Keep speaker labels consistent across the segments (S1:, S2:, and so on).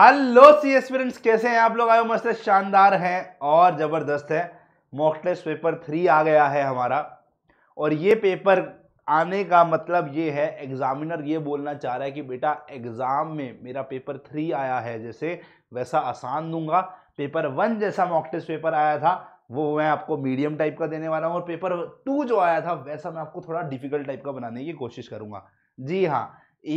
S1: hello सी experience कैसे हैं आप लोग आयो मस्त शानदार हैं और ज़बरदस्त है मॉक टेस्ट पेपर थ्री आ गया है हमारा और ये पेपर आने का मतलब ये है एग्जामिनर ये बोलना चाह रहा है कि बेटा एग्ज़ाम में मेरा पेपर थ्री आया है जैसे वैसा आसान दूंगा पेपर वन जैसा मॉक टेस्ट पेपर आया था वो मैं आपको मीडियम टाइप का देने वाला हूँ और पेपर टू जो आया था वैसा मैं आपको थोड़ा डिफिकल्ट टाइप का बनाने की कोशिश करूँगा जी हाँ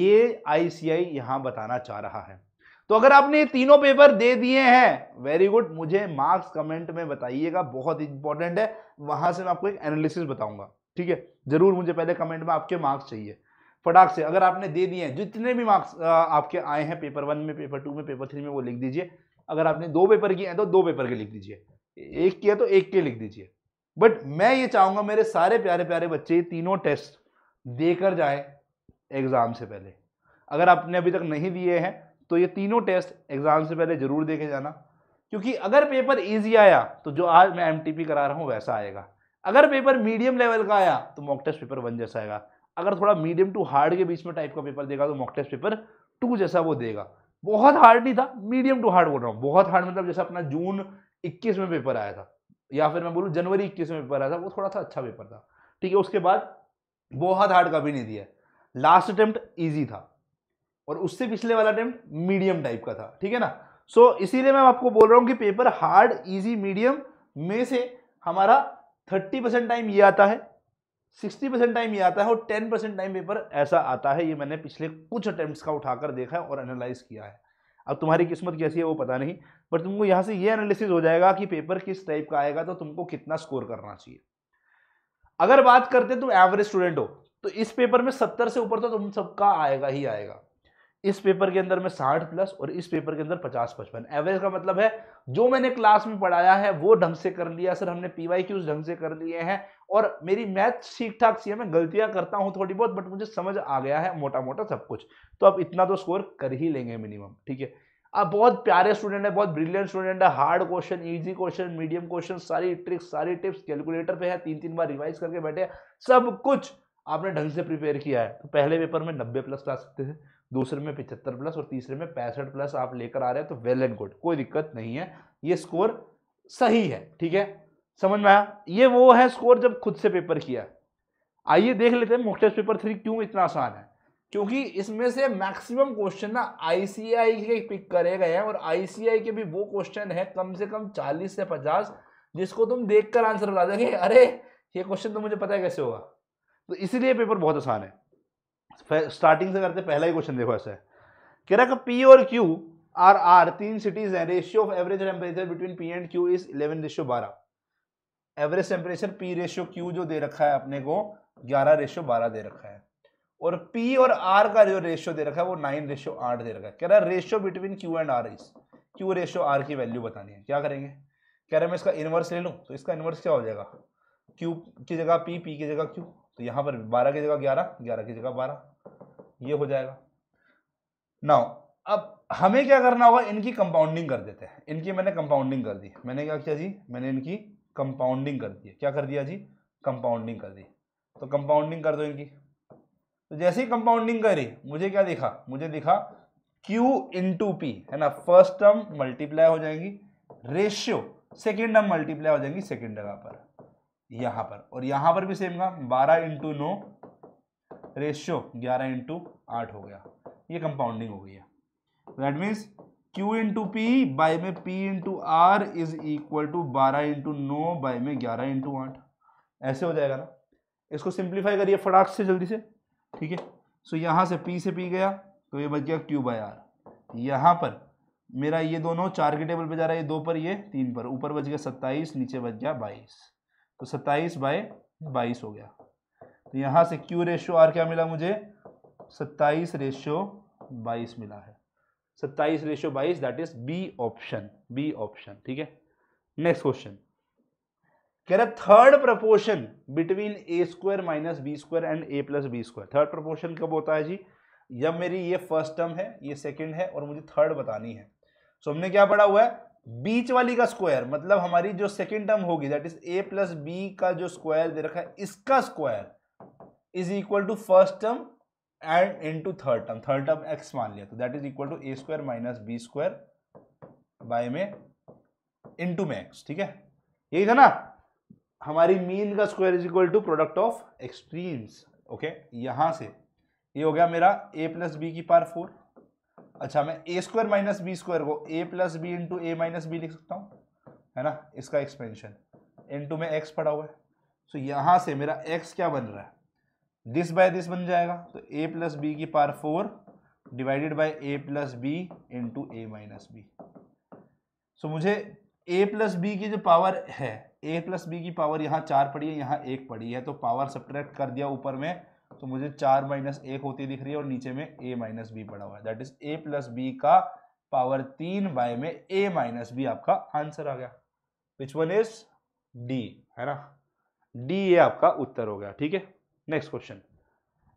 S1: ये आई सी आई यहाँ बताना चाह रहा है तो अगर आपने ये तीनों पेपर दे दिए हैं वेरी गुड मुझे मार्क्स कमेंट में बताइएगा बहुत इंपॉर्टेंट है वहां से मैं आपको एक एनालिसिस बताऊंगा ठीक है जरूर मुझे पहले कमेंट में आपके मार्क्स चाहिए फटाक से अगर आपने दे दिए हैं जितने भी मार्क्स आपके आए हैं पेपर वन में पेपर टू में पेपर थ्री में वो लिख दीजिए अगर आपने दो पेपर किए हैं तो दो पेपर के लिख दीजिए एक किया तो एक के लिख दीजिए बट मैं ये चाहूंगा मेरे सारे प्यारे प्यारे बच्चे तीनों टेस्ट देकर जाए एग्जाम से पहले अगर आपने अभी तक नहीं दिए हैं तो ये तीनों टेस्ट एग्ज़ाम से पहले ज़रूर देखे जाना क्योंकि अगर पेपर इजी आया तो जो आज मैं एम करा रहा हूँ वैसा आएगा अगर पेपर मीडियम लेवल का आया तो मॉक टेस्ट पेपर वन जैसा आएगा अगर थोड़ा मीडियम टू हार्ड के बीच में टाइप का पेपर देगा तो मॉक टेस्ट पेपर टू जैसा वो देगा बहुत हार्ड नहीं था मीडियम टू हार्ड बोल रहा हूँ बहुत हार्ड मतलब जैसा अपना जून इक्कीस में पेपर आया था या फिर मैं बोलूँ जनवरी इक्कीस में पेपर आया था वो थोड़ा सा अच्छा पेपर था ठीक है उसके बाद बहुत हार्ड का भी नहीं दिया लास्ट अटेम्प्ट ईजी था और उससे पिछले वाला अटैम्प्ट मीडियम टाइप का था ठीक है ना सो so, इसीलिए मैं आपको बोल रहा हूँ कि पेपर हार्ड इजी मीडियम में से हमारा थर्टी परसेंट टाइम ये आता है सिक्सटी परसेंट टाइम ये आता है और टेन परसेंट टाइम पेपर ऐसा आता है ये मैंने पिछले कुछ अटेम्प्ट का उठाकर देखा है और एनालाइज किया है अब तुम्हारी किस्मत कैसी है वो पता नहीं बट तुमको यहाँ से ये एनालिसिस हो जाएगा कि पेपर किस टाइप का आएगा तो तुमको कितना स्कोर करना चाहिए अगर बात करते तुम एवरेज स्टूडेंट हो तो इस पेपर में सत्तर से ऊपर तो तुम सबका आएगा ही आएगा इस पेपर के अंदर में साठ प्लस और इस पेपर के अंदर पचास पचपन एवरेज का मतलब है जो मैंने क्लास में पढ़ाया है वो ढंग से कर लिया सर हमने पी वाई क्यूज ढंग से कर लिए हैं और मेरी मैथ ठीक ठाक सी है मैं गलतियां करता हूँ थोड़ी बहुत बट मुझे समझ आ गया है मोटा मोटा सब कुछ तो अब इतना तो स्कोर कर ही लेंगे मिनिमम ठीक है आप बहुत प्यारे स्टूडेंट है बहुत ब्रिलियंट स्टूडेंट है hard question easy question medium question सारी ट्रिक्स सारी टिप्स कैलकुलेटर पे है तीन तीन बार रिवाइज करके बैठे सब कुछ आपने ढंग से प्रिपेयर किया है तो पहले पेपर में नब्बे प्लस ला सकते थे दूसरे में पिछहत्तर प्लस और तीसरे में पैंसठ प्लस आप लेकर आ रहे हैं तो वेल एंड गुड कोई दिक्कत नहीं है ये स्कोर सही है ठीक है समझ में आया ये वो है स्कोर जब खुद से पेपर किया आइए देख लेते हैं मुख्य पेपर थ्री क्यों इतना आसान है क्योंकि इसमें से मैक्सिमम क्वेश्चन ना आईसीआई के पिक करे गए हैं और आईसीआई के भी वो क्वेश्चन है कम से कम चालीस से पचास जिसको तुम देख कर आंसर बता देंगे अरे ये क्वेश्चन तो मुझे पता है कैसे होगा तो इसीलिए पेपर बहुत आसान है स्टार्टिंग से करते पहला ही क्वेश्चन देखो ऐसा है कह रहा है पी और क्यू आर आर तीन सिटीज हैं ratio of average temperature between P and Q is eleven ratio बारह average temperature P ratio Q जो दे रखा है अपने को ग्यारह रेशियो बारह दे रखा है और P और R का जो रेशियो दे रखा है वो नाइन रेशियो आठ दे रखा है कह रहा है ratio between Q and R is Q ratio R की वैल्यू बतानी है क्या करेंगे कह रहा है मैं इसका इन्वर्स ले लूँ तो इसका इन्वर्स क्या हो जाएगा Q की जगह P P की जगह Q तो यहाँ पर बारह की जगह ग्यारह ग्यारह की जगह बारह ये हो जाएगा नाउ अब हमें क्या करना होगा इनकी कंपाउंडिंग कर देते हैं इनकी मैंने कंपाउंडिंग कर दी मैंने क्या किया जी मैंने इनकी कंपाउंडिंग कर दी क्या कर दिया जी कंपाउंडिंग कर दी तो कंपाउंडिंग कर दो इनकी तो जैसे ही कंपाउंडिंग करी मुझे क्या दिखा मुझे दिखा Q इंटू पी है ना फर्स्ट टर्म मल्टीप्लाई हो जाएंगी रेशियो सेकेंड टर्म मल्टीप्लाई हो जाएंगी सेकेंड जगह पर यहाँ पर और यहां पर भी सेम का बारह इंटू नौ रेशियो ग्यारह इंटू आठ हो गया ये कंपाउंडिंग हो गई है that means Q into P by में P into R is equal to बारह इंटू नौ बाय में ग्यारह इंटू आठ ऐसे हो जाएगा ना इसको सिंप्लीफाई करिए फटाक से जल्दी से ठीक है सो यहाँ से P से P गया तो ये बच गया Q बाई आर यहाँ पर मेरा ये दोनों चार के टेबल पे जा रहा है ये दो पर ये तीन पर ऊपर बच गया सत्ताईस नीचे बच गया बाईस तो सत्ताईस बाय बाईस हो गया तो यहाँ से क्यू रेशियो आर क्या मिला मुझे सत्ताईस रेशियो बाईस मिला है सत्ताईस रेशियो बाईस that is B option B option ठीक है नेक्स्ट क्वेश्चन कह रहा third proportion between A square minus B square and A plus B square third proportion कब होता है जी जब मेरी ये फर्स्ट टर्म है ये सेकंड है और मुझे थर्ड बतानी है सो so, हमने क्या पढ़ा हुआ है बीच वाली का स्क्वायर मतलब हमारी जो सेकेंड टर्म होगी that is A plus B का जो स्क्वायर दे रखा है इसका square is equal to first term and into third term third term X मान लिया तो that is equal to A square minus B square by में टू में एक्स ठीक है यही था ना हमारी मीन का square is equal to product of extremes okay यहां से ये यह हो गया मेरा ए प्लस बी की पार फोर अच्छा मैं A square minus B square को A plus B into A minus B लिख सकता हूँ है ना इसका एक्सपेंशन इंटू में एक्स पड़ा हुआ है सो so, यहाँ से मेरा एक्स क्या बन रहा है दिस बाय दिस बन जाएगा तो ए प्लस बी की पार four divided by A plus B into A minus B so मुझे ए प्लस बी की जो पावर है ए प्लस बी की पावर यहाँ चार पड़ी है यहाँ एक पड़ी है तो पावर सब्ट्रैक्ट कर दिया ऊपर में तो मुझे चार माइनस एक होती दिख रही है और नीचे में ए माइनस बी पड़ा हुआ है that is A plus B का पावर तीन बाय में ए माइनस बी आपका आंसर आ गया विच वन इज डी है ना डी ए आपका उत्तर हो गया ठीक है next question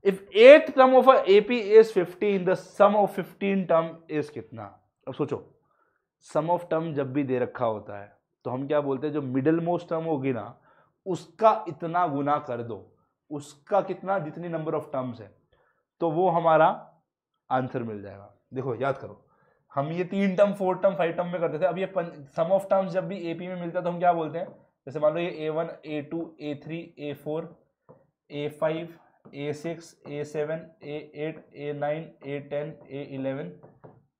S1: if eighth term of AP is fifteen the sum of fifteen term is कितना अब सोचो सम ऑफ टर्म जब भी दे रखा होता है तो हम क्या बोलते हैं जो मिडिल मोस्ट टर्म होगी ना उसका इतना गुना कर दो उसका कितना जितनी नंबर ऑफ टर्म्स है तो वो हमारा आंसर मिल जाएगा देखो याद करो हम ये तीन term four term five term में करते थे अब ये सम ऑफ टर्म्स जब भी एपी में मिलता है तो हम क्या बोलते हैं जैसे मान लो ये A one A two A three A four A five A six A seven A eight A nine A ten A eleven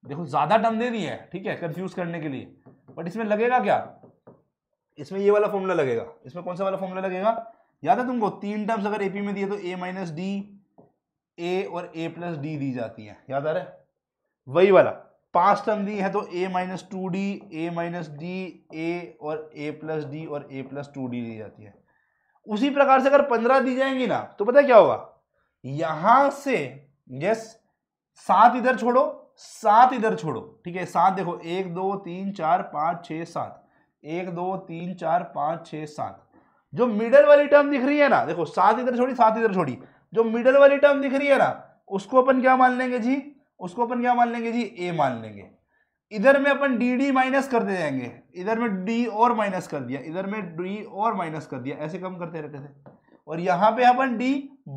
S1: देखो ज़्यादा टर्म दे दिए हैं ठीक है कन्फ्यूज़ करने के लिए बट इसमें लगेगा क्या इसमें ये वाला फॉर्मूला लगेगा इसमें कौन सा वाला फॉर्मूला लगेगा याद है तुमको तीन टर्म्स अगर एपी में दिए तो ए माइनस डी ए और ए प्लस डी दी जाती है याद आ रहा है वही वाला पांच टर्म दी है तो A minus two D A minus D A और ए प्लस डी और ए प्लस टू डी दी जाती है उसी प्रकार से अगर पंद्रह दी जाएंगी ना तो पता क्या होगा यहां से यस सात इधर छोड़ो सात इधर छोड़ो ठीक है सात देखो एक दो तीन चार पाँच छ सात एक दो तीन चार पाँच छ सात जो मिडल वाली टर्म दिख रही है ना देखो सात इधर छोड़ी सात इधर छोड़ी जो मिडल वाली टर्म दिख रही है ना उसको अपन क्या मान लेंगे जी उसको अपन क्या मान लेंगे जी ए मान लेंगे इधर में अपन डी डी माइनस दे जाएंगे इधर में डी और माइनस कर दिया इधर में डी और माइनस कर दिया ऐसे कम करते रहते थे और यहाँ पे अपन डी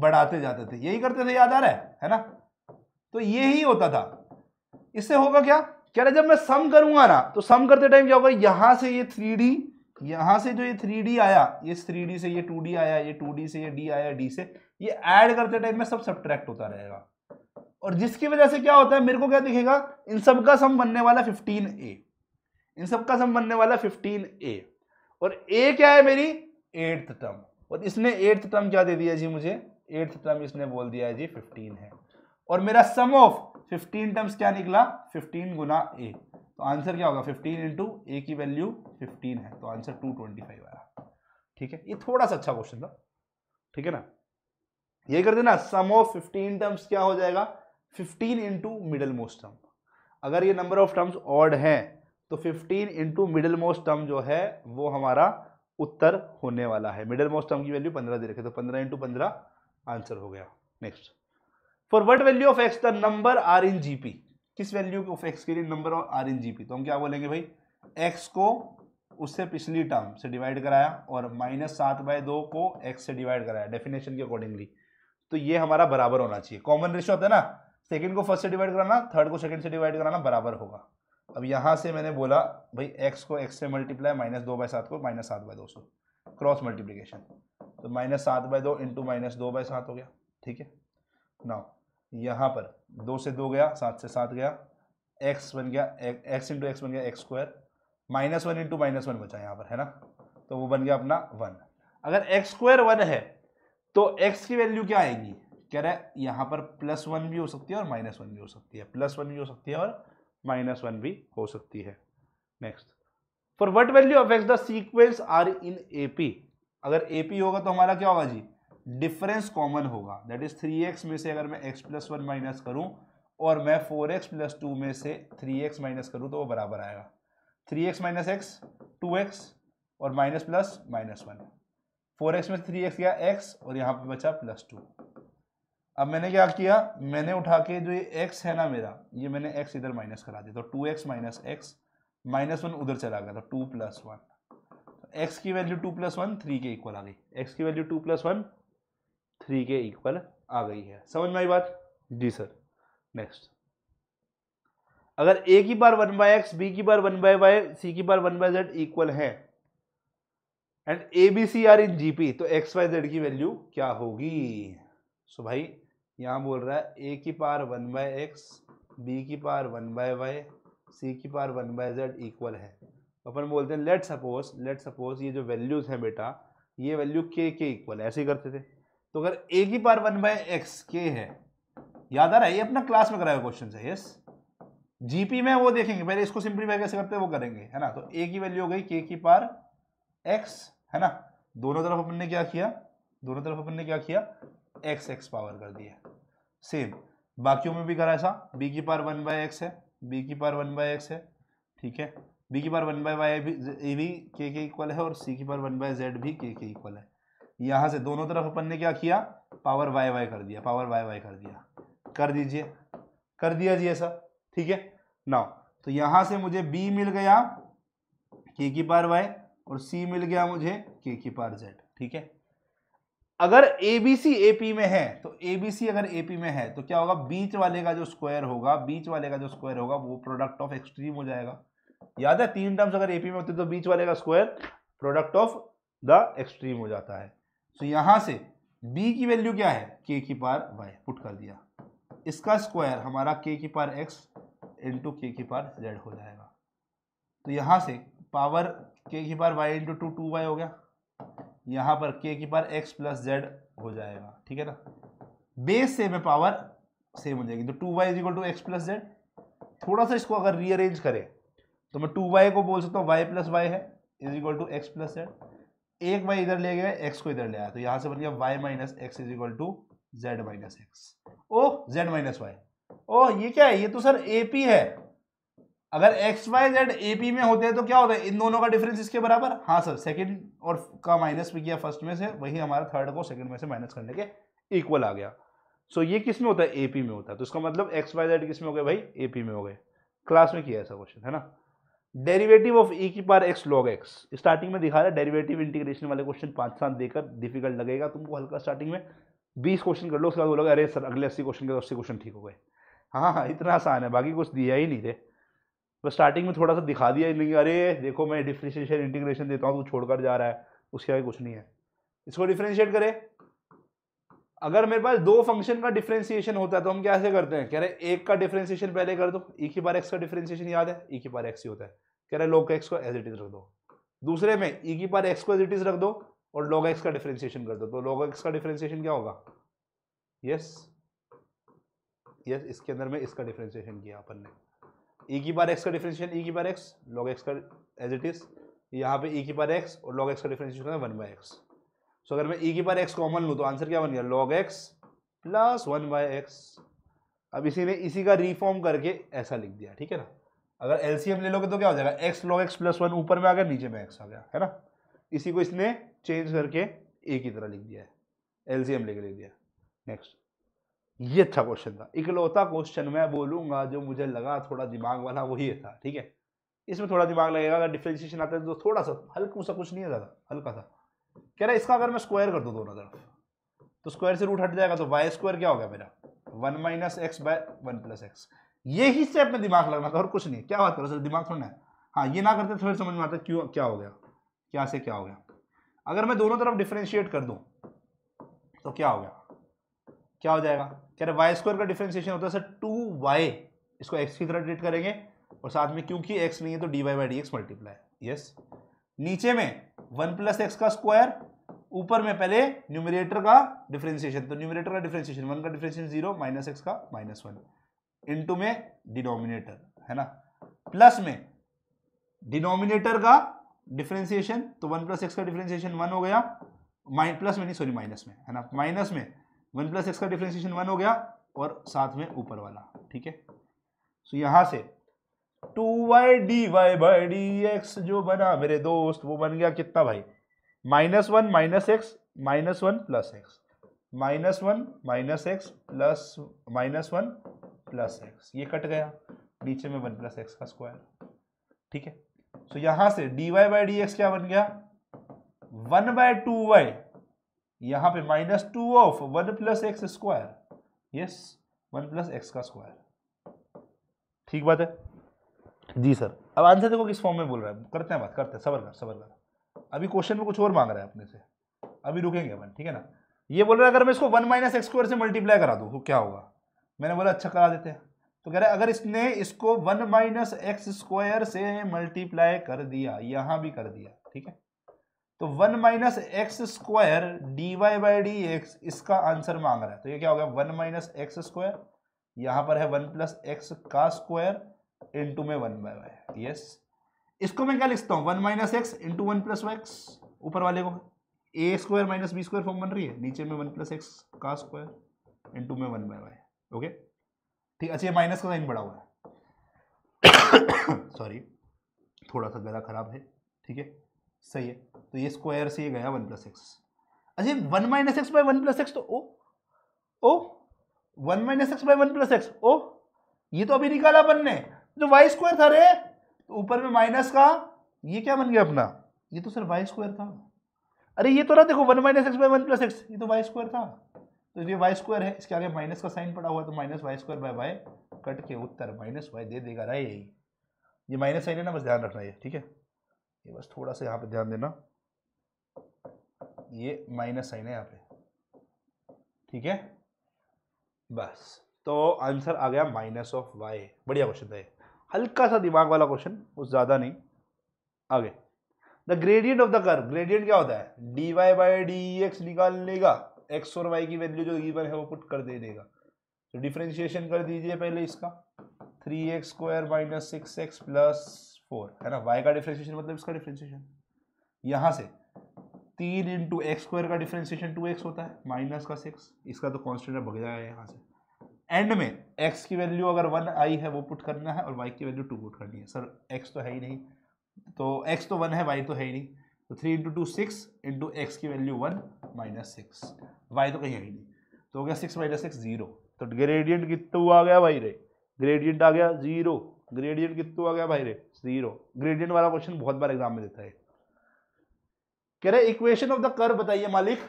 S1: बढ़ाते जाते थे यही करते थे याद आ रहा है है ना तो ये ही होता था इससे होगा क्या कह रहे जब मैं सम करूंगा ना तो सम करते टाइम क्या होगा यहां से ये थ्री डी यहाँ से जो ये थ्री आया ये थ्री से ये टू आया ये टू से ये डी आया डी से ये ऐड करते टाइम में सब सब्ट्रैक्ट होता रहेगा और जिसकी वजह से क्या होता है मेरे को क्या दिखेगा इन सब का सम बनने वाला 15a इन सब का सम बनने वाला 15a और a क्या है मेरी एट्थ टर्म और इसने एट्थ टर्म क्या दे दिया जी मुझे एट्थ टर्म इसने बोल दिया है जी फिफ्टीन है और मेरा सम ऑफ फिफ्टीन टर्म्स क्या निकला फिफ्टीन गुना ए तो आंसर क्या होगा 15 इंटू ए की वैल्यू 15 है तो आंसर 225 आया ठीक है ये थोड़ा सा अच्छा क्वेश्चन था ठीक है ना ये कर देना सम ऑफ 15 टर्म्स क्या हो जाएगा 15 इंटू मिडल मोस्ट टर्म अगर ये नंबर ऑफ टर्म्स ऑड हैं तो 15 इंटू मिडल मोस्ट टर्म जो है वो हमारा उत्तर होने वाला है मिडल मोस्ट टर्म की वैल्यू पंद्रह दे रखे तो पंद्रह इंटू पंद्रह आंसर हो गया next for what value of X the number are in GP किस वैल्यू ऑफ एक्स के लिए number are in G P तो हम क्या बोलेंगे भाई एक्स को उससे पिछली टर्म से डिवाइड कराया और माइनस सात बाय दो को एक्स से डिवाइड कराया डेफिनेशन के अकॉर्डिंगली तो ये हमारा बराबर होना चाहिए कॉमन रेशो होता है ना सेकंड को फर्स्ट से डिवाइड कराना थर्ड को सेकंड से डिवाइड कराना बराबर होगा अब यहाँ से मैंने बोला भाई एक्स को एक्स से मल्टीप्लाई माइनस दो बाय सात को माइनस सात बाय दो सौ क्रॉस मल्टीप्लीकेशन तो माइनस सात बाय दो इंटू माइनस दो बाय सात हो गया ठीक है नाउ यहाँ पर दो से दो गया सात से सात गया एक्स बन गया एक्स इंटू एक्स बन गया x square minus one into minus one बचा यहाँ पर है ना तो वो बन गया अपना वन अगर एक्स स्क्वायर वन है तो एक्स की वैल्यू क्या आएगी कह रहा है यहाँ पर प्लस वन भी हो सकती है और माइनस वन भी हो सकती है प्लस वन भी हो सकती है और माइनस वन भी हो सकती है next for what value of X the sequence are in A P अगर ए पी होगा तो हमारा क्या होगा जी डिफरेंस कॉमन होगा दैट इज थ्री एक्स में से अगर मैं एक्स प्लस वन माइनस करूँ और मैं फोर एक्स प्लस टू में से थ्री एक्स माइनस करूँ तो वो बराबर आएगा three X minus X two X और minus plus minus one four X में थ्री एक्स गया एक्स और यहाँ पे बचा प्लस टू अब मैंने क्या किया मैंने उठा के जो ये एक्स है ना मेरा ये मैंने एक्स इधर माइनस करा दिया तो two x minus X minus one उधर चला गया तो टू प्लस वन एक्स की value two plus one three के इक्वल आ गई एक्स की value two plus one three के इक्वल आ गई है समझ में आई बात जी सर नेक्स्ट अगर ए की पार वन बाय एक्स बी की पार वन बाय वाई सी की पार वन बाय जेड इक्वल है and A B C are in G P तो एक्स वाई जेड की वैल्यू क्या होगी सो भाई यहाँ बोल रहा है ए की पार वन बाय एक्स बी की पार वन बाय वाई सी की पार वन बाय जेड इक्वल है अपन बोलते हैं लेट सपोज लेट सपोज ये जो वैल्यूज़ हैं बेटा ये वैल्यू के के इक्वल ऐसे ही करते थे तो अगर ए की पार वन बाय एक्स के है याद आ रहा है ये अपना क्लास में कराया क्वेश्चन है यस जीपी में वो देखेंगे पहले इसको सिंप्लीफाई कैसे करते हैं वो करेंगे है ना तो ए की वैल्यू हो गई के की पार एक्स है ना दोनों तरफ अपन ने क्या किया दोनों तरफ अपन ने क्या किया एक्स एक्स पावर कर दिया सेम बाकियों में भी करा ऐसा बी की पार वन बाय एक्स है बी की पार वन बाय एक्स है ठीक है बी की पार वन बाय वाई भी ए भी के के इक्वल है और सी की पार वन बाय जेड भी के के इक्वल है यहां से दोनों तरफ अपन ने क्या किया पावर वाई वाई कर दिया पावर वाई वाई कर दिया कर दीजिए कर दिया जी ऐसा ठीक है ना तो यहां से मुझे बी मिल गया के की पार वाई और सी मिल गया मुझे के की पार जेड ठीक है अगर ए बी सी ए पी में है तो ए बी सी अगर ए पी में है तो क्या होगा बीच वाले का जो स्क्वायर होगा बीच वाले का जो स्क्वायर होगा वो प्रोडक्ट ऑफ एक्सट्रीम हो जाएगा याद है तीन टर्म्स अगर ए पी में होते तो बीच वाले का square product of the extreme हो जाता है सो तो so, से b की वैल्यू क्या है k की पार y पुट कर दिया इसका स्क्वायर हमारा k की पार x इंटू के की पार z हो जाएगा तो यहां से पावर k की पार y into two two Y हो गया यहां पर k की पार x प्लस जेड हो जाएगा ठीक है ना बेस सेम है पावर सेम हो जाएगी तो two Y is equal to X plus Z थोड़ा सा इसको अगर रीअरेंज करें तो मैं टू वाई को बोल सकता हूँ वाई प्लस वाई है is equal to X plus Z एक वाई इधर ले गया एक्स को इधर ले आया तो यहां से बन गया Y minus X is equal to Z minus X ओ जेड माइनस वाई ओ ये क्या है ये तो सर एपी है अगर एक्स वाई जेड एपी में होते हैं तो क्या होता है इन दोनों का डिफरेंस इसके बराबर हाँ सर सेकंड और का माइनस भी किया फर्स्ट में से वही हमारा थर्ड को सेकंड में से माइनस करने के इक्वल आ गया सो ये किस में होता है एपी में होता है तो इसका मतलब एक्स वाई जेड किस में हो गए भाई एपी में हो गए क्लास में किया ऐसा क्वेश्चन है ना डेरिवेटिव ऑफ ई e की पार एक्स लॉग एक्स स्टार्टिंग में दिखा रहा है डेरिवेटिव इंटीग्रेशन वाले क्वेश्चन पाँच सात देकर डिफिकल्ट लगेगा तुमको हल्का स्टार्टिंग में बीस क्वेश्चन कर लो उसके बाद बोलोगे अरे सर अगले अस्सी क्वेश्चन के तो अस्सी क्वेश्चन ठीक हो गए हाँ हाँ इतना आसान है बाकी कुछ दिया ही नहीं थे बस स्टार्टिंग में थोड़ा सा दिखा दिया लेकिन अरे देखो मैं डिफ्रेंशिएशन इंटीग्रेशन देता हूँ तो छोड़कर जा रहा है उसके आगे कुछ नहीं है इसको डिफ्रेंशिएट करें अगर मेरे पास दो फंक्शन का डिफ्रेंसिएशन होता है तो हम कैसे करते हैं कह रहे एक का डिफ्रेंसिएशन पहले कर दो ई की पार एक्स का डिफ्रेंसिएशन याद है ई की पार एक्स ही होता है कह रहे लोग एक्स को एज इट इज रख दो दूसरे में ई की पार एक्स को एज इट इज रख दो और लोग एक्स का डिफ्रेंसिएशन कर दो तो लोग एक्स का डिफ्रेंसिएशन क्या होगा यस यस इसके अंदर में इसका डिफ्रेंसिएशन किया अपन ने ई की पार एक्स का डिफ्रेंसिएशन ई की पार एक्स लॉग एक्स का एज इट इज यहाँ पे ई की पार एक्स और लॉग एक्स का differentiation one by X so अगर मैं ई e की पर एक्स कॉमन लूँ तो आंसर क्या बन गया log X plus one by X अब इसी ने इसी का रिफॉर्म करके ऐसा लिख दिया ठीक है ना अगर एम ले लोगे तो क्या हो जाएगा X log X plus one ऊपर में आ गया नीचे में एक्स आ गया है ना इसी को इसने चेंज करके ए की तरह लिख दिया है एलसीएम लेके लिख दिया नेक्स्ट ये था क्वेश्चन था इकलौता क्वेश्चन मैं बोलूँगा जो मुझे लगा थोड़ा दिमाग वाला वही था ठीक है इसमें थोड़ा दिमाग लगेगा अगर डिफ्रेंशिएशन आता है तो थोड़ा सा हल्का सा कुछ नहीं है ज़्यादा हल्का सा कह रहा है इसका अगर मैं स्क्वायर कर दूँ दोनों तरफ तो स्क्वायर से रूट हट जाएगा तो वाई स्क्वायर क्या हो गया मेरा one minus X by one plus x ये ही स्टेप में दिमाग लगना था और कुछ नहीं क्या बात करो सर दिमाग थोड़ा है हाँ ये ना करते थोड़े तो समझ में आता क्यों क्या हो गया क्या से क्या हो गया अगर मैं दोनों तरफ डिफ्रेंशिएट कर दूँ तो क्या हो गया क्या हो जाएगा कह रहे वाई स्क्वायर का डिफ्रेंशिएशन होता है सर टू वाई इसको एक्स की तरह ट्रीट करेंगे और साथ में क्योंकि एक्स नहीं है तो D Y by D X multiply yes नीचे में वन प्लस एक्स का स्क्वायर ऊपर में पहले न्यूमिनेटर का डिफ्रेंसिएशन तो न्यूमिनेटर का डिफ्रेंसिएशन वन का डिफ्रेंसिएशन जीरो माइनस एक्स का माइनस वन इंटू में डिनोमिनेटर है ना प्लस में डिनोमिनेटर का डिफ्रेंसिएशन तो वन प्लस एक्स का डिफ्रेंसिएशन वन हो गया माइन प्लस में नहीं सॉरी माइनस में है ना माइनस में वन प्लस एक्स का डिफ्रेंसिएशन वन हो गया और साथ में ऊपर वाला ठीक है सो यहां से two Y D Y by D X जो बना मेरे दोस्त वो बन गया कितना भाई minus one minus X minus one plus X minus one minus x plus minus one plus x ये कट गया नीचे में वन प्लस एक्स का स्क्वायर ठीक है सो तो so, यहां से D Y by D X क्या बन गया वन बाय टू वाई यहां पे minus two of one plus x square yes one plus x का स्क्वायर ठीक बात है जी सर अब आंसर देखो किस फॉर्म में बोल रहा है करते हैं बात करते हैं सबर कर सबर कर अभी क्वेश्चन में कुछ और मांग रहा है अपने से अभी रुकेंगे अपन ठीक है ना ये बोल रहा है अगर मैं इसको वन माइनस एक्स स्क्वायर से मल्टीप्लाई करा दूँ तो क्या होगा मैंने बोला अच्छा करा देते हैं तो कह रहे अगर इसने इसको वन माइनस एक्स स्क्वायर से मल्टीप्लाई कर दिया यहाँ भी कर दिया ठीक है तो one minus X square D Y by D X इसका आंसर मांग रहा है तो ये क्या हो गया वन माइनस एक्स स्क्वायर यहाँ पर है वन प्लस एक्स का स्क्वायर इंटू में वन बाई वाई यस इसको मैं क्या लिखता हूँ one minus x into one plus y x ऊपर वाले को a square minus B square form बन रही है नीचे में वन प्लस एक्स का स्क्वायर इंटू में वन बाई वाई ओके ठीक अच्छा ये माइनस का साइन बड़ा हुआ है सॉरी थोड़ा सा गला खराब है ठीक है सही है तो ये स्क्वायर से ये गया वन प्लस एक्स अच्छा one minus x by one plus x तो ओ ओ one minus x by one plus x ओ ये तो अभी निकाला अपन ने जो वाई स्क्वायर था रे तो ऊपर में माइनस का ये क्या बन गया अपना ये तो सर वाई स्क्वायर था अरे ये तो ना देखो one minus x by one plus x ये तो वाई स्क्वायर था तो ये वाई स्क्वायर है इसके आगे माइनस का साइन पड़ा हुआ तो minus y square by y cut के उत्तर माइनस वाई दे देगा राय यही ये माइनस साइन है ना बस ध्यान रखना ये ठीक है ये बस थोड़ा सा यहाँ पे ध्यान देना ये माइनस साइन है यहाँ पे ठीक है बस तो आंसर आ गया माइनस ऑफ वाई बढ़िया क्वेश्चन था ये हल्का सा दिमाग वाला क्वेश्चन कुछ ज़्यादा नहीं आगे the gradient of the curve gradient क्या होता है d Y by D x निकाल लेगा एक्स और वाई की वैल्यू जो गिवन है वो पुट कर दे देगा तो डिफ्रेंशिएशन कर दीजिए पहले इसका three x square minus six x plus four है ना वाई का डिफ्रेंशिएशन मतलब इसका डिफ्रेंशिएशन यहाँ से तीन इंटू एक्स स्क्वायर का डिफ्रेंशिएशन टू एक्स होता है माइनस का सिक्स इसका तो कॉन्स्टेंट भग जाएगा यहाँ से एंड में एक्स की वैल्यू अगर वन आई है वो पुट करना है और वाई की वैल्यू टू पुट करनी है सर एक्स तो है ही नहीं तो एक्स तो वन है वाई तो है ही नहीं तो three into two six into x की value one minus six y तो कहीं है ही नहीं तो हो गया सिक्स माइनस सिक्स जीरो तो ग्रेडियंट कितना आ गया भाई रे ग्रेडियंट आ गया जीरो ग्रेडियंट कितना आ गया भाई रे जीरो ग्रेडियंट वाला क्वेश्चन बहुत बार एग्जाम में देता है कह रहे इक्वेशन ऑफ द कर्व बताइए मालिक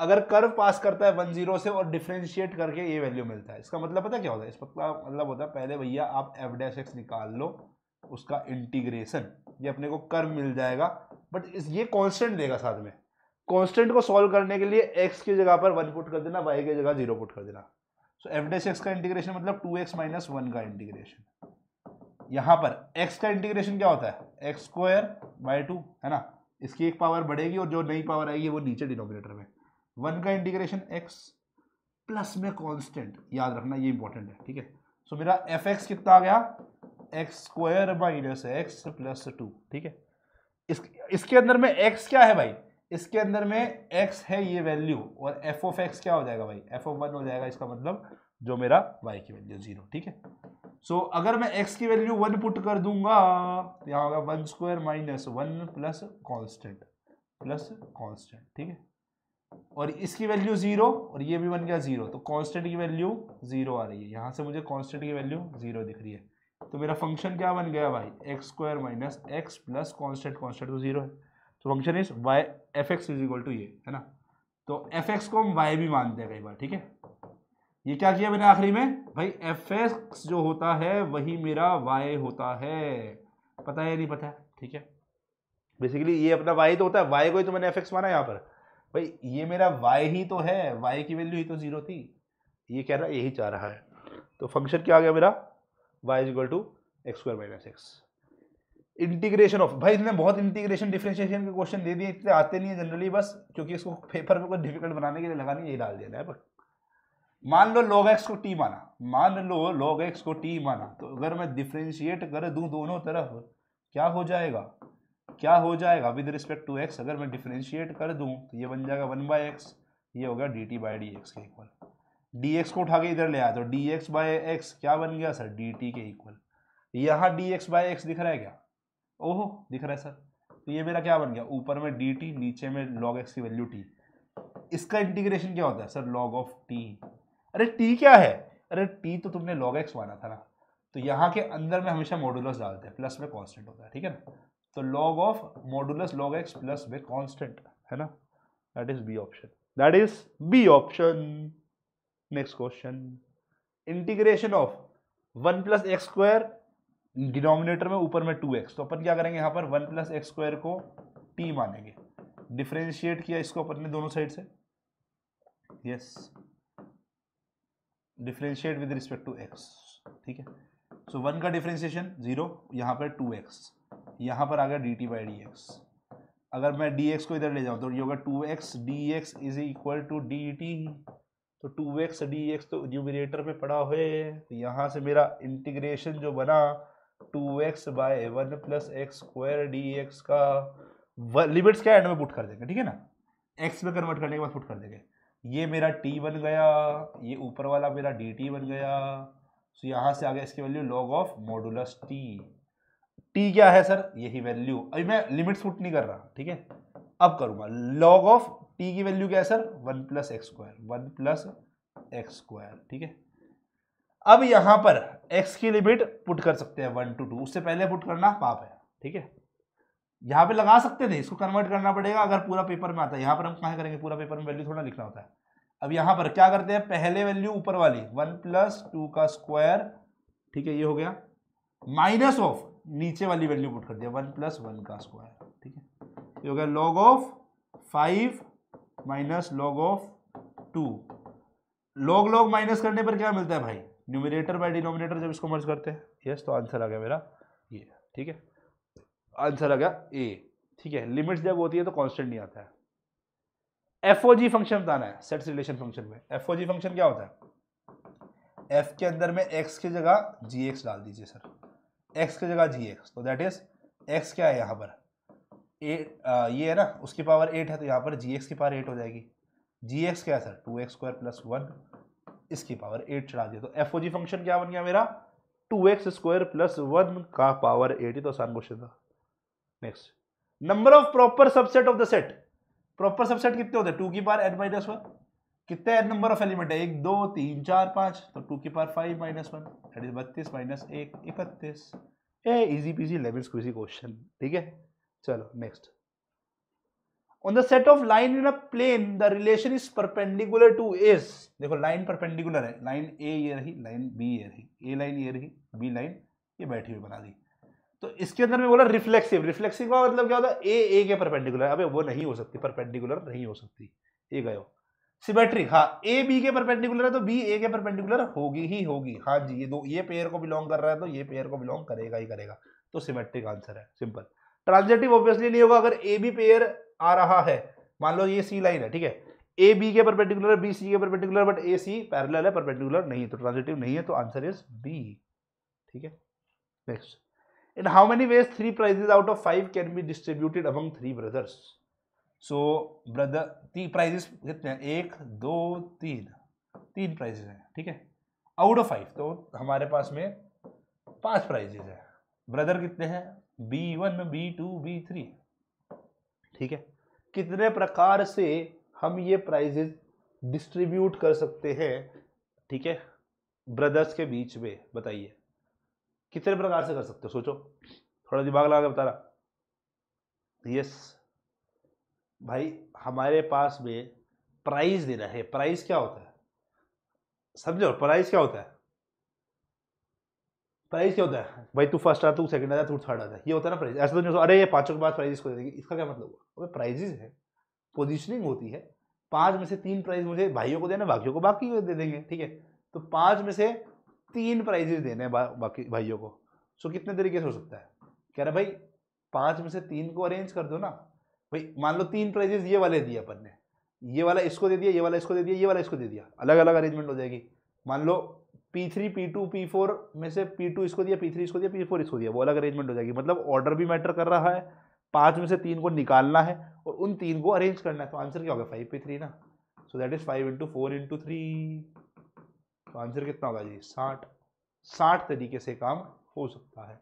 S1: अगर कर्व पास करता है वन जीरो से और डिफ्रेंशिएट करके ये वैल्यू मिलता है इसका मतलब पता क्या होता है इसका मतलब, मतलब होता है पहले भैया आप एफ डैश एक्स निकाल लो उसका इंटीग्रेशन ये अपने को कर्व मिल जाएगा बट इस ये कांस्टेंट देगा साथ में कांस्टेंट को सॉल्व करने के लिए एक्स की जगह पर वन पुट कर देना वाई की जगह जीरो पुट कर देना सो एफ डैश एक्स का इंटीग्रेशन मतलब टू एक्स माइनस वन का इंटीग्रेशन यहाँ पर एक्स का इंटीग्रेशन क्या होता है एक्स स्क्वायर बाय टू है ना इसकी एक पावर बढ़ेगी और जो नई पावर आएगी वो नीचे डिनोमिनेटर में वन का इंटीग्रेशन एक्स प्लस में कांस्टेंट याद रखना ये इंपॉर्टेंट है ठीक है सो मेरा एफ एक्स कितना आ गया x square minus x plus two ठीक है इस, इसके अंदर में एक्स क्या है भाई इसके अंदर में एक्स है ये वैल्यू और एफ ऑफ एक्स क्या हो जाएगा भाई एफ ऑफ वन हो जाएगा इसका मतलब जो मेरा वाई की वैल्यू जीरो ठीक है सो so, अगर मैं एक्स की वैल्यू वन पुट कर दूंगा तो यहाँ होगा one square minus one plus constant plus constant ठीक है और इसकी वैल्यू ज़ीरो और ये भी बन गया ज़ीरो तो कांस्टेंट की वैल्यू ज़ीरो आ रही है यहाँ से मुझे कांस्टेंट की वैल्यू ज़ीरो दिख रही है तो मेरा फंक्शन क्या बन गया भाई x square minus x plus constant constant तो ज़ीरो है तो function is y f x is equal to ये है ना तो एफ एक्स को हम वाई भी मानते हैं कई बार ठीक है ये क्या किया मैंने आखिरी में भाई एफ एक्स जो होता है वही मेरा वाई होता है पता है नहीं पता है ठीक है बेसिकली ये अपना वाई तो होता है वाई को ही तो मैंने एफ एक्स माना यहाँ पर भाई ये मेरा वाई ही तो है वाई की वैल्यू ही तो जीरो थी ये कह रहा है यही चाह रहा है तो फंक्शन क्या आ गया मेरा y is equal to x square minus x integration of भाई इसने बहुत इंटीग्रेशन डिफ्रेंशिएशन के क्वेश्चन दे दिए इतने आते नहीं है जनरली बस क्योंकि इसको पेपर में कुछ डिफिकल्ट बनाने के लिए लगा नहीं यही डाल देना है बट मान लो लॉग एक्स को टी माना मान लो लॉग एक्स को टी माना तो अगर मैं डिफ्रेंशिएट कर दूं दोनों तरफ क्या हो जाएगा क्या हो जाएगा विद रिस्पेक्ट टू एक्स अगर मैं डिफ्रेंशिएट कर दूँ तो ये बन जाएगा वन बाई एक्स ये हो गया d t by D x के इक्वल डी एक्स को उठा के इधर ले आया तो डी एक्स बाई एक्स क्या बन गया सर डी टी के इक्वल यहाँ डी एक्स बाय एक्स दिख रहा है क्या ओहो दिख रहा है सर तो ये मेरा क्या बन गया ऊपर में डी टी नीचे में लॉग एक्स की वैल्यू टी इसका इंटीग्रेशन क्या होता है सर लॉग ऑफ टी अरे टी क्या है अरे टी तो तुमने लॉग एक्स माना था ना तो यहाँ के अंदर में हमेशा मॉडुलस डालते हैं प्लस में कॉन्स्टेंट होता है ठीक है ना तो log of modulus log x plus with constant है ना that is B option that is B option next question integration of one plus x square denominator में ऊपर में टू एक्स तो अपन क्या करेंगे यहां पर वन प्लस एक्स स्क्वायर को टी मानेंगे डिफ्रेंशिएट किया इसको अपन ने दोनों साइड से yes differentiate with respect to x ठीक है सो वन का डिफ्रेंशिएशन जीरो यहां पर टू एक्स यहाँ पर आ गया d t by D x अगर मैं डी एक्स को इधर ले जाऊँ तो ये होगा two x d x is equal to d t तो टू एक्स डी एक्स तो न्यूमिनेटर में पड़ा हुए तो यहाँ से मेरा इंटीग्रेशन जो बना two x by one plus x square d x का लिमिट्स क्या एंड में पुट कर देंगे ठीक है ना एक्स में कन्वर्ट करने के बाद पुट कर देंगे ये मेरा टी बन गया ये ऊपर वाला मेरा डी टी बन गया तो यहाँ से आ गया इसकी value log of modulus t t क्या है सर यही वैल्यू अभी मैं लिमिट फुट नहीं कर रहा ठीक है अब करूंगा लॉग ऑफ टी की वैल्यू क्या है sir one plus x square one plus x square ठीक है अब यहां पर एक्स की लिमिट पुट कर सकते हैं वन टू टू उससे पहले पुट करना पाप है ठीक है यहां पे लगा सकते थे इसको कन्वर्ट करना पड़ेगा अगर पूरा पेपर में आता है यहां पर हम कहा करेंगे पूरा पेपर में वैल्यू थोड़ा लिखना होता है अब यहां पर क्या करते हैं पहले वैल्यू ऊपर वाली वन प्लस टू का स्क्वायर ठीक है ये हो गया माइनस ऑफ नीचे वाली वैल्यू पुट कर दिया वन प्लस वन का स्क्वायर ठीक है ये हो गया log of five minus log of two log log minus करने पर क्या मिलता है भाई न्यूमिनेटर बाय डिनोमिनेटर जब इसको मर्ज करते हैं यस तो आंसर आ गया मेरा ये ठीक है आंसर आ गया ए ठीक है लिमिट्स जब होती है तो कॉन्स्टेंट नहीं आता है एफ ओ जी फंक्शन बताना है सेट्स रिलेशन फंक्शन में एफ ओ जी फंक्शन क्या होता है एफ के अंदर में एक्स की जगह जी एक्स डाल दीजिए सर एक्स की जगह जी एक्स तो दैट इज एक्स क्या है यहाँ पर एट ये है ना उसकी पावर एट है तो यहाँ पर जी एक्स की पावर एट हो जाएगी जी एक्स क्या है sir two x square plus one इसकी पावर एट चढ़ा दिया तो एफ ओ जी फंक्शन क्या बन गया मेरा two x square plus one का पावर एट ही तो आसान क्वेश्चन था next number of proper subset of the set proper subset कितने होते हैं टू की पावर एन माइनस वन कितने नंबर ऑफ एलिमेंट है एक दो तीन चार पाँच तो टू की power five minus one eight is बत्तीस माइनस एक इकतीस a easy peasy lemon squeezy question ठीक है चलो next on the set of line in a plane the relation is perpendicular to S देखो लाइन परपेंडिकुलर है लाइन ए ये रही लाइन बी ये रही ए लाइन ये रही बी लाइन ये बैठी हुई बना दी तो इसके अंदर में बोला रिफ्लेक्सिव रिफ्लेक्सिव का मतलब क्या होता है ए ए के परपेंडिकुलर अबे वो नहीं हो सकती परपेंडिकुलर नहीं हो सकती ये गए हो सिमेट्रिक हाँ ए बी के परपेंडिकुलर है तो बी ए के परपेंडिकुलर होगी ही होगी हाँ जी ये दो ये पेयर को बिलोंग कर रहा है तो ये पेयर को बिलोंग करेगा ही करेगा तो सिमेट्रिक आंसर है सिंपल ट्रांजेटिव ऑब्वियसली नहीं होगा अगर ए बी पेयर आ रहा है मान लो ये सी लाइन है ठीक है ए बी के परपेंडिकुलर है बी सी के perpendicular but A C parallel है परपेंडिकुलर नहीं तो ट्रांजिटिव नहीं है तो आंसर इज बी ठीक है next in how many ways three prizes out of five can be distributed among three brothers so brother तीन प्राइजेस कितने हैं एक दो तीन तीन प्राइजेस हैं ठीक है आउट ऑफ फाइव तो हमारे पास में पांच प्राइजेस हैं ब्रदर कितने हैं b one b two b three ठीक है कितने प्रकार से हम ये प्राइजेस डिस्ट्रीब्यूट कर सकते हैं ठीक है ब्रदर्स के बीच में बताइए कितने प्रकार से कर सकते हो सोचो थोड़ा दिमाग लगा के बता रहा यस भाई हमारे पास में प्राइज देना है प्राइस क्या होता है समझो प्राइस क्या होता है प्राइस क्या होता है भाई तू फर्स्ट आता तू सेकंड आता तू थर्ड आता है ये होता है ना प्राइस ऐसा तो नहीं अरे ये पांचों के बाद प्राइजेस इसको दे देंगे इसका क्या मतलब हुआ अबे प्राइजेस है पोजिशनिंग होती है पांच में से तीन प्राइज मुझे भाइयों को देना बाकियों को बाकी दे देंगे ठीक है तो पांच में से तीन प्राइजेस देने हैं बाकी भाइयों को सो कितने तरीके से हो सकता है कह रहे भाई पांच में से तीन को अरेंज कर दो ना भाई मान लो तीन प्राइजेस ये वाले दिए अपन ने ये वाला इसको दे दिया ये वाला इसको दे दिया ये वाला इसको दे दिया अलग अलग अरेंजमेंट हो जाएगी मान लो p three p two p four में से पी टू इसको दिया पी थ्री इसको दिया पी फोर इसको दिया वो अलग अरेंजमेंट हो जाएगी मतलब ऑर्डर भी मैटर कर रहा है पाँच में से तीन को निकालना है और उन तीन को अरेंज करना है तो आंसर क्या होगा फाइव पी थ्री ना so that is five into four into three तो आंसर कितना होगा जी साठ साठ तरीके से काम हो सकता है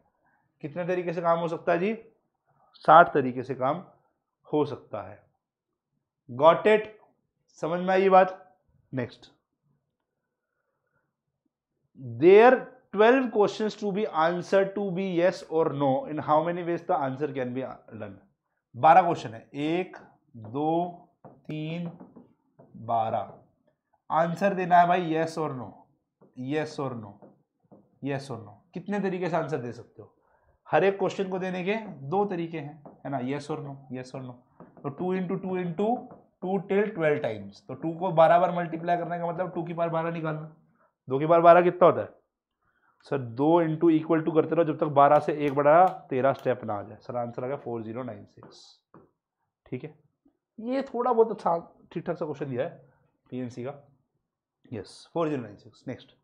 S1: कितने तरीके से काम हो सकता है जी साठ तरीके से काम हो सकता है गॉट इट समझ में आई बात next there twelve question to be answer to be yes और no in how many ways the answer can be done बारह क्वेश्चन है एक दो तीन बारह आंसर देना है भाई येस और नो येस और नो येस और नो कितने तरीके से आंसर दे सकते हो हर एक क्वेश्चन को देने के दो तरीके हैं है ना यस और नो यस और नो तो two into two into two tell twelve times तो टू को बारह बार मल्टीप्लाई करने का मतलब टू की बार बारह निकालना दो की बार बारह कितना होता है सर दो इंटू इक्वल टू करते रहो जब तक बारह से एक बड़ा तेरह स्टेप ना आ जाए सर आंसर आ गया फोर जीरो नाइन सिक्स ठीक है ये थोड़ा बहुत अच्छा ठीक ठाक सा क्वेश्चन दिया है सी का yes four zero nine six next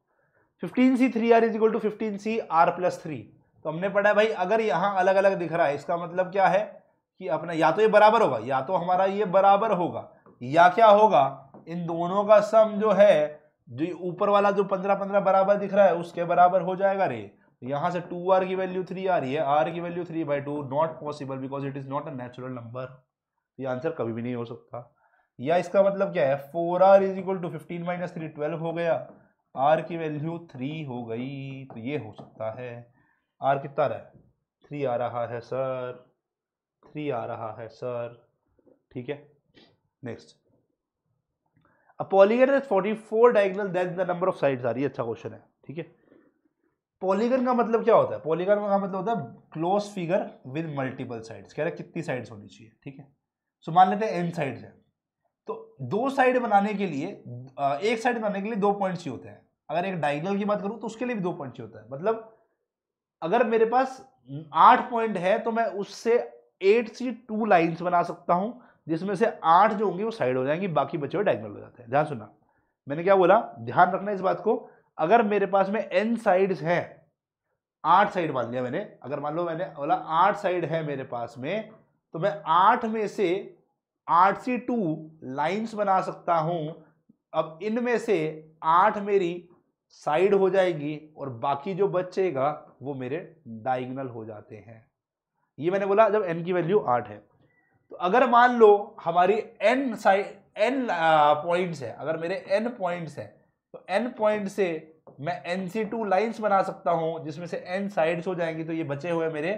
S1: fifteen c three r is equal to fifteen c r plus three तो हमने पढ़ा भाई अगर यहाँ अलग अलग दिख रहा है इसका मतलब क्या है कि अपना या तो ये बराबर होगा या तो हमारा ये बराबर होगा या क्या होगा इन दोनों का सम जो है जो ऊपर वाला जो पंद्रह पंद्रह बराबर दिख रहा है उसके बराबर हो जाएगा रे तो यहाँ से टू आर की वैल्यू थ्री आ रही है आर की value three by two not possible because it is not a natural number ये आंसर कभी भी नहीं हो सकता या इसका मतलब क्या है four r is equal to fifteen minus three twelve हो गया आर की वैल्यू थ्री हो गई तो ये हो सकता है आर कितना रहा है थ्री आ रहा है सर थ्री आ रहा है सर ठीक है next a polygon is four diagonal that the number of sides आ रही है अच्छा क्वेश्चन है ठीक है पॉलीगन का मतलब क्या होता है पॉलीगन का मतलब होता है close figure with multiple sides कह रहे कितनी साइड्स होनी चाहिए ठीक है सो मान लेते हैं एन साइड्स हैं तो दो साइड बनाने के लिए एक साइड बनाने के लिए दो पॉइंट्स ही होते हैं अगर एक डायगोनल की बात करूँ तो उसके लिए भी दो पॉइंट्स ही होता है मतलब अगर मेरे पास आठ पॉइंट है तो मैं उससे एट सी टू लाइन्स बना सकता हूं जिसमें से आठ जो होंगी वो साइड हो जाएंगी बाकी बचे हुए डायगनल हो जाते हैं ध्यान सुना मैंने क्या बोला ध्यान रखना इस बात को अगर मेरे पास में एन साइड्स हैं आठ साइड मान लिया मैंने अगर मान लो मैंने बोला आठ साइड है मेरे पास में तो मैं आठ में से आठ सी टू लाइन्स बना सकता हूं अब इनमें से आठ मेरी साइड हो जाएगी और बाकी जो बचेगा वो मेरे डाइगनल हो जाते हैं ये मैंने बोला जब एन की वैल्यू आठ है तो अगर मान लो हमारी एन साइड एन पॉइंट्स है अगर मेरे एन पॉइंट्स हैं तो एन पॉइंट से मैं एन सी टू लाइन्स बना सकता हूँ जिसमें से एन साइड्स हो जाएंगी तो ये बचे हुए मेरे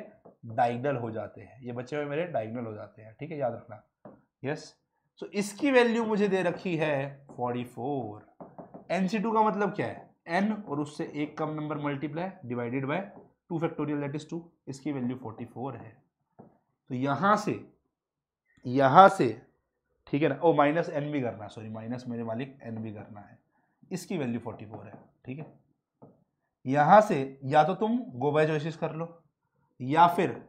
S1: डाइगनल हो जाते हैं ये बचे हुए मेरे डाइगनल हो जाते हैं ठीक है याद रखना यस सो so, इसकी वैल्यू मुझे दे रखी है forty four n c two का मतलब क्या है एन और उससे एक कम number multiply divided by two factorial that is two इसकी वैल्यू फोर्टी फोर है तो यहाँ से यहाँ से ठीक है ना ओ माइनस एन भी करना है सॉरी माइनस मेरे मालिक एन भी करना है इसकी वैल्यू फोर्टी फोर है ठीक है यहाँ से या तो तुम गो बाय चॉइसिस कर लो या फिर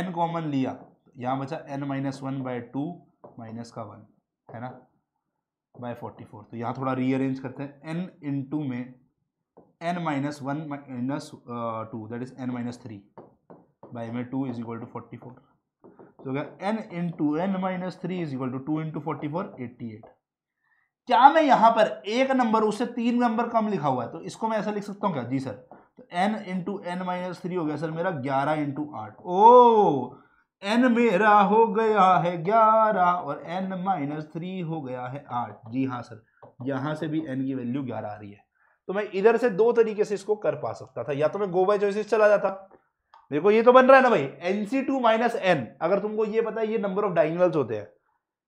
S1: एन कॉमन लिया यहाँ बचा n minus one by two minus का वन है ना बाय फोर्टी फोर तो यहाँ थोड़ा रीअरेंज करते हैं एन इंटू में n minus 1 minus uh, 2 that is n minus 3 by m 2 is equal to 44 तो so, n into n minus three is equal to two into forty four eighty eight क्या मैं यहाँ पर एक number उससे तीन number कम लिखा हुआ है तो इसको मैं ऐसा लिख सकता हूँ क्या जी सर तो n into n minus three हो गया सर मेरा ग्यारह इंटू आठ ओ n मेरा हो गया है ग्यारह और n माइनस थ्री हो गया है आठ जी हाँ सर यहाँ से भी n की वैल्यू ग्यारह आ रही है तो मैं इधर से दो तरीके से इसको कर पा सकता था या तो मैं गो बाय चॉइसिस चला जाता देखो ये तो बन रहा है ना भाई n c two minus n अगर तुमको ये पता है ये नंबर ऑफ डाइंगल्स होते हैं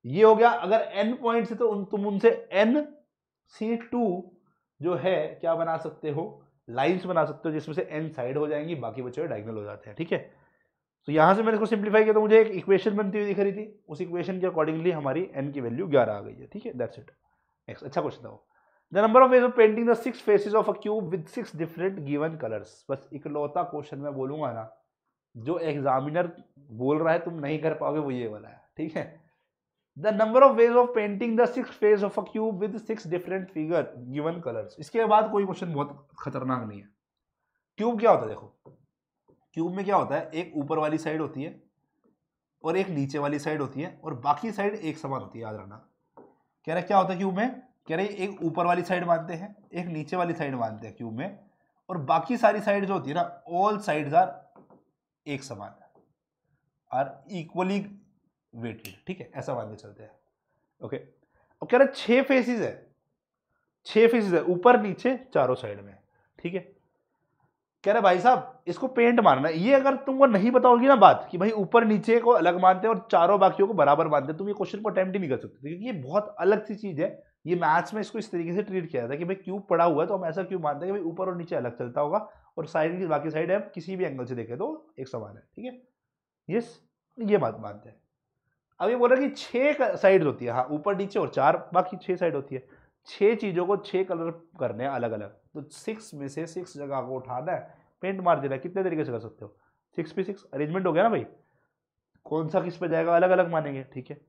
S1: ये हो गया अगर एन पॉइंट है तो उन, तुम उनसे एन सी टू जो है क्या बना सकते हो लाइन्स बना सकते हो जिसमें से एन साइड हो जाएंगी बाकी बचे हुए डाइगनल हो जाते हैं ठीक है तो यहाँ से मैंने इसको सिंप्लीफाई किया तो मुझे एक इक्वेशन बनती हुई दिख रही थी उस इक्वेशन के अकॉर्डिंगली हमारी एन की वैल्यू ग्यारह आ गई है ठीक है दैट्स इट नेक्स्ट अच्छा क्वेश्चन था वो the number of ways of painting the six faces of a cube with six different given colours बस इकलौता क्वेश्चन मैं बोलूंगा ना जो एग्जामिनर बोल रहा है तुम नहीं कर पाओगे वो ये वाला है ठीक है the number of ways of painting the six face of a cube with six different figure given colours इसके बाद कोई क्वेश्चन बहुत खतरनाक नहीं है क्यूब क्या होता है देखो क्यूब में क्या होता है एक ऊपर वाली साइड होती है और एक नीचे वाली साइड होती है और बाकी साइड एक समान होती है याद रखना कह रहा क्या होता है क्यूब में कह रहे एक ऊपर वाली साइड मानते हैं एक नीचे वाली साइड मानते हैं क्यूब में और बाकी सारी साइड जो होती है ना ऑल साइड्स आर एक समान आर इक्वली वेटेड ठीक है ऐसा मान के चलते हैं ओके अब कह रहे छह फेसिस है छह फेसिस है ऊपर नीचे चारों साइड में ठीक है कह रहे भाई साहब इसको पेंट मानना ये अगर तुमको नहीं बताओगी ना बात कि भाई ऊपर नीचे को अलग मानते हैं और चारों बाकियों को बराबर मानते हैं तुम ये क्वेश्चन को अटैम्प्ट ही नहीं कर सकते क्योंकि ये बहुत अलग सी चीज़ है ये मैथ्स में इसको इस तरीके से ट्रीट किया जाता है कि भाई क्यूब पड़ा हुआ है तो हम ऐसा क्यूब मानते हैं कि भाई ऊपर और नीचे अलग चलता होगा और साइड की बाकी साइड है किसी भी एंगल से देखें तो एक समान है ठीक है यस ये बात मानते हैं अब ये बोल रहा है कि छः साइड होती है हाँ ऊपर नीचे और चार बाकी छः साइड होती है छः चीज़ों को छः कलर करने हैं अलग अलग तो सिक्स में से सिक्स जगह को उठाना है पेंट मार देना कितने तरीके से कर सकते हो सिक्स पे सिक्स अरेंजमेंट हो गया ना भाई कौन सा किस पे जाएगा अलग अलग मानेंगे ठीक है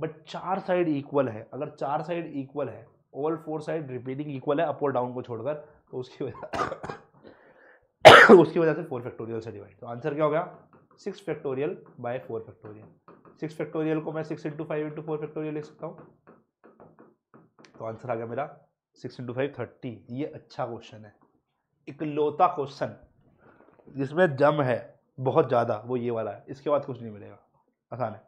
S1: बट चार साइड इक्वल है अगर चार साइड इक्वल है all four side repeating equal है अप और डाउन को छोड़कर तो उसकी वजह उसकी वजह से फोर फैक्टोरियल से डिवाइड तो आंसर क्या हो गया six factorial by four factorial six factorial को मैं six into five into four factorial लिख सकता हूँ तो आंसर आ गया मेरा सिक्स इंटू फाइव थर्टी ये अच्छा क्वेश्चन है इकलौता क्वेश्चन जिसमें जम है बहुत ज़्यादा वो ये वाला है इसके बाद कुछ नहीं मिलेगा आसान है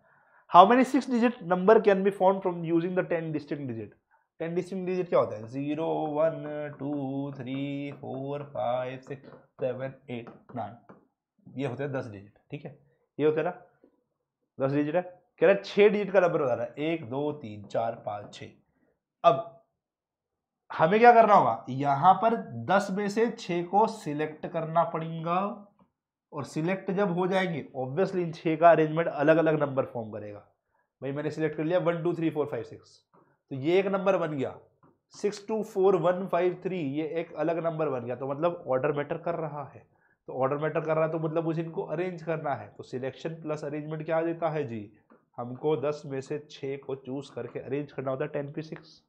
S1: how many six digit number can be form from using the ten distinct digit ten distinct digit क्या होता है zero one two three four five six seven eight nine ये होते हैं दस डिजिट ठीक है ये होते हैं ना दस डिजिट है कह रहा है छः डिजिट का नंबर बता रहा है एक दो तीन चार पाँच छ अब हमें क्या करना होगा यहां पर दस में से छ को सिलेक्ट करना पड़ेगा और सिलेक्ट जब हो जाएंगी ऑब्वियसली इन छः का अरेंजमेंट अलग अलग नंबर फॉर्म करेगा भाई मैंने सिलेक्ट कर लिया one two three four five six तो ये एक नंबर बन गया six two four one five three ये एक अलग नंबर बन गया तो मतलब ऑर्डर मैटर कर रहा है तो ऑर्डर मैटर कर रहा है तो मतलब मुझे इनको अरेंज करना है तो सिलेक्शन प्लस अरेंजमेंट क्या देता है जी हमको दस में से छः को चूज़ करके अरेंज करना होता है टेन पी सिक्स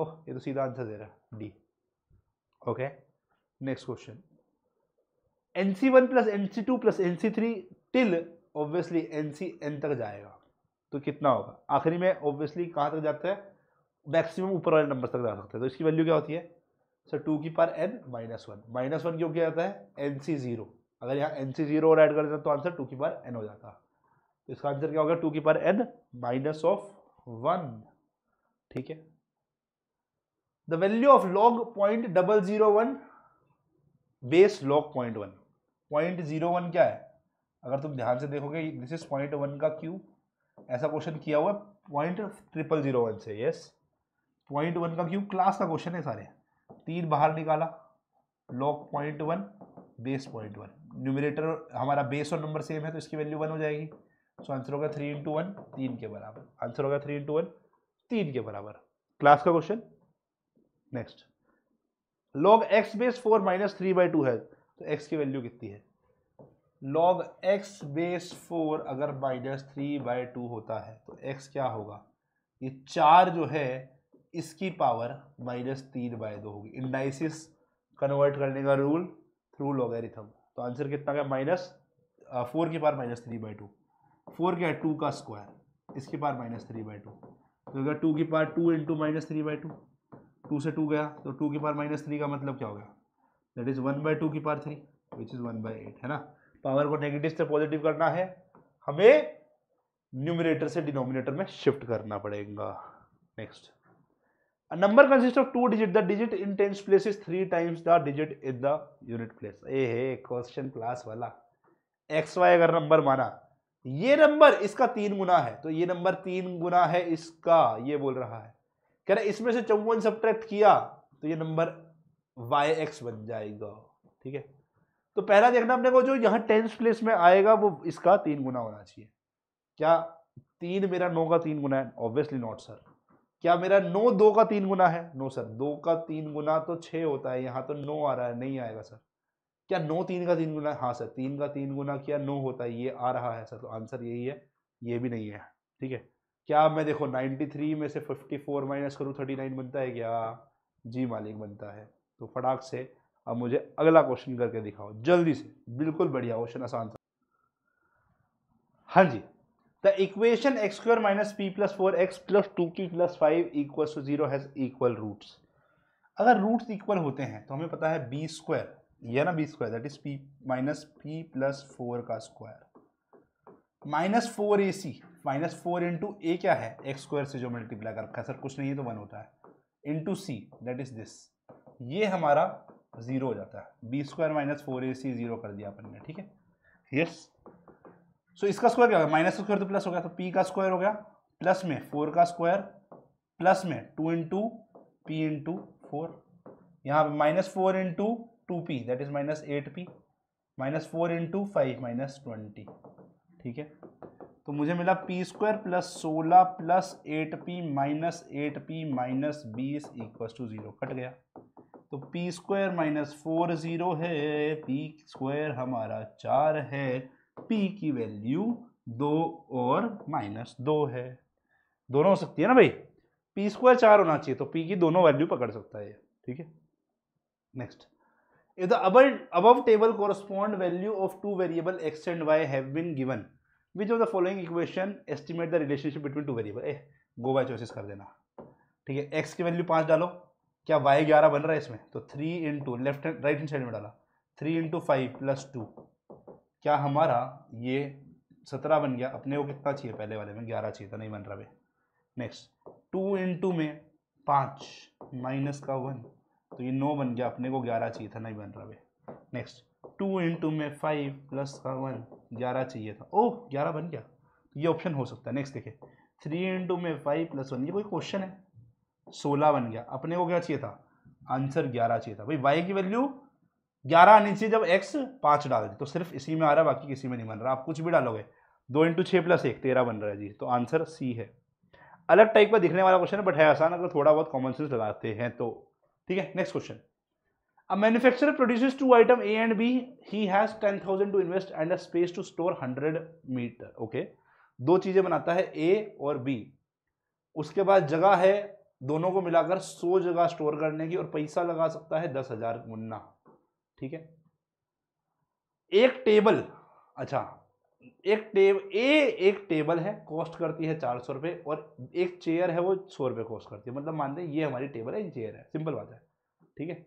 S1: ओह ये तो सीधा आंसर दे रहा है D okay next question one plus N two plus N till obviously N C N तक जाएगा तो कितना होगा आखिरी में ऑब्वियसली कहाँ तक जाता है मैक्सिमम ऊपर वाले नंबर तक जा सकते हैं तो इसकी वैल्यू क्या होती है सर टू की पार N minus one minus one क्यों किया जाता है एन सी जीरो अगर यहाँ एन सी जीरो और ऐड कर देता तो आंसर टू की पार एन हो जाता तो इसका आंसर क्या होगा टू की पार एन माइनस ऑफ वन ठीक है the value of log point double zero one base log point one point zero one क्या है अगर तुम ध्यान से देखोगे दिस इज पॉइंट वन का क्यू ऐसा क्वेश्चन किया हुआ है पॉइंट ट्रिपल जीरो वन से यस पॉइंट वन का क्यू क्लास का क्वेश्चन है सारे तीन बाहर निकाला log point one base point one numerator हमारा बेस और नंबर सेम है तो इसकी वैल्यू वन हो जाएगी सो आंसर होगा थ्री इंटू वन तीन के बराबर आंसर होगा थ्री इंटू वन तीन के बराबर क्लास का question next log X base four minus three by two है तो एक्स की वैल्यू कितनी है लॉग एक्स बेस फोर अगर माइनस थ्री बाई टू होता है तो एक्स क्या होगा ये चार जो है इसकी पावर माइनस तीन बाय दो होगी इंडाइसिस कन्वर्ट करने का रूल थ्रू लॉगेरिथम तो आंसर कितना का माइनस फोर की power minus three by two four क्या है टू का स्क्वायर इसकी power minus three by two तो अगर टू की power two into minus three by two two से टू गया तो टू की पावर माइनस थ्री का मतलब क्या हो गया that is one by two की पार three which is one by eight है ना पावर को नेगेटिव से पॉजिटिव करना है हमें न्यूमिनेटर से डिनोमिनेटर में शिफ्ट करना पड़ेगा next number consist of two digit the digit in tens place is three times the digit in the unit place A है क्वेश्चन क्लास वाला एक्स वाई अगर नंबर माना ये नंबर इसका तीन गुना है तो ये नंबर तीन गुना है इसका ये बोल रहा है कह रहे इसमें से चौवन सब्ट्रैक्ट किया तो ये नंबर वाई एक्स बन जाएगा ठीक है तो पहला देखना अपने को जो यहाँ टेंस प्लेस में आएगा वो इसका तीन गुना होना चाहिए क्या तीन मेरा नौ का तीन गुना है ऑब्वियसली नॉट सर क्या मेरा नौ दो का तीन गुना है नो सर दो का तीन गुना तो छः होता है यहाँ तो नौ आ रहा है नहीं आएगा सर क्या नौ तीन का तीन गुना हाँ सर तीन का तीन गुना क्या नौ होता है ये आ रहा है सर तो आंसर यही है ये भी नहीं है ठीक है क्या मैं देखो नाइन्टी थ्री में से फिफ्टी फोर माइनस करूँ थर्टी नाइन बनता है क्या जी मालिक बनता है तो फटाक से अब मुझे अगला क्वेश्चन करके दिखाओ जल्दी से बिल्कुल बढ़िया क्वेश्चन आसान था हाँ जी the equation X square minus P plus four X plus two की plus five equal to zero has equal roots अगर रूट्स इक्वल होते हैं तो हमें पता है बी स्क्वायर यह ना B square that is P minus P plus four का square minus four A C minus four into A क्या है एक्स स्क्वायर से जो मल्टीप्लाई कर रखा है सर कुछ नहीं है तो वन होता है into C that is this ये हमारा ज़ीरो हो जाता है B square minus four A C zero कर दिया अपन ने ठीक है यस सो इसका स्क्वायर क्या होगा माइनस का स्क्वायर तो प्लस हो गया तो पी का स्क्वायर हो गया प्लस में फोर का स्क्वायर प्लस में two into P into four यहाँ पर minus four into two P that is minus eight P minus four into five minus twenty ठीक है तो मुझे मिला पी स्क्वायर प्लस सोलह प्लस eight P minus eight P minus बीस इक्व टू जीरो कट गया तो P square minus four zero है पी स्क्वायर हमारा चार है पी की वैल्यू दो और माइनस दो है दोनों हो सकती है ना भाई पी स्क्वायर चार होना चाहिए तो पी की दोनों वैल्यू पकड़ सकता है ठीक है नेक्स्ट इफ द अबव अब table correspond value of two variable X and Y have been given which of the following equation estimate the relationship between two variable A go by choices कर देना ठीक है x की value पांच डालो क्या Y ग्यारह बन रहा है इसमें तो three into left hand right hand side में डाला three into five plus two क्या हमारा ये सत्रह बन गया अपने को कितना चाहिए पहले वाले में ग्यारह चाहिए था नहीं बन रहा भाई नेक्स्ट टू इंटू में पाँच माइनस का वन तो ये नौ बन गया अपने को ग्यारह चाहिए था नहीं बन रहा भाई नेक्स्ट टू इंटू में फाइव प्लस का वन ग्यारह चाहिए था ओह ग्यारह बन गया तो ये ऑप्शन हो सकता है नेक्स्ट देखिए थ्री इंटू में फाइव प्लस वन ये कोई क्वेश्चन है सोलह बन गया अपने को क्या चाहिए था आंसर ग्यारह चाहिए था भाई वाई की वैल्यू ग्यारह आनी चाहिए जब एक्स पाँच डाल दी तो सिर्फ इसी में आ रहा है बाकी किसी में नहीं बन रहा आप कुछ भी डालोगे दो इंटू छः प्लस एक तेरह बन रहा है जी तो आंसर सी है अलग टाइप का दिखने वाला क्वेश्चन है बट है आसान अगर थोड़ा बहुत कॉमन सेंस लगाते हैं तो ठीक है next question a manufacturer produces two item A and B he has ten thousand to invest and a space to store hundred meter okay दो चीजें बनाता है ए और बी उसके बाद जगह है दोनों को मिलाकर सौ जगह स्टोर करने की और पैसा लगा सकता है दस हजार मुन्ना ठीक है एक टेबल अच्छा एक टेब ए एक टेबल है कॉस्ट करती है चार सौ रुपये और एक चेयर है वो सौ रुपये कॉस्ट करती है मतलब मान लें ये हमारी टेबल है ये चेयर है सिंपल बात है ठीक है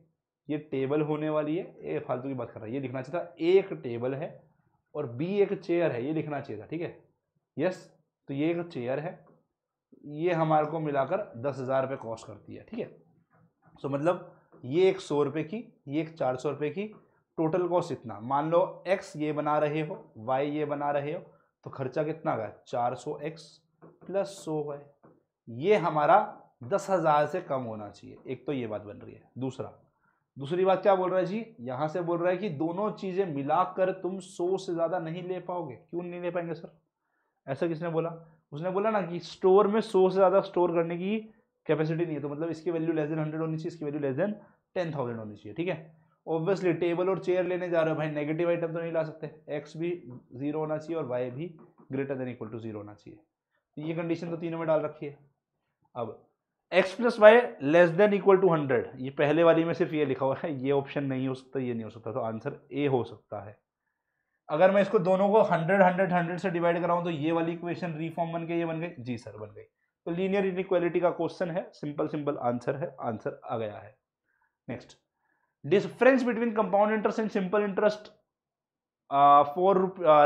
S1: ये टेबल होने वाली है ये फालतू की बात कर रहा है ये लिखना चाहिए एक टेबल है और बी एक चेयर है ये लिखना चाहिए था ठीक है यस तो ये एक चेयर है ये हमारे को मिलाकर दस हज़ार रुपये कॉस्ट करती है ठीक है सो मतलब ये एक सौ रुपये की ये एक चार सौ रुपये की टोटल कॉस्ट इतना मान लो एक्स ये बना रहे हो वाई ये बना रहे हो तो खर्चा कितना गया चार सौ एक्स प्लस सौ है ये हमारा दस हज़ार से कम होना चाहिए एक तो ये बात बन रही है दूसरा दूसरी बात क्या बोल रहा है जी यहाँ से बोल रहा है कि दोनों चीज़ें मिलाकर तुम सौ से ज़्यादा नहीं ले पाओगे क्यों नहीं ले पाएंगे सर ऐसा किसने बोला उसने बोला ना कि स्टोर में सौ से ज़्यादा स्टोर करने की कैपेसिटी नहीं है तो मतलब इसकी वैल्यू लेस देन हंड्रेड होनी चाहिए इसकी value less than ten thousand होनी चाहिए ठीक है ऑब्वियसली टेबल और चेयर लेने जा रहे हो भाई नेगेटिव आइटम तो नहीं ला सकते एक्स भी जीरो होना चाहिए और वाई भी greater than equal to zero होना चाहिए तो ये कंडीशन तो तीनों में डाल रखी है अब X plus Y less than equal to hundred ये पहले वाली में सिर्फ ये लिखा हुआ है ये ऑप्शन नहीं हो सकता ये नहीं हो सकता तो आंसर ए हो सकता है अगर मैं इसको दोनों को हंड्रेड हंड्रेड हंड्रेड से डिवाइड कराऊं तो ये वाली इक्वेशन रिफॉर्म बन गई ये बन गई जी सर बन गई तो लीनियर इक्वालिटी का क्वेश्चन है सिंपल सिंपल आंसर है आंसर आ गया है next difference between compound interest and simple interest for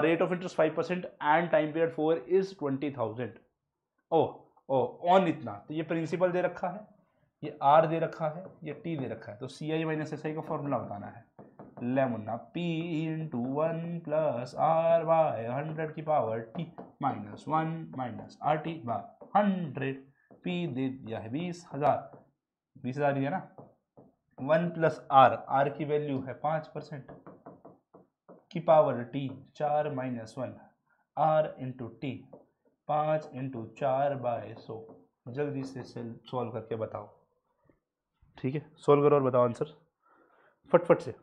S1: rate of interest five percent and time period four is twenty thousand O O on इतना तो ये principal दे रखा है ये आर दे रखा है ये टी दे रखा है तो सी आई माइनस एस आई का फॉर्मूला बताना है लेमुना P into one plus R by hundred की power T minus one minus R T by hundred P दे दिया है बीस हजार बीस हजार दिया ना वन प्लस आर आर की वैल्यू है पाँच परसेंट की पावर टी चार minus one R into T पाँच इंटू चार बाय सो जल्दी से सॉल्व करके बताओ ठीक है सॉल्व करो और बताओ आंसर फटफट से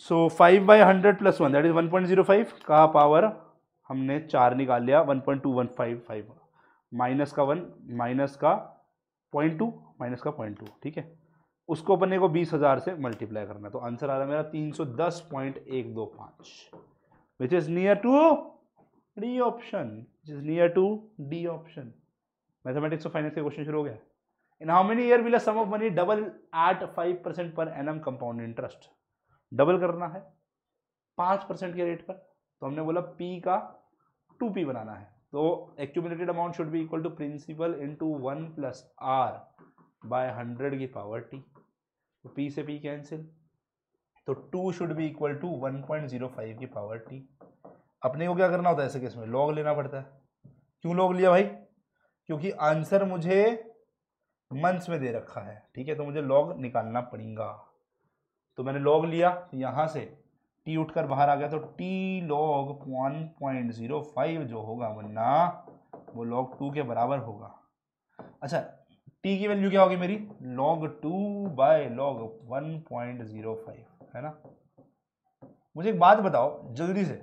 S1: so five by hundred plus one that is one point zero five का पावर हमने चार निकाल लिया one point two one five five minus का वन माइनस का पॉइंट टू माइनस का पॉइंट टू ठीक है उसको अपने को बीस हज़ार से मल्टीप्लाई करना तो आंसर आ रहा है मेरा तीन सौ दस पॉइंट एक दो पाँच which is near to D option which is near to D option mathematics और फाइनेंस के क्वेश्चन शुरू हो गया in how many year will a sum of money double at five percent per annum compound interest double करना है पाँच percent के rate पर तो हमने बोला पी का टू पी बनाना है तो accumulated amount should be equal to principal to one plus R by hundred की पावर टी तो पी से पी कैंसिल तो two should be equal to one point zero five की पावर टी अपने को क्या करना होता है ऐसे केस में लॉग लेना पड़ता है क्यों लॉग लिया भाई क्योंकि आंसर मुझे मंथ्स में दे रखा है ठीक है तो मुझे लॉग निकालना पड़ेगा तो मैंने लॉग लिया तो यहाँ से टी उठकर बाहर आ गया तो T log one point zero five जो होगा वरना वो लॉग टू के बराबर होगा अच्छा टी की वैल्यू क्या होगी मेरी log two by log one point zero five है ना मुझे एक बात बताओ जल्दी से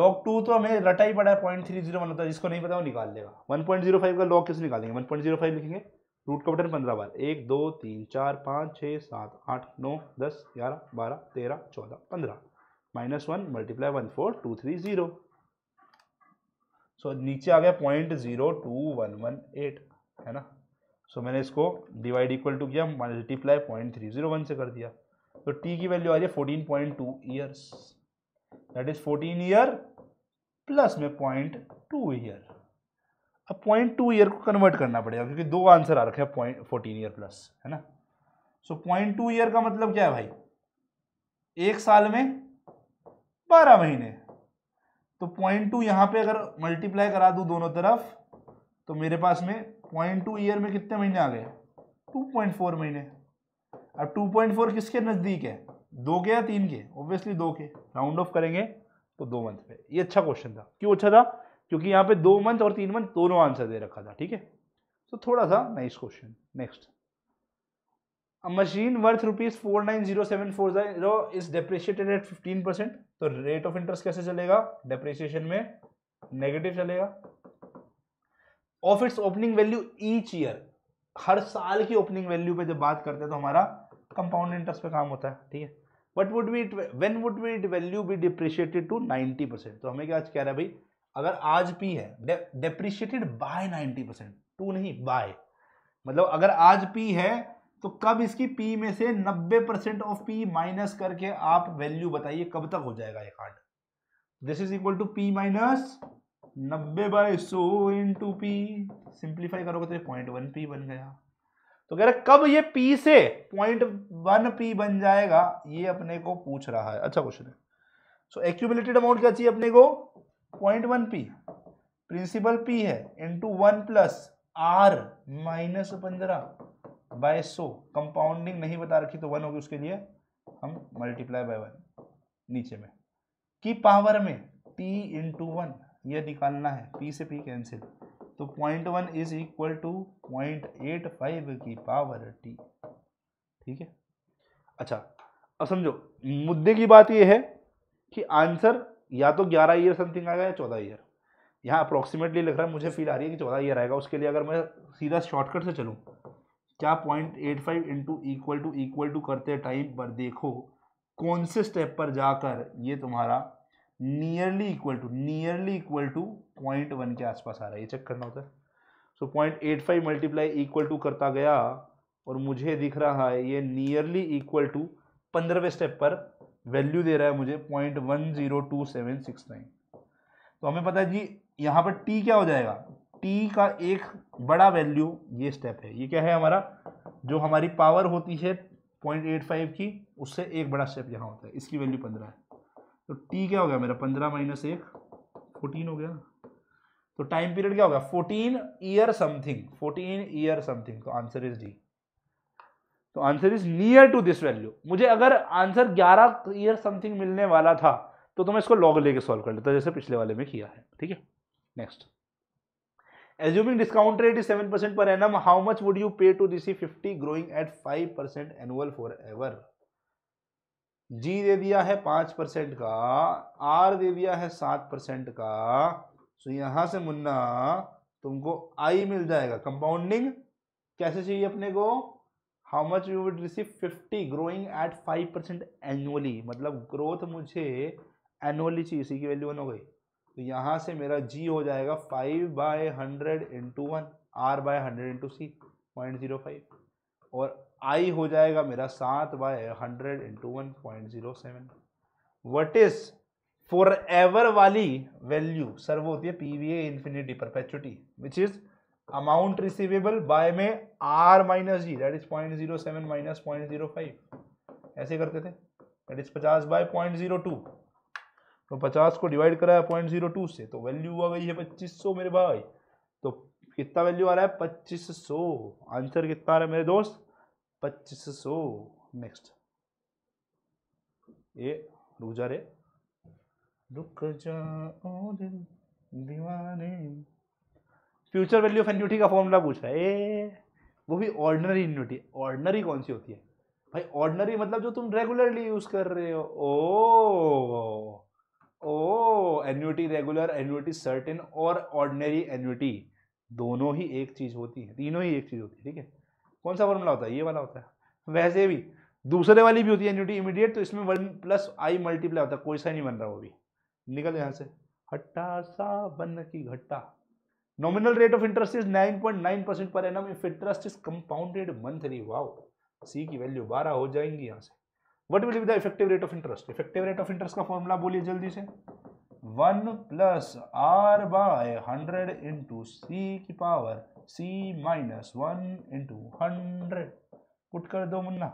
S1: लॉग टू तो हमें रटा ही पड़ा है पॉइंट थ्री जीरो वन होता है जिसको नहीं पता वो निकाल लेगा वन पॉइंट जीरो फाइव का लॉग कैसे निकालेंगे वन पॉइंट जीरो फाइव लिखेंगे रूट का बटन पंद्रह बार एक दो तीन चार पाँच छः सात आठ नौ दस ग्यारह बारह तेरह चौदह पंद्रह minus one multiply one four two three zero so नीचे आ गया point zero two one one eight है ना सो so, मैंने इसको डिवाइड इक्वल टू किया multiply point three zero one से कर दिया तो टी की वैल्यू आ रही है fourteen point two years that is fourteen year plus में पॉइंट टू ईयर अब पॉइंट टू ईयर को कन्वर्ट करना पड़ेगा क्योंकि दो आंसर आ रखे हैं पॉइंट फोर्टीन ईयर प्लस है ना सो पॉइंट टू ईयर का मतलब क्या है भाई एक साल में बारह महीने तो पॉइंट टू यहाँ पे अगर मल्टीप्लाई करा दूँ दोनों तरफ तो मेरे पास में पॉइंट टू ईयर में कितने महीने आ गए टू पॉइंट फोर महीने अब टू पॉइंट फोर किसके नज़दीक है दो के या तीन के ऑब्वियसली दो के राउंड ऑफ करेंगे तो दो मंथ पे ये अच्छा क्वेश्चन था क्यों अच्छा था क्योंकि यहाँ पे दो मंथ और तीन मंथ दोनों आंसर दे रखा था ठीक है तो थोड़ा सा nice question next machine worth rupees four nine zero seven four zero is depreciated at fifteen percent तो रेट ऑफ इंटरेस्ट कैसे चलेगा डेप्रिसिएशन में नेगेटिव चलेगा of its opening value each year हर साल की ओपनिंग वैल्यू पे जब बात करते हैं तो हमारा कंपाउंड इंटरेस्ट पे काम होता है ठीक है what would be it when would be it value be depreciated to ninety percent तो हमें क्या कह रहा है भाई अगर आज पी है डेप्रिशिएटेड बाय 90 परसेंट टू नहीं बाय मतलब अगर आज पी है तो कब इसकी पी में से 90 परसेंट ऑफ पी माइनस करके आप वैल्यू बताइए कब तक हो जाएगा ये card this is equal to P minus नब्बे by so into P simplify करोगे तो पॉइंट वन पी बन गया तो कह रहे कब ये P से पॉइंट वन पी बन जाएगा ये अपने को पूछ रहा है अच्छा क्वेश्चन है सो एक्यूमुलेटेड अमाउंट क्या चाहिए अपने को point one P principal P है into one plus R minus पंद्रह बाय सो कंपाउंडिंग नहीं बता रखी तो वन होगी उसके लिए हम मल्टीप्लाई बाय वन नीचे में की पावर में टी इंटू वन ये निकालना है पी से पी कैंसिल तो point one is equal to point eight five की पावर टी ठीक है अच्छा अब समझो मुद्दे की बात यह है कि आंसर या तो ग्यारह ईयर समथिंग आएगा या चौदह ईयर यहाँ अप्रॉक्सीमेटली लग रहा है मुझे फील आ रही है कि चौदह ईयर आएगा उसके लिए अगर मैं सीधा शॉर्टकट से चलूँ क्या point eight five into equal to equal to करते टाइम पर देखो कौन से स्टेप पर जाकर ये तुम्हारा nearly equal to nearly equal to point one के आसपास आ रहा है ये चेक करना होता है so point eight five multiply equal to करता गया और मुझे दिख रहा है ये नियरली इक्वल टू पंद्रहवें स्टेप पर वैल्यू दे रहा है मुझे point one zero two seven six nine तो हमें पता है जी यहाँ पर टी क्या हो जाएगा टी का एक बड़ा वैल्यू ये स्टेप है ये क्या है हमारा जो हमारी पावर होती है पॉइंट एट फाइव की उससे एक बड़ा स्टेप यहाँ होता है इसकी वैल्यू पंद्रह है तो टी क्या हो गया मेरा पंद्रह माइनस एक फोर्टीन हो गया तो टाइम पीरियड क्या होगा fourteen year something fourteen year something तो आंसर इज डी तो answer is near to this value मुझे अगर आंसर ग्यारह ईयर समथिंग मिलने वाला था तो, तो मैं इसको लॉग लेके सॉल्व कर लेता जैसे पिछले वाले में किया है ठीक है next assuming discount rate is seven percent per annum how much would you pay to this fifty growing at five percent annual forever G दे दिया है पांच परसेंट का आर दे दिया है सात परसेंट का सो तो यहां से मुन्ना तुमको आई मिल जाएगा कंपाउंडिंग कैसे चाहिए अपने को how much you would receive fifty growing at five percent annually मतलब ग्रोथ मुझे एनुअली चाहिए इसी की वैल्यू वन हो गई तो यहाँ से मेरा जी हो जाएगा five by hundred into one R by hundred into C point zero five और आई हो जाएगा मेरा सात by hundred into one point zero seven what is forever वाली वैल्यू सर वो होती है P V A infinity perpetuity which is amount receivable by में is point zero seven minus point zero five ऐसे करते थे पचास by point zero to तो पचास को डिवाइड कराया टू से तो वैल्यू आ गई है सौ मेरे भाई तो कितना वैल्यू आ रहा है सौ आंसर कितना आ रहा है मेरे दोस्त सौ नेक्स्ट ये रुक जा रे रुक जा ओ दिल दीवाने फ्यूचर वैल्यू ऑफ एन्यूटी का फॉर्मूला पूछ रहा है ए वो भी ऑर्डनरी एन्यूटी ऑर्डनरी कौन सी होती है भाई ऑर्डनरी मतलब जो तुम रेगुलरली यूज कर रहे हो oh oh annuity regular annuity certain और ऑर्डनरी एन्यूटी दोनों ही एक चीज़ होती है तीनों ही एक चीज़ होती है ठीक है कौन सा फॉर्मूला होता है ये वाला होता है वैसे भी दूसरे वाली भी होती है एन्यूटी इमीडिएट तो इसमें वन प्लस आई मल्टीप्लाई होता है कोई सा नहीं बन रहा वो भी निकल यहाँ से हट्टा सा बन की घट्टा nominal rate of interest is 9.9 percent per annum if interest is compounded monthly wow C की वैल्यू 12 हो जाएंगी यहाँ से what will effective rate of interest effective rate of interest का फॉर्मूला बोलिए जल्दी से one plus R by hundred into C की power C minus one into hundred put कर दो मुन्ना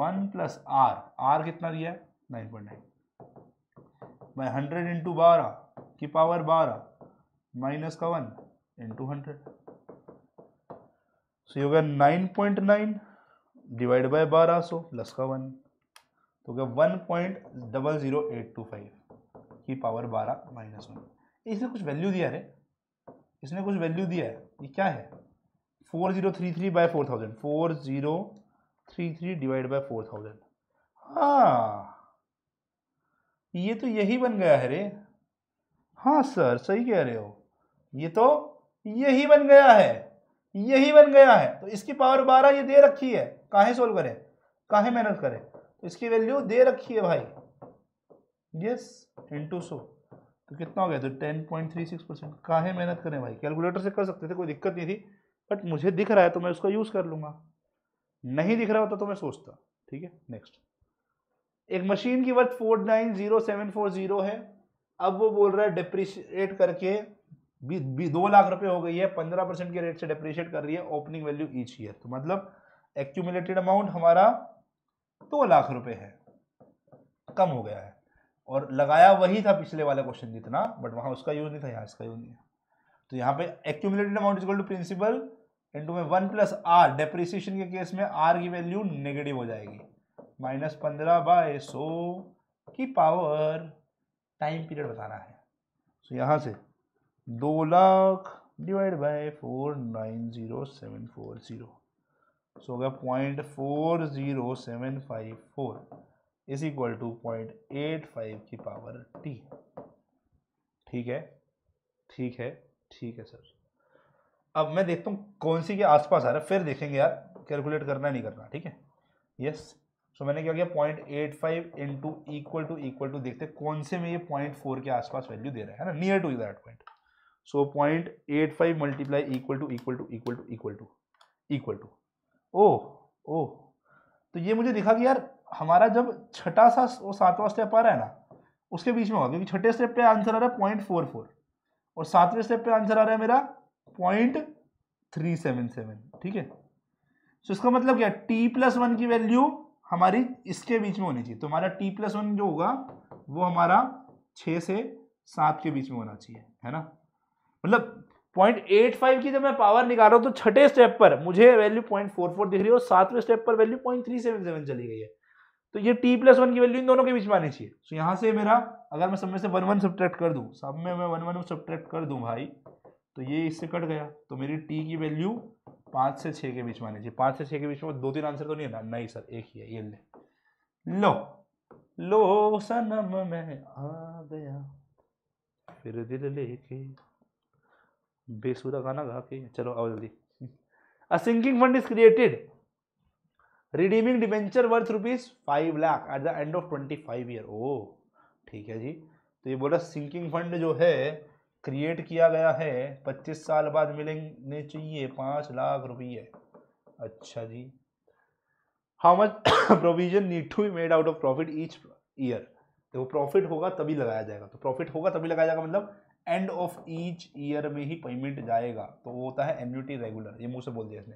S1: वन प्लस आर आर कितना दिया है nine point nine by hundred into बारह की पावर बारह माइनस का वन इंटू हंड्रेड सो योग हो गया nine point nine divide by बारह सो प्लस का वन तो गया one point double zero eight two five की पावर बारह माइनस वन इसने कुछ वैल्यू दिया है इसने कुछ वैल्यू दिया है ये क्या है four zero three three by four thousand four zero three three divide by four thousand हाँ ये तो यही बन गया है रे हाँ सर सही कह रहे हो ये तो यही बन गया है यही बन गया है तो इसकी पावर बारह ये दे रखी है काहे सोल्व करें काहे मेहनत करें तो इसकी वैल्यू दे रखी है भाई यस टू सो तो कितना हो गया तो ten point three six percent काहे मेहनत करें भाई कैलकुलेटर से कर सकते थे कोई दिक्कत नहीं थी बट मुझे दिख रहा है तो मैं उसका यूज़ कर लूँगा नहीं दिख रहा होता तो मैं सोचता ठीक है नेक्स्ट एक मशीन की worth four nine zero seven four zero है अब वो बोल रहा है डिप्रिशिएट करके भी, भी दो लाख रुपए हो गई है पंद्रह परसेंट के रेट से डिप्रिशिएट कर रही है ओपनिंग वैल्यू ईच ईयर तो मतलब एक्यूमुलेटेड अमाउंट हमारा दो लाख रुपए है कम हो गया है और लगाया वही था पिछले वाले क्वेश्चन जितना बट वहां उसका यूज नहीं था यहाँ इसका यूज नहीं है तो यहाँ पे accumulated amount equal to principal into में वन प्लस आर डेप्रिसिएशन के केस में आर की वैल्यू नेगेटिव हो जाएगी माइनस पंद्रह बाय सो की पावर टाइम पीरियड बताना है सो तो so यहाँ से दो lakh divide by four nine zero seven four zero so होगा point four zero seven five four is equal to point eight five की पावर टी ठीक है ठीक है ठीक है सर अब मैं देखता हूँ कौन सी के आसपास आ रहा है फिर देखेंगे यार कैलकुलेट करना नहीं करना ठीक है यस सो मैंने क्या किया point eight five into equal to equal to देखते कौन से में ये पॉइंट फोर के आसपास वैल्यू दे रहा है ना near to that point so point eight five multiply equal to equal to equal to equal to equal to oh oh तो ये मुझे दिखा कि यार हमारा जब छठा सा और सातवां स्टेप आ रहा है ना उसके बीच में होगा क्योंकि छठे स्टेप पे आंसर आ रहा है पॉइंट फोर फोर और सातवें स्टेप पे आंसर आ रहा है मेरा पॉइंट थ्री सेवन सेवन ठीक है सो इसका मतलब क्या टी प्लस वन की वैल्यू हमारी इसके बीच में होनी चाहिए तो हमारा टी प्लस वन जो होगा वो हमारा छः से सात के बीच में होना चाहिए है ना मतलब 0.85 की जब मैं पावर निकाल रहा हूँ तो छठे स्टेप पर मुझे वैल्यू 0.44 दिख रही है और सातवें स्टेप पर वैल्यू 0.377 चली गई है तो ये टी प्लस वन की वैल्यू इन दोनों के बीच में आनी चाहिए सो तो so, यहाँ से मेरा अगर मैं सब में से वन वन सब्ट्रैक्ट कर दूँ सब में मैं वन वन सब्ट्रैक्ट कर दूँ भाई तो ये इससे कट गया तो मेरी टी की वैल्यू पाँच से छः के बीच में आनी चाहिए पाँच से छः के बीच में दो तीन आंसर तो नहीं है नहीं सर एक ही है ये ले लो लो सनम में आ गया फिर दिल लेके बेसुदा गाना गा के चलो आओ जल्दी a sinking fund is created redeeming debenture worth rupees five lakh at the end of twenty five year oh ठीक है जी तो ये बोला सिंकिंग फंड जो है क्रिएट किया गया है पच्चीस साल बाद मिलेंगे चाहिए पाँच लाख रुपये अच्छा जी how much provision need to be made out of profit each year देखो प्रॉफिट होगा तभी लगाया जाएगा तो प्रॉफिट होगा तभी लगाया जाएगा मतलब एंड ऑफ ईच ईयर में ही पेमेंट जाएगा तो वो होता है एन्यूटी रेगुलर ये मुंह से बोल दिया इसने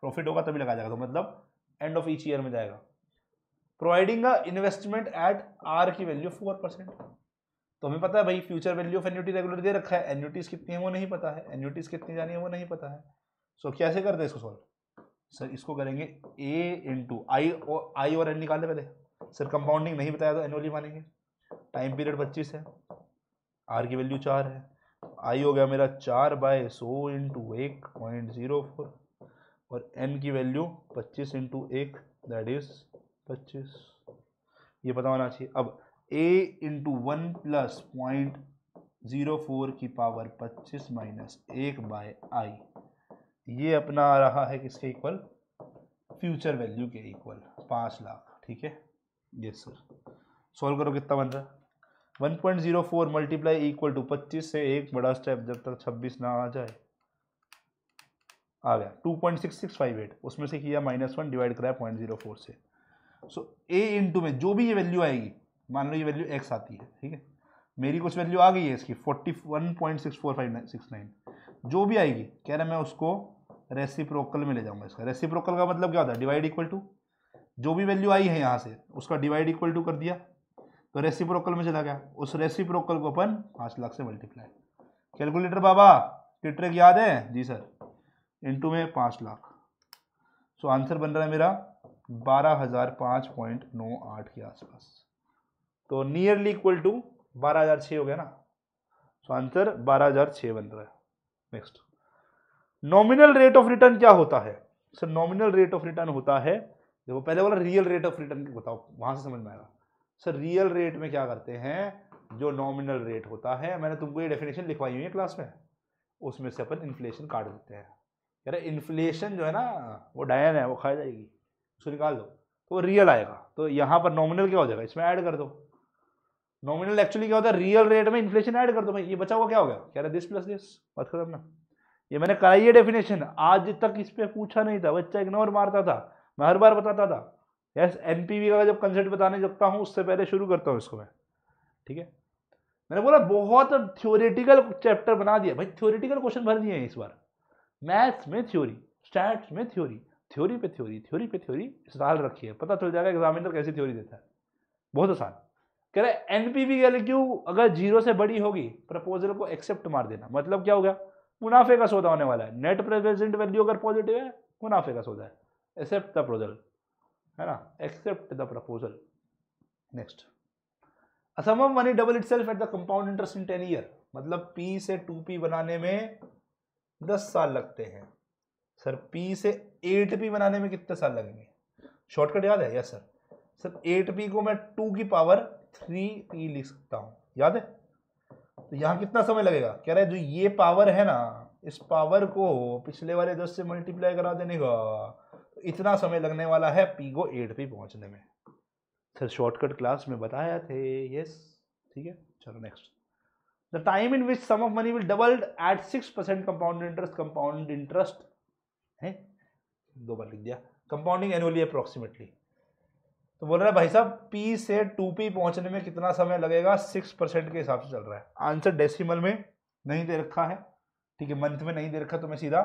S1: प्रॉफिट होगा तभी लगा जाएगा तो मतलब एंड ऑफ ईच ईयर में जाएगा providing a investment at R की वैल्यू फोर परसेंट तो हमें पता है भाई future value of annuity regular दे रखा है एन्यूटीज कितनी है वो नहीं पता है एन्यूटीज कितनी जानी है वो नहीं पता है सो so, कैसे करते हैं इसको सॉल्व सर इसको करेंगे ए इंटू आई और आई और एन निकालने पहले सर कंपाउंडिंग नहीं बताया तो एनुअली मानेंगे टाइम पीरियड पच्चीस है आर की वैल्यू चार है आई हो गया मेरा चार बाय सौ इंटू एक पॉइंट ज़ीरो फोर और एन की वैल्यू पच्चीस इंटू एक दैट इज़ पच्चीस ये पता होना चाहिए अब A into one plus point zero four की पावर पच्चीस माइनस एक बाय आई ये अपना आ रहा है किसके इक्वल फ्यूचर वैल्यू के इक्वल पाँच लाख ठीक है यस सर सॉल्व करो कितना बन रहा है one point zero four multiply equal to पच्चीस से एक बड़ा स्टेप जब तक छब्बीस ना आ जाए आ गया two point six six five eight उसमें से किया माइनस वन डिवाइड कराया पॉइंट जीरो फोर से सो ए इंटू में जो भी ये वैल्यू आएगी मान लो ये वैल्यू एक्स आती है ठीक है मेरी कुछ वैल्यू आ गई है इसकी forty one point six four five six nine जो भी आएगी कह रहा मैं उसको रेसिप्रोकल में ले जाऊंगा इसका रेसिप्रोकल का मतलब क्या होता है डिवाइड इक्वल टू जो भी वैल्यू आई है यहाँ से उसका डिवाइड इक्वल टू कर दिया तो रेसिप्रोकल में चला गया उस रेसिप्रोकल को अपन पाँच लाख से मल्टीप्लाई कैलकुलेटर बाबा ट्रिक याद है जी सर इंटू में पाँच लाख सो आंसर बन रहा है मेरा बारह हज़ार पाँच पॉइंट नौ आठ के आसपास तो नियरली इक्वल टू बारह हज़ार छः हो गया ना सो आंसर बारह हज़ार छः बन रहा है next nominal rate of return क्या होता है sir nominal rate of return होता है देखो पहले वाला रियल रेट ऑफ रिटर्न बताओ वहाँ से समझ में आएगा सर रियल रेट में क्या करते हैं जो नॉमिनल रेट होता है मैंने तुमको ये डेफिनेशन लिखवाई हुई है क्लास में उसमें से अपन इन्फ्लेशन काट देते हैं कह रहे इन्फ्लेशन जो है ना वो डायन है वो खा जाएगी उसको निकाल दो तो वो रियल आएगा तो यहाँ पर नॉमिनल क्या हो जाएगा इसमें ऐड कर दो नॉमिनल एक्चुअली क्या होता है रियल रेट में इन्फ्लेशन ऐड कर दो भाई ये बचा हुआ क्या हो गया कह रहे दिस प्लस दिस बात करो अपना ये मैंने कराई है डेफिनेशन आज तक इस पर पूछा नहीं था बच्चा इग्नोर मारता था मैं हर बार बताता था यस एन का जब कंसेप्ट बताने लगता हूँ उससे पहले शुरू करता हूँ इसको मैं ठीक है मैंने बोला बहुत थ्योरेटिकल चैप्टर बना दिया भाई थ्योरेटिकल क्वेश्चन भर दिए हैं इस बार मैथ्स में थ्योरी स्टैट्स में थ्योरी थ्योरी पे थ्योरी थ्योरी पे थ्योरी डाल रखी है पता चल जाएगा एग्जामिनर कैसी थ्योरी देता है बहुत आसान कह रहे एन पी वी क्यू अगर जीरो से बड़ी होगी प्रपोजल को एक्सेप्ट मार देना मतलब क्या हो गया मुनाफे का सौदा होने वाला है नेट प्रेजेंट वैल्यू अगर पॉजिटिव है मुनाफे का सौदा है एक्सेप्ट द प्रोजल है ना accept the proposal next assume money double itself at the compound interest in ten year मतलब पी से टू पी बनाने में दस साल लगते हैं सर पी से एट पी बनाने में कितने साल लगेंगे शॉर्टकट याद है yes sir sir eight P को मैं टू की पावर थ्री पी लिख सकता हूँ याद है तो यहाँ कितना समय लगेगा कह रहा है जो ये पावर है ना इस पावर को पिछले वाले दस से मल्टीप्लाई करा देने का इतना समय लगने वाला है पीगो एट पे पहुंचने में सर शॉर्टकट क्लास में बताया थे यस ठीक है चलो next the time in which sum of money will doubled at six percent compound interest compound interest है दो बार लिख दिया कंपाउंडिंग एनुअली अप्रोक्सीमेटली तो बोल रहा है भाई साहब पी से टू पी पहुंचने में कितना समय लगेगा सिक्स परसेंट के हिसाब से चल रहा है आंसर डेसिमल में नहीं दे रखा है ठीक है मंथ में नहीं दे रखा तो मैं सीधा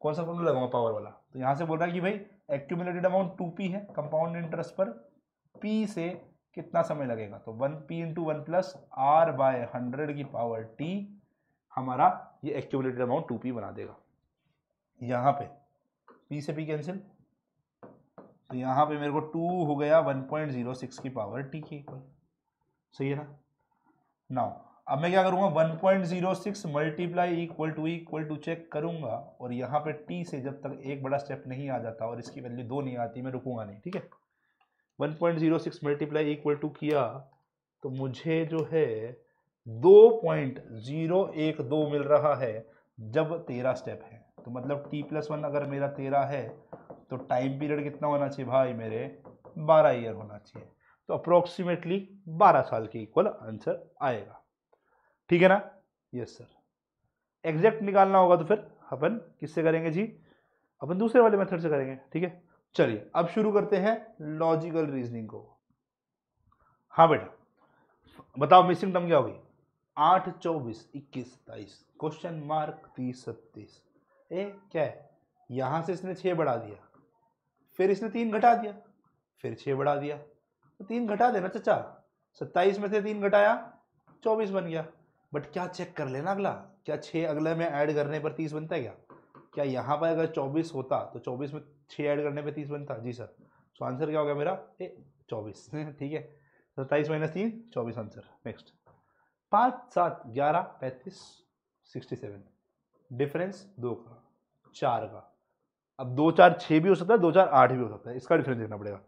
S1: कौन सा फॉर्मूला लगाऊंगा पावर वाला तो यहाँ से बोल रहा है कि भाई एक्यूमुलेटेड अमाउंट टू पी है कंपाउंड इंटरेस्ट पर पी से कितना समय लगेगा तो one P into one plus R by hundred की पावर टी हमारा ये एक्यूमुलेटेड अमाउंट टू पी बना देगा यहाँ पे पी से पी कैंसिल तो यहाँ पे मेरे को टू हो गया वन पॉइंट जीरो सिक्स की पावर टी के इक्वल सही है ना नाउ अब मैं क्या करूँगा one point zero six multiply equal to equal to check करूँगा और यहाँ पे टी से जब तक एक बड़ा स्टेप नहीं आ जाता और इसकी वैल्यू दो नहीं आती मैं रुकूंगा नहीं ठीक है one point zero six multiply equal to किया तो मुझे जो है दो पॉइंट जीरो एक दो मिल रहा है जब तेरह स्टेप है तो मतलब टी प्लस वन अगर मेरा तेरह है तो टाइम पीरियड कितना होना चाहिए भाई मेरे बारह ईयर होना चाहिए तो अप्रोक्सीमेटली बारह साल के इक्वल आंसर आएगा ठीक है ना यस सर एग्जैक्ट निकालना होगा तो फिर अपन किससे करेंगे जी अपन दूसरे वाले मेथड से करेंगे ठीक है चलिए अब शुरू करते हैं लॉजिकल रीजनिंग को हाँ बेटा बताओ मिसिंग टर्म क्या होगी आठ चौबीस इक्कीस सत्ताईस क्वेश्चन मार्क तीस सत्तीस ए क्या है यहाँ से इसने छः बढ़ा दिया फिर इसने तीन घटा दिया फिर छः बढ़ा दिया तो तीन घटा देना चचा सत्ताईस में से तीन घटाया चौबीस बन गया बट क्या चेक कर लेना अगला क्या छः अगले में ऐड करने पर तीस बनता है क्या क्या यहाँ पर अगर चौबीस होता तो चौबीस में छः ऐड करने पर तीस बनता जी सर सो आंसर क्या हो गया मेरा ए चौबीस ठीक है सत्ताईस माइनस तीन चौबीस आंसर नेक्स्ट पाँच सात ग्यारह पैंतीस सिक्सटी सेवन डिफरेंस दो का चार का अब दो चार छः भी हो सकता है दो चार आठ भी हो सकता है इसका डिफरेंस देखना पड़ेगा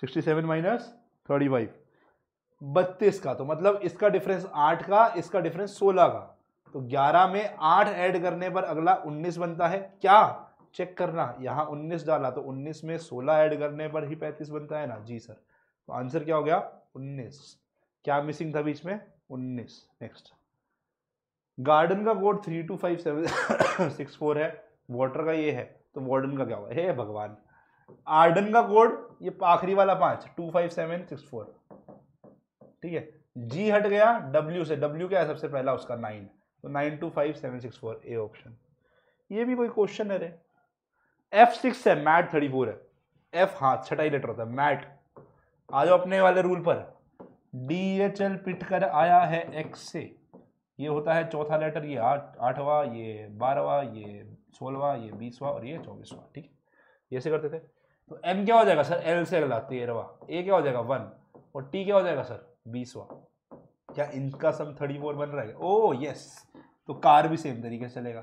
S1: sixty seven minus thirty five बत्तीस का तो मतलब इसका डिफरेंस आठ का इसका डिफरेंस सोलह का तो ग्यारह में आठ ऐड करने पर अगला उन्नीस बनता है क्या चेक करना यहाँ उन्नीस डाला तो उन्नीस में सोलह ऐड करने पर ही पैंतीस बनता है ना जी सर तो आंसर क्या हो गया उन्नीस क्या मिसिंग था बीच में उन्नीस नेक्स्ट गार्डन का code three two five seven six four है वाटर का ये है तो वार्डन का क्या हुआ हे भगवान आर्डन का कोड ये आखिरी वाला पाँच two five seven six four ठीक है जी हट गया डब्ल्यू से डब्ल्यू क्या है सबसे पहला उसका नाइन तो nine two five seven six four A option ये भी कोई क्वेश्चन है रे एफ सिक्स है मैट थर्टी फोर है एफ हाँ छठाई लेटर होता है मैट आ जाओ अपने वाले रूल पर डी एच एल पिट कर आया है एक्स से ये होता है चौथा लेटर ये आठ आठवा ये बारहवा ये सोलहवा ये बीसवा और ये चौबीसवा ठीक है ऐसे करते थे तो एम क्या हो जाएगा सर एल से अगला तेरहवा ए क्या हो जाएगा वन और टी क्या हो जाएगा सर बीसवा क्या इनका सम थर्टी फोर बन रहा है ओ oh, यस तो कार भी सेम तरीके से चलेगा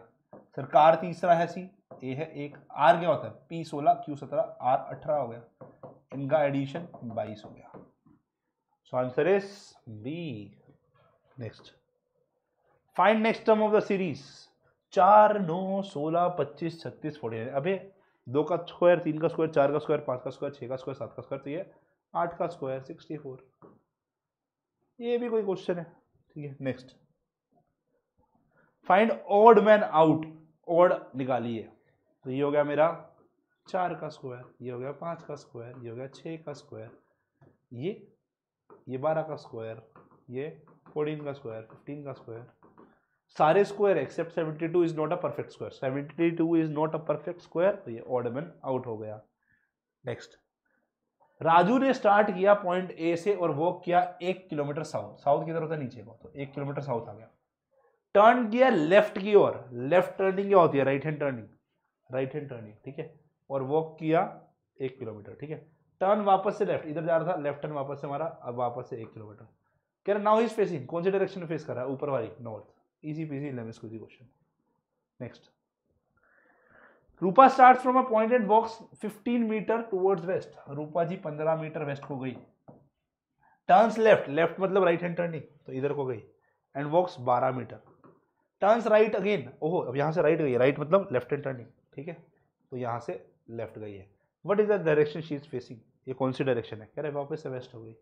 S1: सर कार तीसरा है सी ए है एक आर क्या होता है पी सोलह क्यू सत्रह आर अठारह हो गया इनका एडिशन बाईस हो गया so answer is B next find next term of the series चार नौ सोलह पच्चीस छत्तीस फोर्टी नाइन अभी दो का स्क्वायर तीन का स्क्वायर चार का स्क्वायर पांच का स्क्वायर छः का स्क्वायर सात का स्क्वायर तो ये आठ का स्क्वायर सिक्सटी फोर ये भी कोई क्वेश्चन है ठीक है next find odd man out odd निकालिए तो ये हो गया मेरा चार का स्क्वायर ये हो गया पाँच का स्क्वायर ये हो गया छः का स्क्वायर ये ये बारह का स्क्वायर ये फोर्टीन का स्क्वायर फिफ्टीन का स्क्वायर सारे square except seventy two is not a perfect square seventy two is not a perfect square तो ये ऑड मैन आउट हो गया नेक्स्ट राजू ने स्टार्ट किया पॉइंट ए से और वॉक किया एक किलोमीटर साउथ साउथ की तरफ था नीचे को तो एक किलोमीटर साउथ आ गया टर्न किया लेफ्ट की ओर लेफ्ट टर्निंग क्या होती है right hand turning right hand turning ठीक है और वॉक किया एक किलोमीटर ठीक है टर्न वापस से लेफ्ट इधर जा रहा था लेफ्ट टर्न वापस से हमारा अब वापस से एक किलोमीटर कह रहा नाउ इज फेसिंग कौन से डायरेक्शन में फेस कर रहा है ऊपर वाली north easy peasy question next Rupa start from a pointed box fifteen metre towards west Rupa ji पंद्रह मीटर वेस्ट को गई टर्न्स लेफ्ट लेफ्ट मतलब राइट हैंड टर्निंग तो इधर को गई एंड वॉक्स बारह मीटर टर्न्स राइट अगेन ओहो अब यहाँ से राइट गई राइट मतलब लेफ्ट हैंड टर्निंग ठीक है तो यहाँ से लेफ्ट गई है what is the direction she is facing ये कौन सी डायरेक्शन है कह रहे वापस से वेस्ट हो गई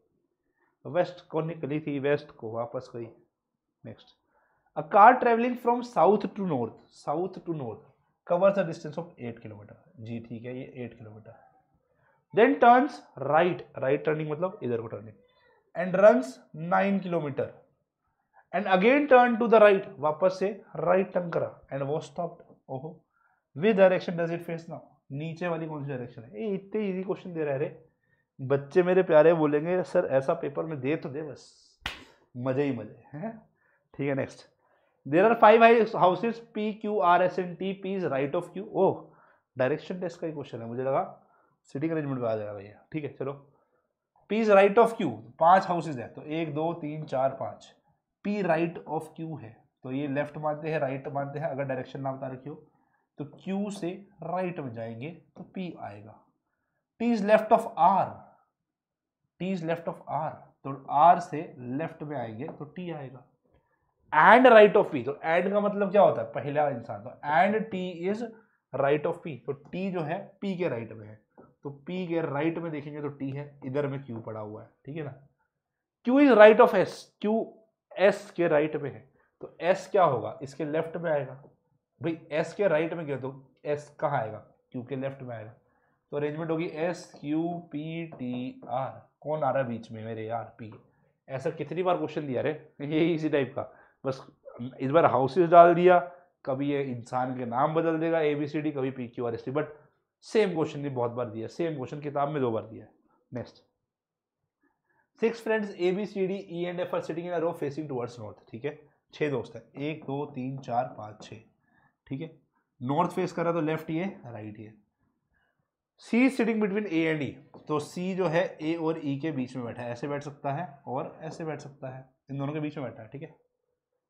S1: वेस्ट तो को निकली थी वेस्ट को वापस गई next a car travelling from south to north south to north covers a distance of eight kilometre जी ठीक है ये एट किलोमीटर है then turns right right turning मतलब इधर को turning and runs nine kilometre and again turn to the right वापस से राइट टर्न करा एंड वो स्टॉप ओहो with direction does it face now नीचे वाली कौन सी डायरेक्शन है ये इतने इजी क्वेश्चन दे रहे है रे बच्चे मेरे प्यारे बोलेंगे सर ऐसा पेपर में दे तो दे बस मज़े ही मज़े हैं ठीक है next there are five houses P Q R S N T P is right of Q oh direction test का ही क्वेश्चन है मुझे लगा सिटिंग अरेंजमेंट में आ जाएगा भैया ठीक है चलो P is right of Q पांच हाउसेज है तो एक दो तीन चार पाँच पी राइट ऑफ क्यू है तो ये लेफ्ट मानते हैं राइट मानते हैं अगर डायरेक्शन ना बता रखी हो तो क्यू से राइट में जाएंगे तो पी आएगा T is left of R T is left of R तो आर से लेफ्ट में आएंगे तो टी आएगा एंड राइट ऑफ पी तो एंड का मतलब क्या होता है पहला इंसान तो and T is right of P तो टी जो है पी के राइट में है तो पी के राइट में देखेंगे तो टी है इधर में क्यू पड़ा हुआ है ठीक है ना Q is right of S Q S के राइट में है तो एस क्या होगा इसके लेफ्ट में आएगा भाई एस के राइट में गया तो एस कहाँ आएगा क्यू के लेफ्ट में आएगा तो अरेंजमेंट होगी S Q P T R कौन आ रहा है बीच में मेरे यार पी ऐसा कितनी बार क्वेश्चन दिया रे ये इसी टाइप का बस इस बार हाउसेज डाल दिया कभी ये इंसान के नाम बदल देगा ए बी सी डी कभी P Q R S T but same question भी बहुत बार दिया सेम क्वेश्चन किताब में दो बार दिया next six friends A B C D E and F are sitting in row facing towards north ठीक है छः दोस्त हैं एक दो तीन चार पाँच छः ठीक है नॉर्थ फेस कर रहा तो लेफ्ट ये राइट ये C sitting between A and E तो सी जो है ए और ई e के बीच में बैठा है ऐसे बैठ सकता है और ऐसे बैठ सकता है इन दोनों के बीच में बैठा है ठीक है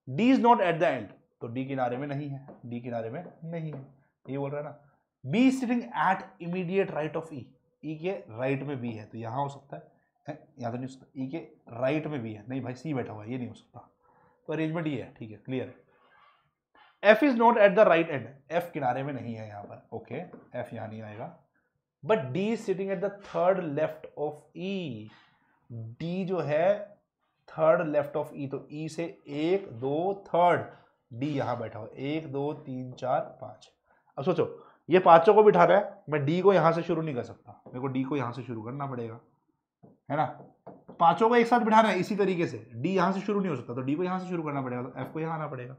S1: D is not at the end तो डी किनारे में नहीं है डी किनारे में नहीं है ये बोल रहा है ना B sitting at immediate right of E E के राइट में बी है तो यहां हो सकता है यहां तो नहीं हो सकता ई e के राइट में बी है नहीं भाई सी बैठा हुआ है ये नहीं हो सकता तो अरेंजमेंट ये है ठीक है क्लियर है F is not at the right end F किनारे में नहीं है यहां पर ओके एफ यहां नहीं आएगा but D is sitting at the third left of E D जो है थर्ड लेफ्ट ऑफ ई तो ई e से एक दो थर्ड डी यहां बैठा हो एक दो तीन चार पांच अब सोचो ये पांचों को बिठा रहा है मैं डी को यहां से शुरू नहीं कर सकता मेरे को डी को यहां से शुरू करना पड़ेगा है ना पांचों को एक साथ बिठा रहा है इसी तरीके से डी यहां से शुरू नहीं हो सकता तो डी को यहां से शुरू करना पड़ेगा तो एफ को यहां आना पड़ेगा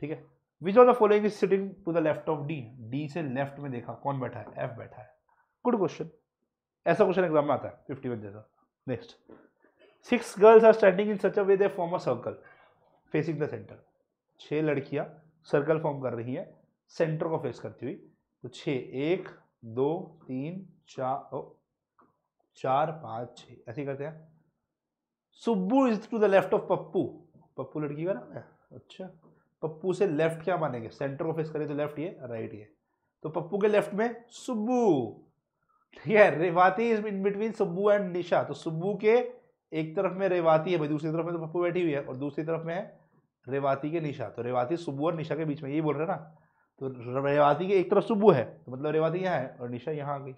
S1: ठीक है which of the following is sitting to the left of D D से लेफ्ट में देखा कौन बैठा है एफ बैठा है गुड क्वेश्चन ऐसा क्वेश्चन एग्जाम में आता है फिफ्टी वन जैसा next six girls are standing in such a way they form a circle facing the centre छह लड़कियां सर्कल फॉर्म कर रही है सेंटर को फेस करती हुई तो छः एक दो तीन चार चार पांच छ ऐसे करते हैं Subbu is to the left of Pappu Pappu लड़की का नाम है अच्छा पप्पू से लेफ्ट क्या मानेंगे सेंटर को फेस करें तो लेफ्ट ये राइट ये तो पप्पू के लेफ्ट में सुब्बू ठीक है Revathi is in between Subbu and Nisha तो सुब्बू के एक तरफ में रेवाती है भाई दूसरी तरफ में तो पप्पू बैठी हुई है और दूसरी तरफ में है रेवाती के निशा तो रेवाती सुब्बू और निशा के बीच में यही बोल रहे ना तो रेवाती के एक तरफ सुबह है तो मतलब रेवाती यहाँ है और निशा यहाँ आ गई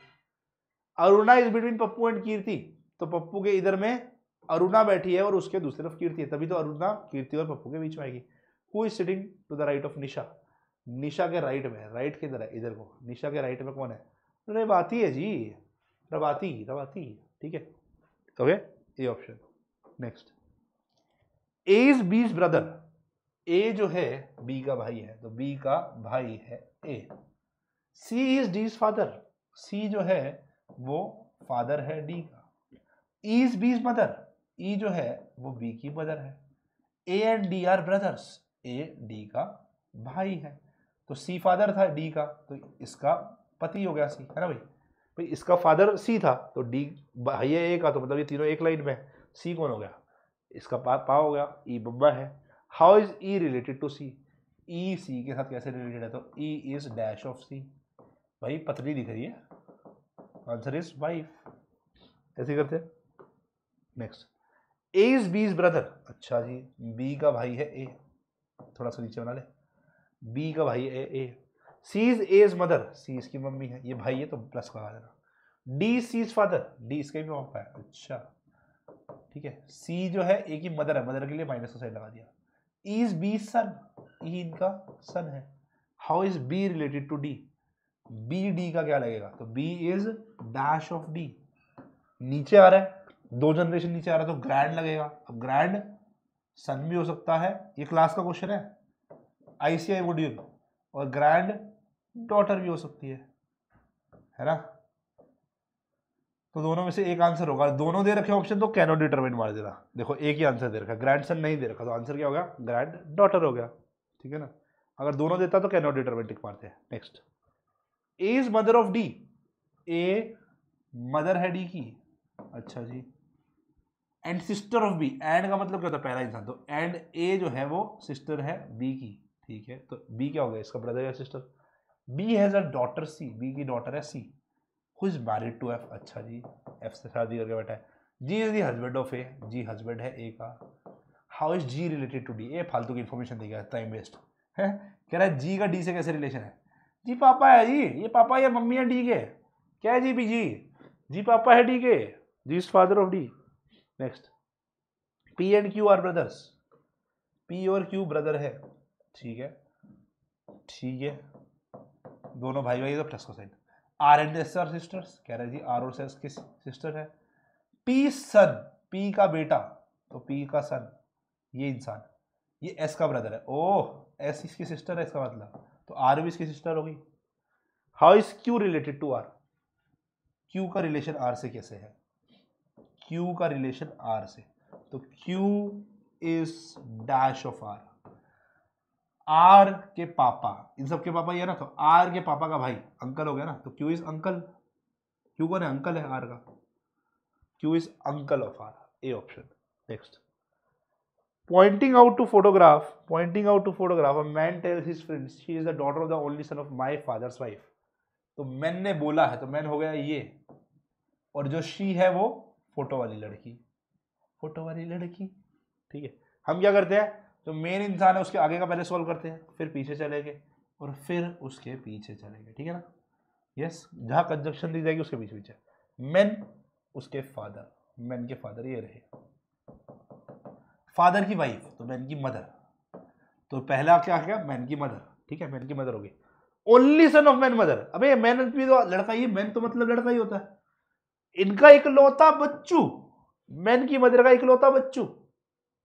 S1: Aruna is between Pappu and Kirti तो पप्पू के इधर में अरुणा बैठी है और उसके दूसरी तरफ कीर्ति है तभी तो अरुणा कीर्ति और पप्पू के बीच में आएगी who is sitting to the right of Nisha Nisha के राइट में राइट के इधर है इधर को निशा के राइट में कौन है रेवाती है जी रवाती रवाती ठीक है okay A option next A is B's brother A जो है बी का भाई है तो बी का भाई है ए सी इज डीज फादर सी जो है वो फादर है डी का ई इज बीज मदर ई जो है वो बी की मदर है A and D are brothers A D का भाई है तो सी फादर था डी का तो इसका पति हो गया सी है ना भाई भाई इसका फादर सी था तो डी भाई ए का तो मतलब ये तीनों एक लाइन में है सी कौन हो गया इसका पा पा हो गया ई e बब्बा है how is E related to C E C के साथ कैसे रिलेटेड है तो E is dash of C भाई पतली दिख रही है आंसर इज वाइफ ऐसे करते हैं next A is B is brother अच्छा जी बी का भाई है ए थोड़ा सा नीचे बना ले बी का भाई है A C's as mother C's की मम्मी है ये भाई है तो प्लस लगा देना डी सीज फादर डी इसका भी मौका है अच्छा ठीक है सी जो है ए की मदर है मदर के लिए माइनस का साइन लगा दिया इज बी सन ई इनका सन है how is B related to D B D का क्या लगेगा तो B is dash of D नीचे आ रहा है दो जनरेशन नीचे आ रहा है तो ग्रैंड लगेगा अब ग्रैंड सन भी हो सकता है ये क्लास का क्वेश्चन है आईसीआई मॉड्यूल और ग्रैंड डॉटर भी हो सकती है है ना तो दोनों में से एक आंसर होगा दोनों दे रखे ऑप्शन तो कैनो डिटरमिन मार देना देखो एक ही आंसर दे रखा ग्रैंड सन नहीं दे रखा तो आंसर क्या होगा ग्रैंड डॉटर हो गया ठीक है ना अगर दोनों देता तो कैनो डिटरमिन टिक मारते हैं next A is mother of D A mother है डी की अच्छा जी and sister of B and का मतलब क्या होता है पहला इंसान तो एंड ए जो है वो सिस्टर है बी की ठीक है तो बी क्या हो गया इसका ब्रदर या sister B has a daughter C B की डॉटर है C who is married to F अच्छा जी एफ से शादी करके बैठा है G is the husband of A G husband है ए का how is G related to D A फालतू की इन्फॉर्मेशन देगा टाइम वेस्ट है कह रहा है जी का डी से कैसे रिलेशन है जी पापा है जी ये पापा या मम्मी है डी के क्या है जी भी जी जी पापा है डी के G is father of D next P and Q are brothers P और क्यू ब्रदर है ठीक है ठीक है दोनों भाई भाई तो फ्लस्कोसाइड R and S are sisters कह रहे जी आर और एस किस सिस्टर है पी सन पी का बेटा तो पी का सन ये इंसान ये एस का ब्रदर है ओह एस इसकी सिस्टर है इसका मतलब तो आर भी इसकी सिस्टर होगी how is Q related to R Q का रिलेशन आर से कैसे है क्यू का रिलेशन आर से तो Q is dash of R R के पापा इन सब के पापा ये ना तो आर के पापा का भाई अंकल हो गया ना तो क्यू इज अंकल क्यू कौन है अंकल है आर का Q is uncle of R A option next pointing out to photograph pointing out to photograph a man tells his friends she is the daughter of the only son of my father's wife तो man ने बोला है तो man हो गया ये और जो शी है वो फोटो वाली लड़की फोटो वाली लड़की ठीक है हम क्या करते हैं तो मेन इंसान है उसके आगे का पहले सॉल्व करते हैं फिर पीछे चले गए और फिर उसके पीछे चले गए ठीक है ना यस जहाँ कंजक्शन दी जाएगी उसके पीछे पीछे मैन उसके फादर मैन के फादर ये रहे फादर की वाइफ तो मैन की मदर तो पहला क्या है मैन की मदर ठीक है मैन की मदर होगी only son of man mother अबे मैन भी तो लड़का ही मैन तो मतलब लड़का ही होता है इनका इकलौता बच्चू मैन की मदर का इकलौता बच्चू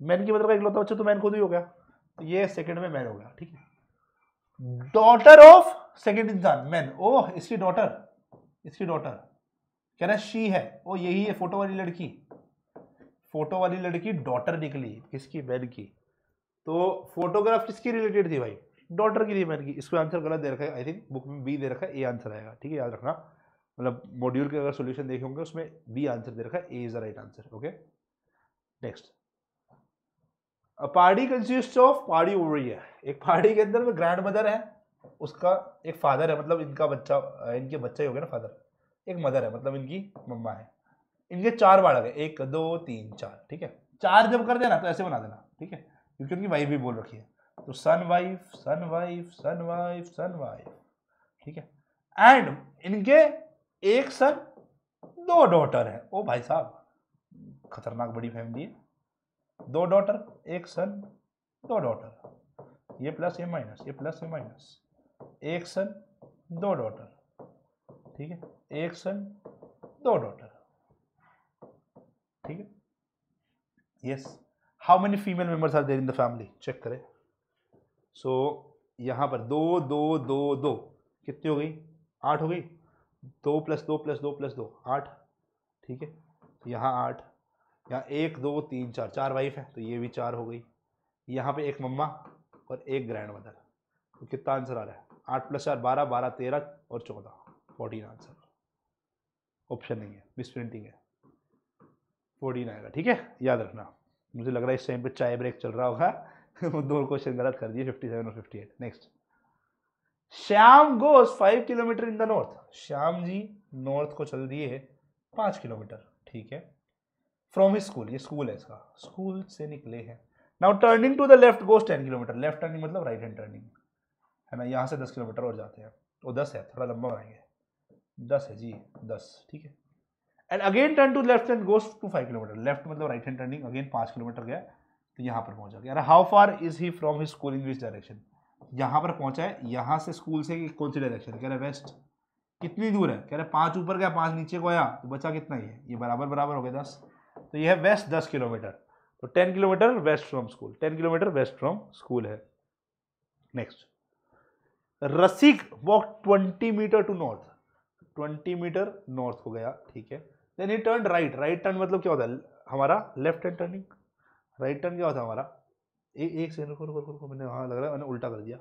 S1: मैन की मतलब का इकलौता बच्चा तो मैन खुद ही हो गया तो ये सेकंड में मैन हो गया ठीक है डॉटर ऑफ सेकंड इंसान मैन ओह इसकी डॉटर इसकी डॉटर कह रहे शी है ओ यही है फोटो वाली लड़की फोटो वाली लड़की डॉटर निकली किसकी मैन की तो फोटोग्राफ किसकी रिलेटेड थी भाई डॉटर की थी मैन की इसको आंसर गलत दे रखा है आई थिंक बुक में बी दे रखा है ए आंसर आएगा ठीक है याद रखना मतलब मॉड्यूल के अगर सोल्यूशन देखे होंगे उसमें बी आंसर दे रखा है A is the right answer okay next party consist of party उड़ रही है एक पार्टी के अंदर में ग्रैंड मदर है उसका एक फादर है मतलब इनका बच्चा इनके बच्चे ही हो गया ना फादर एक मदर है मतलब इनकी मम्मा है इनके चार बाढ़ है एक दो तीन चार ठीक है चार जब कर देना तो ऐसे बना देना ठीक है क्योंकि उनकी वाइफ भी बोल रखी है तो son wife son wife son wife son wife ठीक है एंड इनके एक सन दो डॉटर है ओ भाई साहब खतरनाक बड़ी फैमिली है दो डॉटर एक सन दो डॉटर ये प्लस ये माइनस ये प्लस ये माइनस एक सन दो डॉटर ठीक है एक सन दो डॉटर ठीक है yes how many female members are there in the family check करें सो so, यहाँ पर दो दो दो दो कितनी हो गई आठ हो गई दो प्लस दो प्लस दो प्लस दो आठ ठीक है तो यहाँ आठ यहाँ एक दो तीन चार चार वाइफ है तो ये भी चार हो गई यहाँ पे एक मम्मा और एक ग्रैंड मदर तो कितना आंसर आ रहा है आठ प्लस चार बारह बारह तेरह और चौदह फोर्टीन आंसर ऑप्शन नहीं है मिस प्रिंटिंग है फोर्टीन आएगा ठीक है याद रखना मुझे लग रहा है इस टाइम पे चाय ब्रेक चल रहा होगा दो क्वेश्चन गलत कर दिए फिफ्टी सेवन और fifty eight next Shyam goes five kilometre in the north Shyam ji north को चल दिए है पाँच किलोमीटर ठीक है फ्रॉम स्कूल ये स्कूल है इसका स्कूल से निकले हैं now turning to the left goes ten kilometre left turning मतलब राइट हैंड टर्निंग है ना यहाँ से दस किलोमीटर और जाते हैं वो तो दस है थोड़ा लंबा बनाएंगे दस है जी दस ठीक है and again turn to left and goes to five kilometre left मतलब राइट हैंड टर्निंग अगेन पाँच किलोमीटर गया तो यहाँ पर पहुँचा गया how far is he from his school in which direction यहाँ पर पहुँचा है यहाँ से स्कूल से कौन सी डायरेक्शन कह रहे वेस्ट कितनी दूर है कह रहे पाँच ऊपर गया पाँच नीचे को आया तो बचा कितना ही है ये बराबर बराबर हो गया दस तो यह है वेस्ट दस किलोमीटर तो ten kilometre west from school ten kilometre west from school है next Rasik walk twenty metre to north twenty metre north हो गया ठीक है then he turn right right turn मतलब क्या होता है हमारा left hand turning right turn क्या होता है हमारा ए, एक सेकंड रुको रुको रुको मैंने वहाँ लग रहा है मैंने उल्टा कर दिया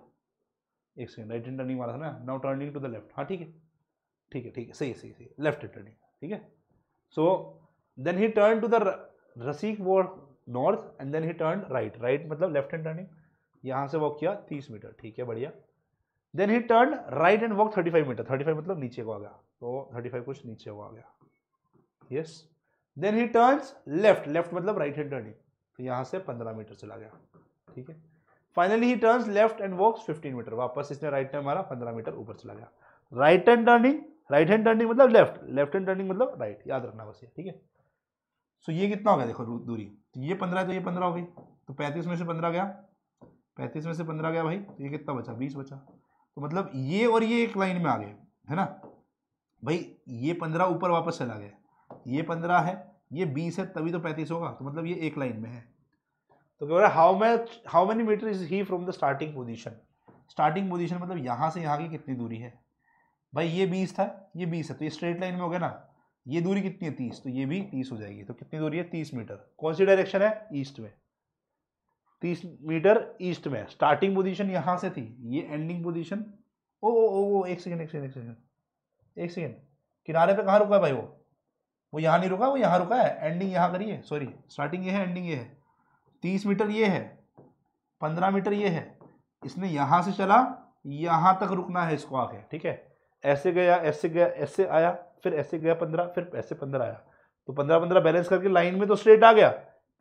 S1: एक सेकंड राइट हैंड टर्निंग वाला था ना now turning to the left हाँ ठीक है ठीक है ठीक है सही है सही सही लेफ्ट हैंड टर्निंग ठीक है so then he turn to the रसीक वो north and then he turn right right मतलब लेफ्ट हैंड टर्निंग यहाँ से वॉक किया तीस मीटर ठीक है बढ़िया then he turn right and walk thirty five metre thirty five मतलब नीचे को आ गया तो थर्टी फाइव कुछ नीचे को आ गया yes then he turns left left मतलब राइट हैंड टर्निंग तो यहाँ से पंद्रह मीटर चला गया ठीक है finally he turns left and walk fifteen metre वापस इसने राइट टर्न मारा पंद्रह मीटर ऊपर चला गया right hand turning right hand turning मतलब लेफ्ट लेफ्ट हैंड टर्निंग मतलब राइट याद रखना बस ये ठीक है सो ये कितना हो गया देखो दूरी तो ये पंद्रह है तो ये पंद्रह हो गई तो पैंतीस में से पंद्रह गया पैंतीस में से पंद्रह गया भाई तो ये कितना बचा बीस बचा तो मतलब ये और ये एक लाइन में आ गए है ना भाई ये पंद्रह ऊपर वापस चला गया ये पंद्रह है ये बीस है तभी तो पैंतीस होगा तो मतलब ये एक लाइन में है तो क्या how much how many metre is he from the starting position starting position मतलब यहाँ से यहाँ की कितनी दूरी है भाई ये बीस था ये बीस है तो ये स्ट्रेट लाइन में हो गया ना ये दूरी कितनी है तीस तो ये भी तीस हो जाएगी तो कितनी दूरी है तीस मीटर कौन सी डायरेक्शन है ईस्ट में तीस मीटर ईस्ट में स्टार्टिंग पोजिशन यहाँ से थी ये एंडिंग पोजिशन ओ ओ ओ ओ एक सेकेंड एक सेकेंड एक सेकेंड एक सेकेंड किनारे पे कहाँ रुका है भाई वो वो यहाँ नहीं रुका वो यहाँ रुका है एंडिंग यहाँ करिए सॉरी स्टार्टिंग ये है एंडिंग ये है तीस मीटर ये है पंद्रह मीटर ये है इसने यहाँ से चला यहाँ तक रुकना है इसको आके ठीक है ऐसे गया ऐसे गया ऐसे आया फिर ऐसे गया पंद्रह फिर ऐसे पंद्रह आया तो पंद्रह पंद्रह बैलेंस करके लाइन में तो स्ट्रेट आ गया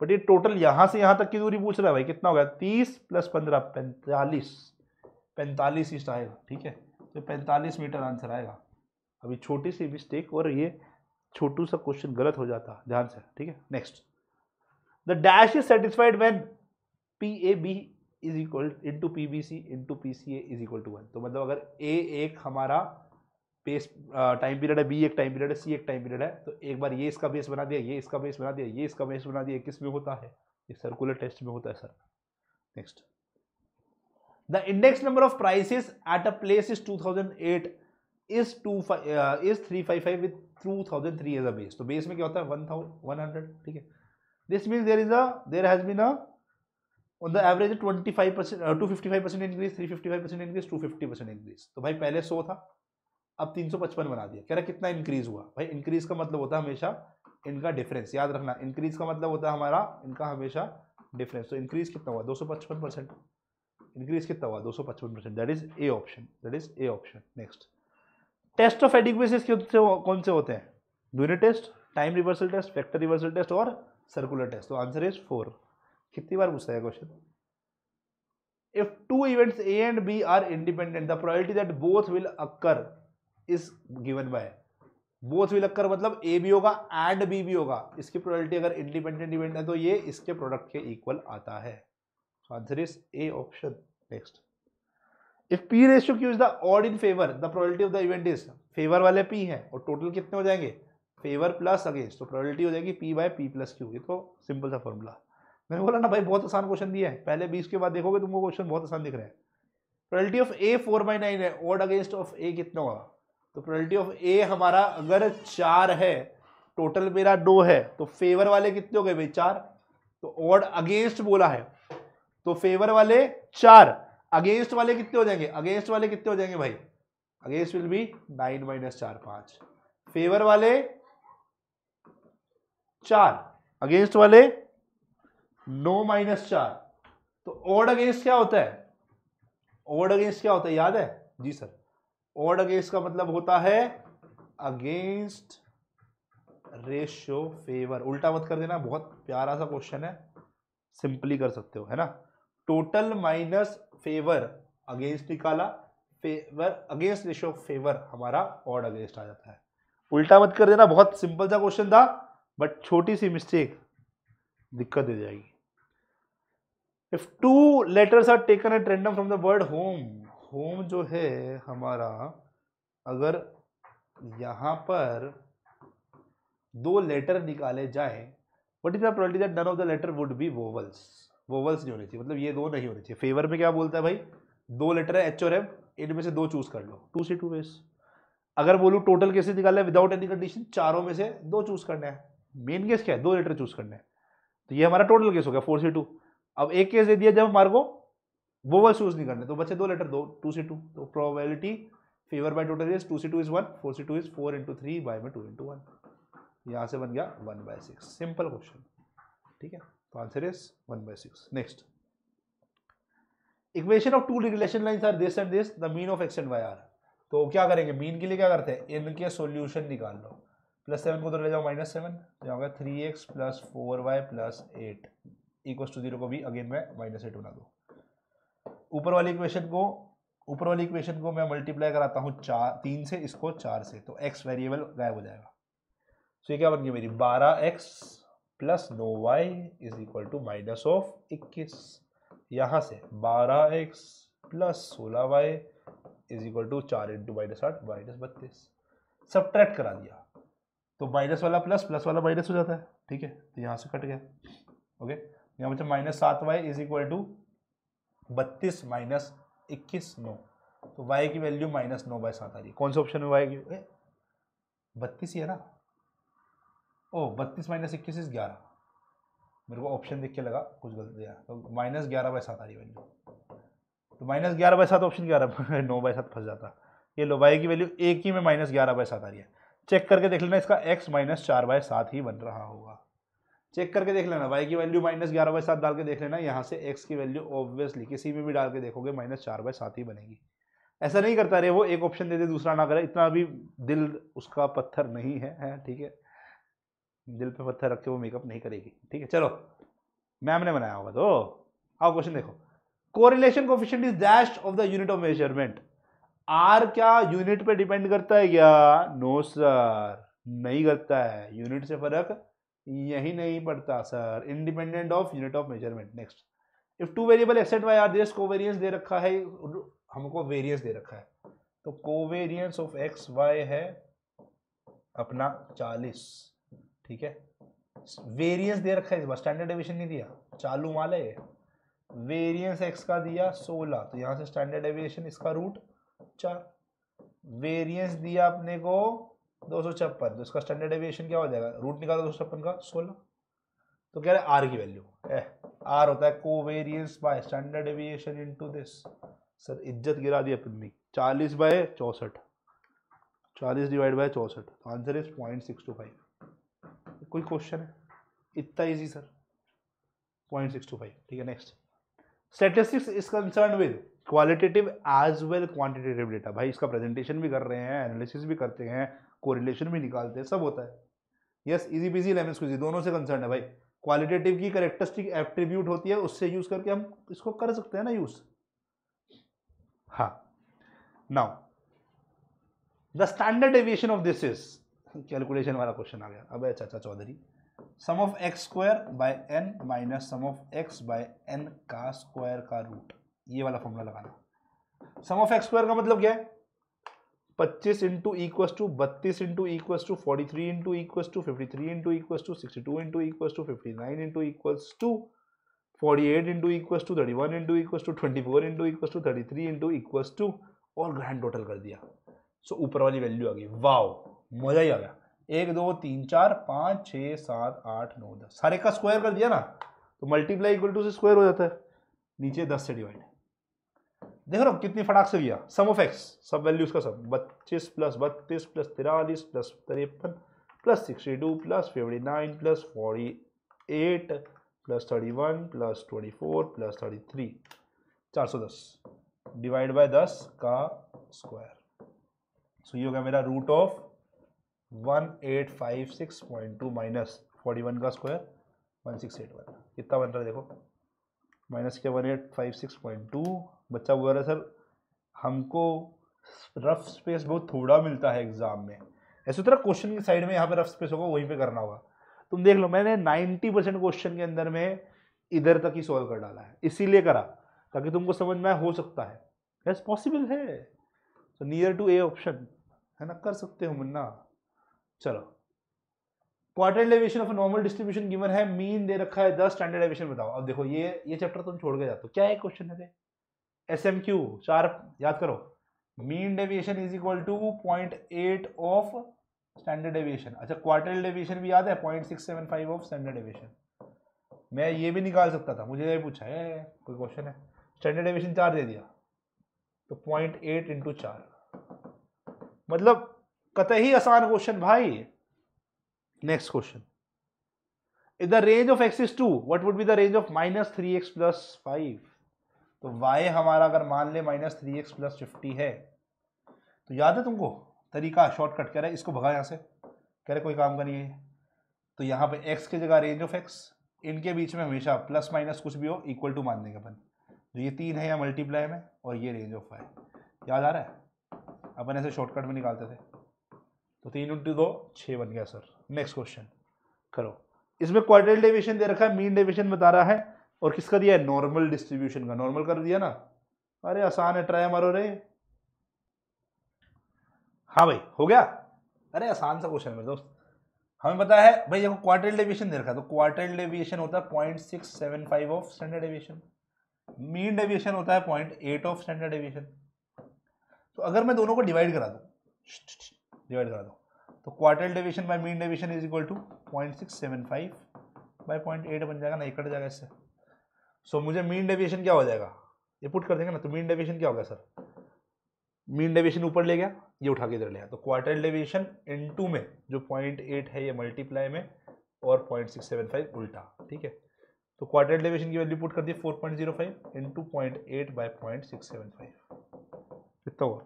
S1: बट ये टोटल यहाँ से यहाँ तक की दूरी पूछ रहा है भाई कितना हो गया तीस प्लस पंद्रह पैंतालीस पैंतालीस ईस्ट आएगा ठीक है तो पैंतालीस मीटर आंसर आएगा अभी छोटी सी मिस्टेक और ये छोटू सा क्वेश्चन गलत हो जाता ध्यान से ठीक है next the dash is satisfied when P A B is equal into P B C into P C A is equal to one तो मतलब अगर ए एक हमारा बेस टाइम पीरियड है बी एक टाइम पीरियड है सी एक time period है तो एक बार ये इसका बेस बना दिया ये इसका बेस बना दिया ये इसका बेस बना दिया किस में होता है ये सर्कुलर टेस्ट में होता है sir next the index number of prices at a place is 2008 is two is three five five with two thousand three as a base तो बेस में क्या होता है वन थाउजेंड वन हंड्रेड ठीक है this means there is a there has been a on the average twenty five percent to fifty five percent increase three fifty five percent increase to fifty percent increase तो भाई पहले सो था अब 355 बना दिया कह रहा कितना इंक्रीज हुआ भाई इंक्रीज का मतलब होता है हमेशा इनका डिफरेंस याद रखना इंक्रीज का मतलब होता है हमारा इनका हमेशा डिफरेंस तो इंक्रीज कितना हुआ 255 परसेंट इंक्रीज कितना हुआ 255 percent that is a option that is a option next test of adequacies कौन से होते हैं unit test time reversal test factor reversal test और सर्कुलर टेस्ट तो आंसर इज फोर कितनी बार पूछता है question if two events A and B are independent the priority that both will occur is given by both भी लगकर मतलब ए भी होगा एंड बी भी होगा इसकी प्रोबेबिलिटी अगर इंडिपेंडेंट इवेंट है तो ये इसके प्रोडक्ट के इक्वल आता है so answer is a option next if p ratio q is the odd in favor the probability of the event is favor वाले पी हैं और टोटल कितने हो जाएंगे फेवर प्लस अगेंस्ट तो प्रोबेबिलिटी हो जाएगी P by P plus Q ये तो सिंपल सा फॉर्मूला मैंने बोला ना भाई बहुत आसान क्वेश्चन दिया है पहले बीस के बाद देखोगे तुमको क्वेश्चन बहुत आसान दिख रहा है probability of A four by nine है ऑड अगेंस्ट ऑफ ए कितना होगा तो प्रोबेबिलिटी ऑफ ए हमारा अगर चार है टोटल मेरा दो है तो फेवर वाले कितने हो गए भाई चार तो ऑड अगेंस्ट बोला है तो फेवर वाले चार अगेंस्ट वाले कितने हो जाएंगे अगेंस्ट वाले कितने हो जाएंगे भाई against will be nine minus चार पांच फेवर वाले चार अगेंस्ट वाले नो माइनस चार तो ओड अगेंस्ट क्या होता है ओड अगेंस्ट क्या होता है याद है जी सर ऑड अगेंस्ट का मतलब होता है अगेंस्ट रेशियो फेवर उल्टा मत कर देना बहुत प्यारा सा क्वेश्चन है सिंपली कर सकते हो है ना टोटल माइनस फेवर अगेंस्ट निकाला फेवर अगेंस्ट रेशियो फेवर हमारा ऑड अगेंस्ट आ जाता है उल्टा मत कर देना बहुत सिंपल सा क्वेश्चन था बट छोटी सी मिस्टेक दिक्कत दे जाएगी if two letters are taken at random from the word home home जो है हमारा अगर यहाँ पर दो लेटर निकाले जाए what is the probability that none of the letter would be vowels vowels नहीं होने चाहिए मतलब ये दो नहीं होने चाहिए फेवर में क्या बोलता है भाई दो लेटर है एच और एम इनमें से दो चूज कर लो टू सी टू वेस अगर बोलूँ टोटल केसेस निकालना है विदाउट एनी कंडीशन चारों में से दो चूज करना है मेन केस क्या है दो लेटर चूज करना है तो ये हमारा टोटल केस हो गया फोर सी टू अब एक केस दे दिया जब हमारे को वो वोवल चूज नहीं करने तो बच्चे दो लेटर दो टू सी टू तो probability favor by total is two C two is one four C two is four into three by में टू इंटू वन यहाँ से बन गया one by six simple question ठीक है तो answer is one by six next equation of two relation line are this and this the mean of X and Y are तो क्या करेंगे मीन के लिए क्या करते हैं इनके सोल्यूशन निकाल लो प्लस सेवन को तो ले जाओ माइनस सेवन तो यहाँ three X plus four Y plus eight equals to zero को भी अगेन मैं माइनस एट बना दूँ ऊपर वाली इक्वेशन को ऊपर वाली इक्वेशन को मैं मल्टीप्लाई कराता हूँ चार तीन से इसको चार से तो एक्स वेरिएबल गायब हो जाएगा सो ये क्या बन गया मेरी बारह X plus no Y is equal to minus of इक्कीस यहाँ से बारह एक्स प्लस सोलह वाई इज इक्वल टू चार इंटू माइनस आठ माइनस बत्तीस ट्रैक्ट करा दिया तो माइनस वाला प्लस प्लस वाला माइनस हो जाता है ठीक है तो यहाँ से कट गया ओके यहाँ बच्चा माइनस सात वाई इज इक्वल टू बत्तीस माइनस इक्कीस नौ तो वाई की वैल्यू माइनस नौ बाय सात आ रही है कौन से ऑप्शन में वाई की बत्तीस ही है ना ओ बत्तीस माइनस इक्कीस इज ग्यारह मेरे को ऑप्शन देख के लगा कुछ गलत दिया तो माइनस ग्यारह बाय सात आ रही वैल्यू तो माइनस ग्यारह बाय सात ऑप्शन ग्यारह नौ बाय सात फंस जाता ये लो वाई की वैल्यू एक ही में माइनस ग्यारह बाय सात आ रही है चेक करके देख लेना इसका एक्स माइनस चार बाय सात ही बन रहा होगा चेक करके देख लेना वाई की वैल्यू माइनस ग्यारह बाय सात डाल के देख लेना यहाँ से एक्स की वैल्यू ऑब्वियसली किसी में भी डाल के देखोगे माइनस चार बाय सात ही बनेगी ऐसा नहीं करता रहे वो एक ऑप्शन दे दे दूसरा ना करे इतना भी दिल उसका पत्थर नहीं है है ठीक है दिल पे पत्थर रख के वो मेकअप नहीं करेगी ठीक है चलो मैम ने बनाया होगा तो आओ क्वेश्चन देखो correlation coefficient is dash of the unit of measurement are क्या यूनिट पे डिपेंड करता है क्या नो सर नहीं करता है यूनिट से फर्क यही नहीं पड़ता sir independent of unit of measurement next if two variable X and Y are these covariance दे रखा है हमको वेरियंस दे रखा है तो कोवेरियंस ऑफ एक्स वाई है अपना चालीस ठीक है वेरियंस दे रखा है स्टैंडर्ड एविशन नहीं दिया चालू माल है वेरियंस एक्स का दिया सोलह तो यहाँ से स्टैंडर्ड एविएशन इसका रूट चार वेरियंस दिया अपने को दो सौ छप्पन तो इसका स्टैंडर्ड एविएशन क्या हो जाएगा रूट निकालो दो सौ छप्पन का सोलह तो क्या है आर की वैल्यू ए आर होता है covariance by standard deviation into this sir इज्जत गिरा दी अपन ने चालीस बाय चौसठ चालीस डिवाइड बाय चौसठ तो answer is point six two five कोई क्वेश्चन है इतना easy sir point six two five ठीक है next statistics is concern with qualitative as well quantitative data भाई इसका प्रेजेंटेशन भी कर रहे हैं एनालिसिस भी करते हैं कोरिलेशन भी निकालते हैं सब होता है yes easy peasy lemon squeezy दोनों से कंसर्न है भाई क्वालिटेटिव की करेक्टरिस्टिक एट्रीब्यूट होती है उससे यूज करके हम इसको कर सकते हैं ना यूज हाँ now the standard aviation of this is calculation वाला क्वेश्चन आ गया अब है चाचा चौधरी sum of X square by N minus sum of X by N का स्क्वायर का रूट ये वाला फॉर्मूला लगाना सम ऑफ एक्स स्क्वायर का मतलब क्या है पच्चीस इंटू इक्व टू बत्तीस into equal to forty three into equal to fifty three into equal to sixty two into equal to fifty nine into equal to forty eight into equal to thirty one into equal to twenty four into equal to thirty three into equal to और grand total कर दिया सो ऊपर वाली value आ गई wow मजा ही आ गया एक दो तीन चार पाँच छः सात आठ नौ दस सारे का स्क्वायर कर दिया ना तो मल्टीप्लाई इक्वल टू से स्क्वायर हो जाता है नीचे दस से डिवाइड देख रहा कितनी फटाक से गया सम ऑफ एक्स सब वैल्यूज का सब बत्तीस प्लस बत्तीस प्लस तिरालीस प्लस तिरपन plus sixty two plus fifty nine plus forty eight plus thirty one plus twenty four plus thirty three चार सौ दस डिवाइड बाय दस का स्क्वायर सो ये हो गया मेरा root of one eight five six point two minus forty one का square one six eight one कितना बन रहा है देखो माइनस के one eight five six point two बच्चा बोल रहा है सर हमको रफ स्पेस बहुत थोड़ा मिलता है एग्ज़ाम में ऐसे तरह क्वेश्चन की साइड में यहाँ पे रफ स्पेस होगा वहीं पे करना होगा तुम देख लो मैंने 90 परसेंट क्वेश्चन के अंदर में इधर तक ही सॉल्व कर डाला है इसीलिए करा ताकि तुमको समझ में हो सकता है यस पॉसिबल है तो नियर टू ए ऑप्शन है ना कर सकते हो मुन्ना चलो quarter elevation of normal distribution given है मीन दे रखा है दस स्टैंडर्ड एलिवेशन बताओ अब देखो ये ये चैप्टर तुम छोड़ के जाते हो क्या है क्वेश्चन है एस एम क्यू चार याद करो mean deviation is equal to point eight of standard deviation अच्छा क्वार्टर डेविएशन भी याद है point six seven five of standard deviation मैं ये भी निकाल सकता था मुझे ये पूछा है कोई क्वेश्चन है स्टैंडर्ड डेविएशन चार दे दिया तो पॉइंट एट इंटू चार मतलब कत ही आसान क्वेश्चन भाई next question in the range of x two what would be the range of minus three X plus five तो वाई हमारा अगर मान ले minus three X plus fifty है तो याद है तुमको तरीका शॉर्टकट कह रहे इसको भगा यहाँ से कह रहे कोई काम का नहीं है तो यहाँ पे एक्स की जगह रेंज ऑफ एक्स इनके बीच में हमेशा प्लस माइनस कुछ भी हो इक्वल टू मान देंगे अपन तो ये तीन है या मल्टीप्लाई में और ये रेंज ऑफ वाई याद आ रहा है अपन ऐसे शॉर्टकट में निकालते थे तो तीन इंटू दो छः बन गया सर नेक्स्ट क्वेश्चन करो इसमें क्वार्टर डेविएशन दे रखा है मीन डेविएशन बता रहा है और किसका दिया है नॉर्मल डिस्ट्रीब्यूशन का नॉर्मल कर दिया ना अरे आसान है ट्राई मारो रे हाँ भाई हो गया अरे आसान सा क्वेश्चन मेरे दोस्त हमें पता है भाई देखो क्वार्टर डेविएशन दे रखा तो क्वार्टर डेविएशन होता है point six seven five of standard deviation mean deviation होता है point eight of standard deviation तो अगर मैं दोनों को डिवाइड करा दूँ डिवाइड करा दूँ तो quarter deviation by mean deviation is equal to point six seven five by point eight बन जाएगा ना एक कट जाएगा इससे सो so, मुझे मीन डेविएशन क्या हो जाएगा ये पुट कर देंगे ना तो मीन डेविएशन क्या होगा सर मीन डेविएशन ऊपर ले गया ये उठा के इधर ले आया तो क्वार्टर डेविएशन टू में जो पॉइंट एट है ये मल्टीप्लाई में और पॉइंट सिक्स सेवन फाइव उल्टा ठीक है तो क्वार्टर डेविएशन की वैल्यू पुट कर दी four point zero five into point eight by point six seven five कितना हुआ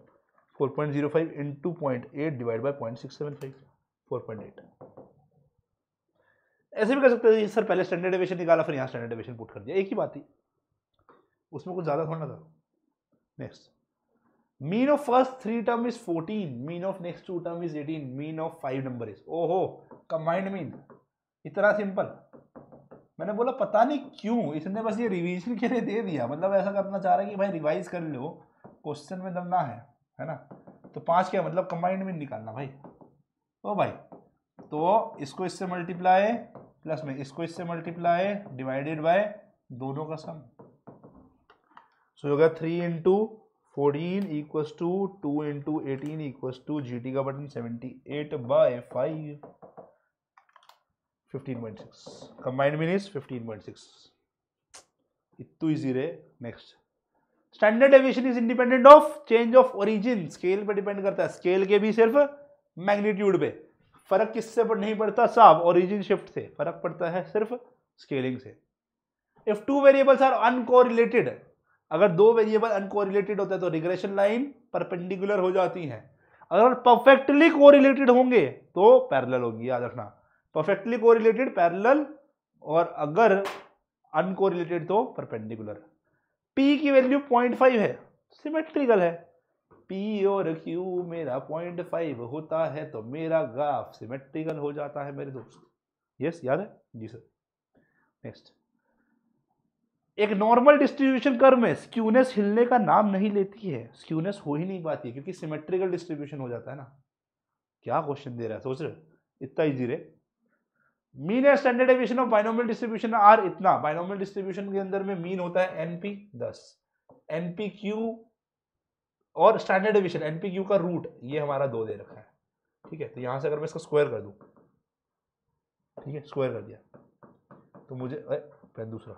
S1: four point zero five into point eight divide by point six seven five four point eight ऐसे भी कर सकते थे sir पहले standard deviation निकाला फिर यहाँ स्टैंडर्ड डिवेशन पुट कर दिया एक ही बात थी उसमें कुछ ज़्यादा थोड़ा ना था next mean of first three term is fourteen mean of next two term is eighteen mean of five number is ओहो कंबाइंड मीन इतना सिंपल मैंने बोला पता नहीं क्यों इसने बस ये रिवीजन के लिए दे दिया मतलब ऐसा करना चाह रहा है कि भाई रिवाइज कर लो क्वेश्चन में दम है है ना तो पांच क्या मतलब कंबाइंड मीन निकालना भाई ओ भाई तो इसको इससे मल्टीप्लाई प्लस में इसको इससे मल्टीप्लाई डिवाइडेड बाय दोनों का सम सो होगा three into fourteen equals to two into eighteen equals to G T का button seventy eight by five fifteen point six combined mean is fifteen point six इतू easy रे next standard aviation is independent of change of origin scale पे depend करता है scale के भी सिर्फ magnitude पे फ़र्क किससे पर नहीं पड़ता साफ ओरिजिन शिफ्ट से फ़र्क पड़ता है सिर्फ स्केलिंग से if two variables are uncorrelated अगर दो वेरिएबल अनकोरिलेटेड होते हैं तो रिग्रेशन लाइन परपेंडिकुलर हो जाती हैं अगर परफेक्टली कोरिलेटेड होंगे तो पैरेलल होगी याद रखना परफेक्टली कोरिलेटेड पैरेलल और अगर अनकोरिलेटेड तो परपेंडिकुलर पी की वैल्यू पॉइंट फाइव है सिमेट्रिकल है पी और क्यू मेरा पॉइंट फाइव होता है तो मेरा ग्राफ सिमेट्रिकल हो जाता है मेरे दोस्त यस याद है जी सर नेक्स्ट एक नॉर्मल डिस्ट्रीब्यूशन कर में स्क्यूनेस हिलने का नाम नहीं लेती है स्क्यूनेस हो ही नहीं पाती क्योंकि सिमेट्रिकल डिस्ट्रीब्यूशन हो जाता है ना क्या क्वेश्चन दे रहा है सोच रहे इतना इजी रे mean and standard aviation of binomial distribution are इतना बाइनोमियल डिस्ट्रीब्यूशन के अंदर में मीन होता है एनपी दस एनपी क्यू और स्टैंडर्ड डिविजन क्यू का रूट ये हमारा दो दे रखा है ठीक है तो यहाँ से अगर मैं इसका स्क्वायर कर दूँ ठीक है स्क्वायर कर दिया तो मुझे पेन दूसरा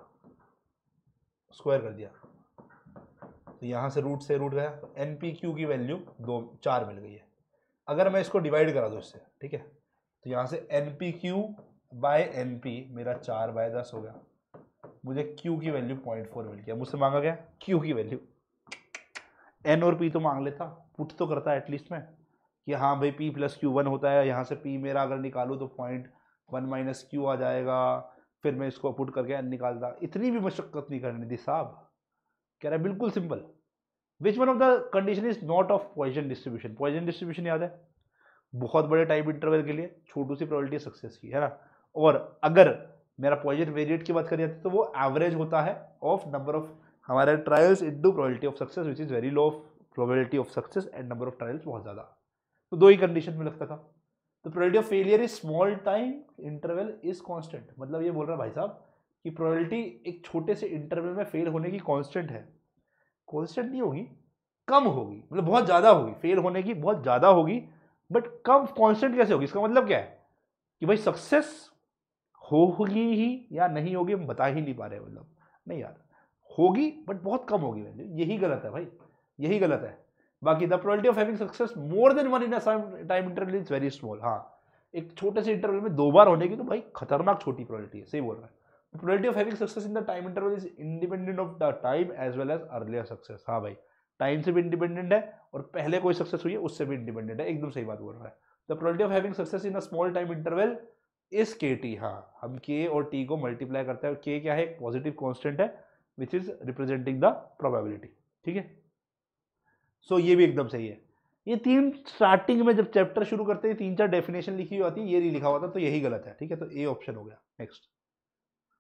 S1: स्क्वायर कर दिया तो यहाँ से रूट से रूट गया एन पी क्यू की वैल्यू दो चार मिल गई है अगर मैं इसको डिवाइड करा दूँ इससे ठीक है तो यहाँ से N P Q by N P मेरा चार बाय दस हो गया मुझे क्यू की वैल्यू पॉइंट फोर मिल गया मुझसे मांगा गया क्यू की वैल्यू एन और पी तो मांग लेता पुट तो करता एटलीस्ट में कि हाँ भाई पी प्लस क्यू वन होता है यहाँ से पी मेरा अगर निकालूँ तो पॉइंट वन माइनस क्यू आ जाएगा फिर मैं इसको पुट करके एन निकालता इतनी भी मशक्क़त नहीं करनी थी साहब कह रहा है बिल्कुल simple which one of the condition is not of Poisson distribution Poisson distribution याद है बहुत बड़े टाइम इंटरवल के लिए छोटू सी प्रोबेबिलिटी सक्सेस की है ना और अगर मेरा पॉइजन वेरिएट की बात करी जाती तो वो एवरेज होता है ऑफ नंबर ऑफ हमारे trials it do probability of success which is very low probability of success and number of trials बहुत ज़्यादा तो दो ही कंडीशन में लगता था तो probability of failure is small time interval is constant मतलब ये बोल रहा है भाई साहब कि प्रोबेबिलिटी एक छोटे से इंटरवल में फेल होने की कॉन्स्टेंट है कॉन्स्टेंट नहीं होगी कम होगी मतलब बहुत ज़्यादा होगी फेल होने की बहुत ज़्यादा होगी बट कम कॉन्स्टेंट कैसे होगी इसका मतलब क्या है कि भाई सक्सेस होगी ही या नहीं होगी हम बता ही नहीं पा रहे मतलब नहीं यार होगी बट बहुत कम होगी वैल्यू यही गलत है भाई यही गलत है बाकी the probability of having success more than one in time interval is very small हाँ एक छोटे से इंटरवल में दो बार होने की तो भाई खतरनाक छोटी प्रोबेबिलिटी है सही बोल रहा है probability of having success in the time interval is independent of the time as well as earlier success हाँ भाई टाइम से भी इंडिपेंडेंट है और पहले कोई सक्सेस हुई है उससे भी इंडिपेंडेंट है एकदम सही बात बोल रहा है the probability of having success in a small time interval is K T हाँ हम के और टी को मल्टीप्लाई करते हैं के क्या है एक पॉजिटिव कॉन्स्टेंट है which is representing the probability ठीक है सो ये भी एकदम सही है ये तीन स्टार्टिंग में जब चैप्टर शुरू करते हैं तीन चार डेफिनेशन लिखी हुई आती है ये नहीं लिखा हुआ था तो यही गलत है ठीक है तो ए ऑप्शन हो गया नेक्स्ट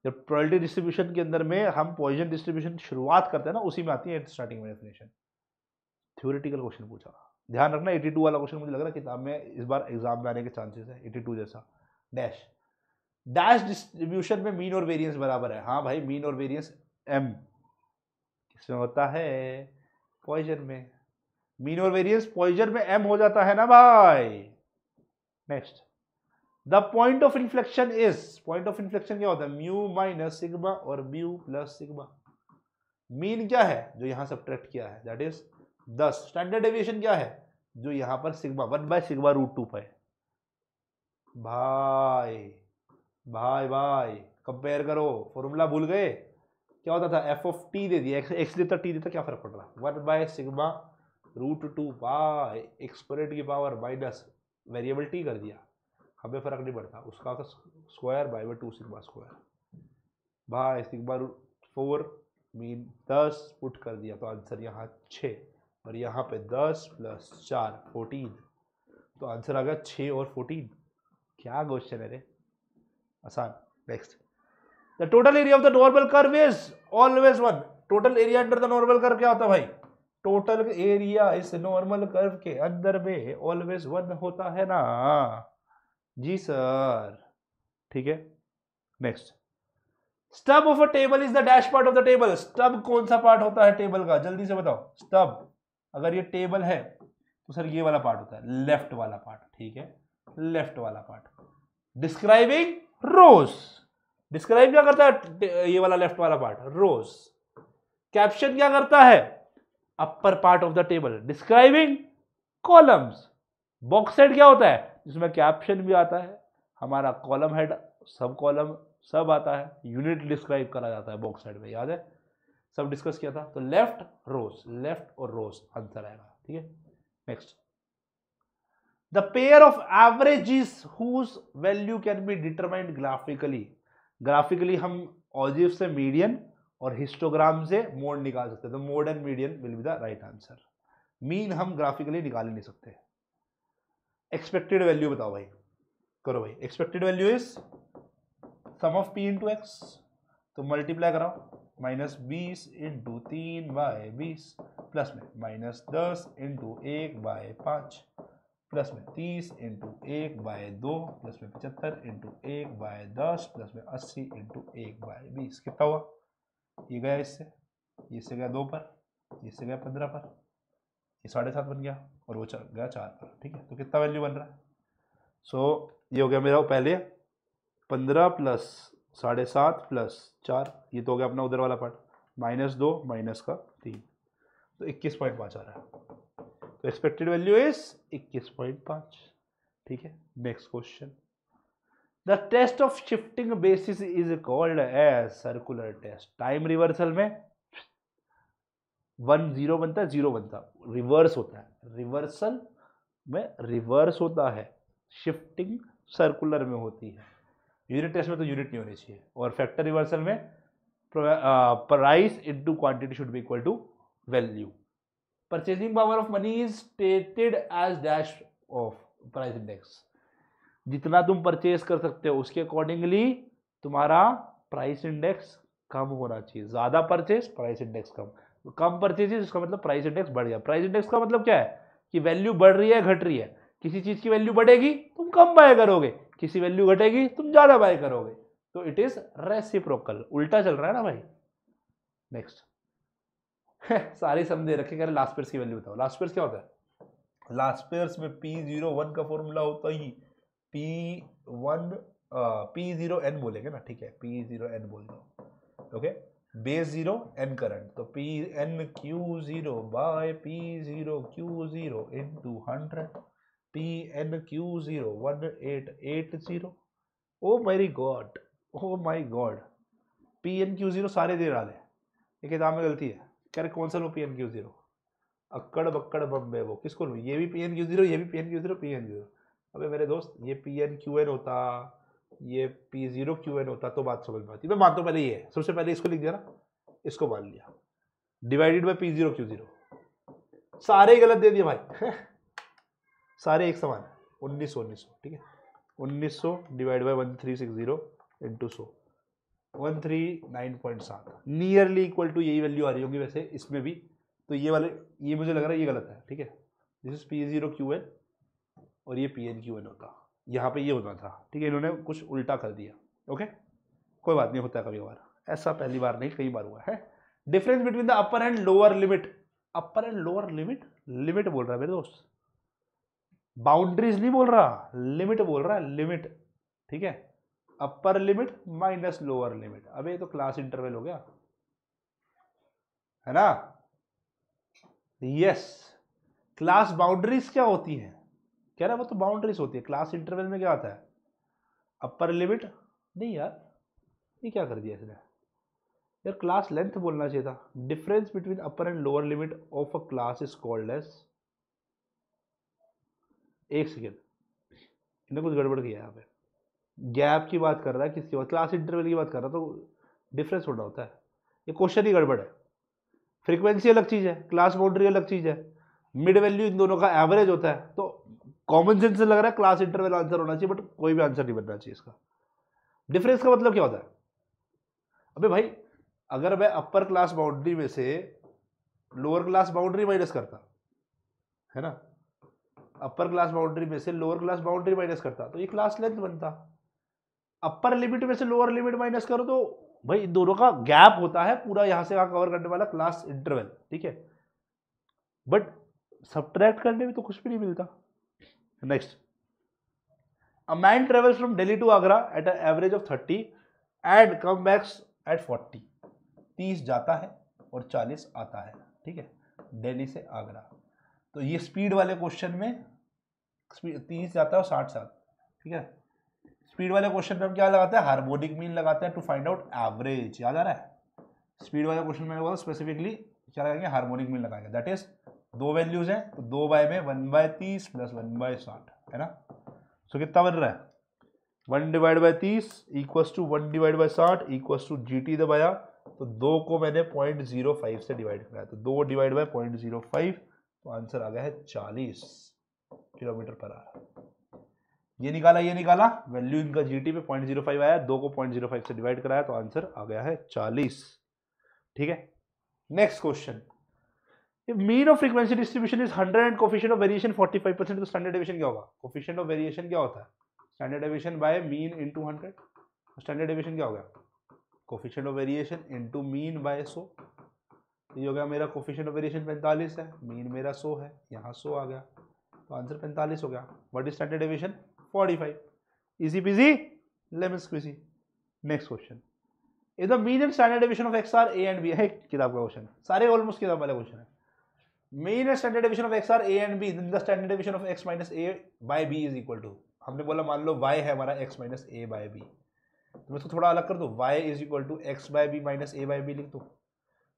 S1: जब प्रोबेबिलिटी डिस्ट्रीब्यूशन के अंदर में हम पॉइजन डिस्ट्रीब्यूशन शुरुआत करते हैं ना उसी में आती है स्टार्टिंग में डेफिनेशन थ्योरिटिकल क्वेश्चन पूछा ध्यान रखना 82 वाला क्वेश्चन मुझे लग रहा है किताब में इस बार एग्जाम में आने के चांसेस है 82 जैसा डैश डैश डिस्ट्रीब्यूशन में मीन और वेरिएंस बराबर है हाँ भाई मीन और वेरिएंस एम किसमें होता है पॉइजन में मीन और वेरियंस पॉइजन में एम हो जाता है ना भाई next the point of inflection is point of inflection क्या होता है म्यू माइनस सिग्मा और म्यू प्लस सिग्मा मीन क्या है जो यहां सब किया है that is this standard aviation क्या है जो यहां पर sigma one by sigma root two pi भाई भाई भाई कंपेयर करो फॉर्मूला भूल गए क्या होता था एफ ऑफ टी दे दिया एक्स देता टी देता क्या फर्क पड़ रहा one by sigma root two by exponent की पावर माइनस वेरिएबल टी कर दिया हमें फ़र्क नहीं पड़ता उसका होता square by by two sigma square by sigma root four mean दस पुट कर दिया तो आंसर यहाँ छः और यहाँ पे दस प्लस चार फोर्टीन तो आंसर आ गया छः और फोर्टीन क्या क्वेश्चन है रे आसान next the total area of the normal curve is always one total area under the normal curve क्या होता है भाई टोटल एरिया इस नॉर्मल कर्व के अंदर में ऑलवेज वन होता है ना जी सर ठीक है next stub of a table is the dash part of the table stub कौन सा पार्ट होता है टेबल का जल्दी से बताओ स्टब अगर ये टेबल है तो सर ये वाला पार्ट होता है लेफ्ट वाला पार्ट ठीक है लेफ्ट वाला पार्ट डिस्क्राइबिंग रोज डिस्क्राइब क्या करता है ये वाला लेफ्ट वाला पार्ट रोज कैप्शन क्या करता है upper part of the table describing columns box head क्या होता है जिसमें कैप्शन भी आता है हमारा कॉलम हेड सब कॉलम सब आता है यूनिट डिस्क्राइब करा जाता है बॉक्स हेड में याद है सब डिस्कस किया था तो लेफ्ट रोज लेफ्ट और रोज आंसर आएगा ठीक है next the pair of average whose value can be determined graphically graphically हम ऑजिव से मीडियन और हिस्टोग्राम से मोड निकाल सकते हैं तो mode and median will be the right answer mean हम ग्राफिकली निकाल ही नहीं सकते एक्सपेक्टेड वैल्यू बताओ भाई करो भाई expected value is sum of P into X तो मल्टीप्लाई कराओ माइनस बीस इंटू तीन बाय बीस प्लस में माइनस दस इंटू एक बाय पाँच प्लस में तीस इंटू एक बाय दो प्लस में पचहत्तर इंटू एक बाय दस प्लस में अस्सी इंटू एक बाय बीस कितना हुआ ये गया इससे ये इससे गया दो पर इससे गया पंद्रह पर ये साढ़े सात बन गया और वो चार गया चार पर ठीक है तो कितना वैल्यू बन रहा है सो so, ये हो गया मेरा पहले पंद्रह प्लस साढ़े सात प्लस चार ये तो हो गया अपना उधर वाला पार्ट माइनस दो माइनस का तीन तो इक्कीस पॉइंट पाँच आ रहा है तो एक्सपेक्टेड वैल्यू इज इक्कीस पॉइंट पांच ठीक है next question the test of shifting basis is called as circular test time reversal में वन जीरो बनता है जीरो बनता रिवर्स होता है रिवर्सल में रिवर्स होता है शिफ्टिंग सर्कुलर में होती है यूनिट टेस्ट में तो यूनिट नहीं होनी चाहिए और फैक्टर रिवर्सल में price into quantity should be equal to value purchasing power of money is stated as dash of price index जितना तुम परचेज कर सकते हो उसके अकॉर्डिंगली तुम्हारा प्राइस इंडेक्स कम होना चाहिए ज़्यादा परचेज प्राइस इंडेक्स कम कम परचेजेज उसका मतलब प्राइस इंडेक्स बढ़ गया प्राइस इंडेक्स का मतलब क्या है कि वैल्यू बढ़ रही है घट रही है किसी चीज़ की वैल्यू बढ़ेगी तुम कम बाय करोगे किसी वैल्यू घटेगी तुम ज़्यादा बाय करोगे तो इट इज़ रेसिप्रोकल उल्टा चल रहा है ना भाई नेक्स्ट सारे समझे रखे करें लास्ट पेयर्स की वैल्यू बताओ लास्ट पेयर्स क्या होता है लास्ट पेयर्स में पी जीरो वन का फॉर्मूला होता ही P one P zero N बोलेंगे ना ठीक है पी जीरो एन बोल दो okay base zero N current तो P N Q zero by P zero Q zero into hundred P N Q zero one eight eight zero oh मेरी God oh my God P N Q zero सारे दे डाले एक किताब में गलती है कह रहे कौन सा लो पी एन क्यू जीरो अक्कड़ बक्कड़ बम्बे वो किसको लूँ ये भी पी एन क्यू जीरो ये भी P N Q zero P N zero अबे मेरे दोस्त ये पी एन क्यू एन होता ये पी जीरो क्यू एन होता तो बात समझ में आती मैं मानता हूँ पहले ये सबसे पहले इसको लिख दिया ना इसको मान लिया divided by P zero Q zero सारे गलत दे दिए भाई सारे एक समान है उन्नीस सौ उन्नीस सौ ठीक है उन्नीस सौ divide by one three six zero into सौ वन थ्री नाइन पॉइंट सात नियरली इक्वल टू यही वैल्यू आ रही होगी वैसे इसमें भी तो ये वाले ये मुझे लग रहा है ये गलत है ठीक है this is P zero Q N और ये पी एन क्यू एन होता यहाँ पे ये होना था ठीक है इन्होंने कुछ उल्टा कर दिया ओके कोई बात नहीं होता कभी बार ऐसा पहली बार नहीं कई बार हुआ है difference between the upper and lower limit upper and lower limit limit बोल रहा है मेरे दोस्त बाउंड्रीज नहीं बोल रहा लिमिट बोल रहा है लिमिट ठीक है upper limit minus lower limit अब ये तो क्लास इंटरवल हो गया है ना यस क्लास बाउंड्रीज क्या होती है कह रहा है वो तो बाउंड्रीज होती है क्लास इंटरवल में क्या आता है अपर लिमिट नहीं यार ये क्या कर दिया इसने यार क्लास लेंथ बोलना चाहिए था difference between upper and lower limit of a class is called as एक सेकेंड इन्हें कुछ गड़बड़ किया यहाँ पे गैप की बात कर रहा है किसकी बात क्लास इंटरवल की बात कर रहा है तो डिफरेंस थोड़ा होता है ये क्वेश्चन ही गड़बड़ है फ्रीक्वेंसी अलग चीज़ है क्लास बाउंड्री अलग चीज़ है मिड वैल्यू इन दोनों का एवरेज होता है तो कॉमन सेंस लग रहा है क्लास इंटरवल आंसर होना चाहिए बट कोई भी आंसर नहीं बनना चाहिए इसका डिफरेंस का मतलब क्या होता है अबे भाई अगर मैं अपर क्लास बाउंड्री में से लोअर क्लास बाउंड्री माइनस करता है ना अपर क्लास बाउंड्री में से लोअर क्लास बाउंड्री माइनस करता तो ये क्लास लेंथ बनता अपर लिमिट में से लोअर लिमिट माइनस करो तो भाई इन दोनों का गैप होता है पूरा यहां से कवर करने वाला क्लास इंटरवल ठीक है बट सब्ट्रैक्ट करने में तो कुछ भी नहीं मिलता next a man travels from Delhi to Agra at a average of thirty and come backs at forty तीस जाता है और चालीस आता है ठीक है दिल्ली से आगरा तो ये स्पीड वाले क्वेश्चन में तीस जाता है और साठ सात ठीक है स्पीड वाले क्वेश्चन में हम क्या लगाते हैं हार्मोनिक मीन लगाते हैं टू फाइंड आउट एवरेज याद आ रहा है स्पीड वाले क्वेश्चन में बोला स्पेसिफिकली क्या लगाएंगे हार्मोनिक मीन लगाएंगे दैट इज दो वैल्यूज हैं तो दो बाय में वन बाय तीस प्लस वन बाय साठ है ना सो so, कितना बन रहा है वन डिवाइड बाई तीस equals two one divide by साठ इक्वस टू जी टी दबाया तो दो को मैंने पॉइंट जीरो फाइव से डिवाइड कराया तो दो divide by point zero five तो आंसर आ गया है चालीस किलोमीटर पर आर ये निकाला ये निकाला वैल्यू इनका जीटी पे पॉइंट जीरो फाइव आया दो को पॉइंट जीरो फाइव से डिवाइड कराया तो आंसर आ गया है चालीस ठीक है next question mean of frequency distribution is hundred and coefficient of variation forty five percent तो स्टैंडर्ड डिविजन क्या होगा कोफिशियंट ऑफ वेरिएशन क्या होता है standard division by mean into hundred standard division क्या हो गया coefficient of variation into mean by so ये हो गया मेरा कोफिशियंट ऑफ वेरिएशन पैंतालीस है मीन मेरा सो है यहाँ सो आ गया तो आंसर पैंतालीस हो गया what is standard division 45 easy peasy lemon squeezy next question is the mean and standard division of X are A and B है किताब का क्वेश्चन सारे ऑलमोस्ट किताब वाले क्वेश्चन है mean and standard division of X are A and B the standard division of X minus A by B is equal to हमने बोला मान लो वाई है हमारा X minus A by B तो मैं तो थोड़ा अलग कर दो Y is equal to x by B minus A by B लिख दो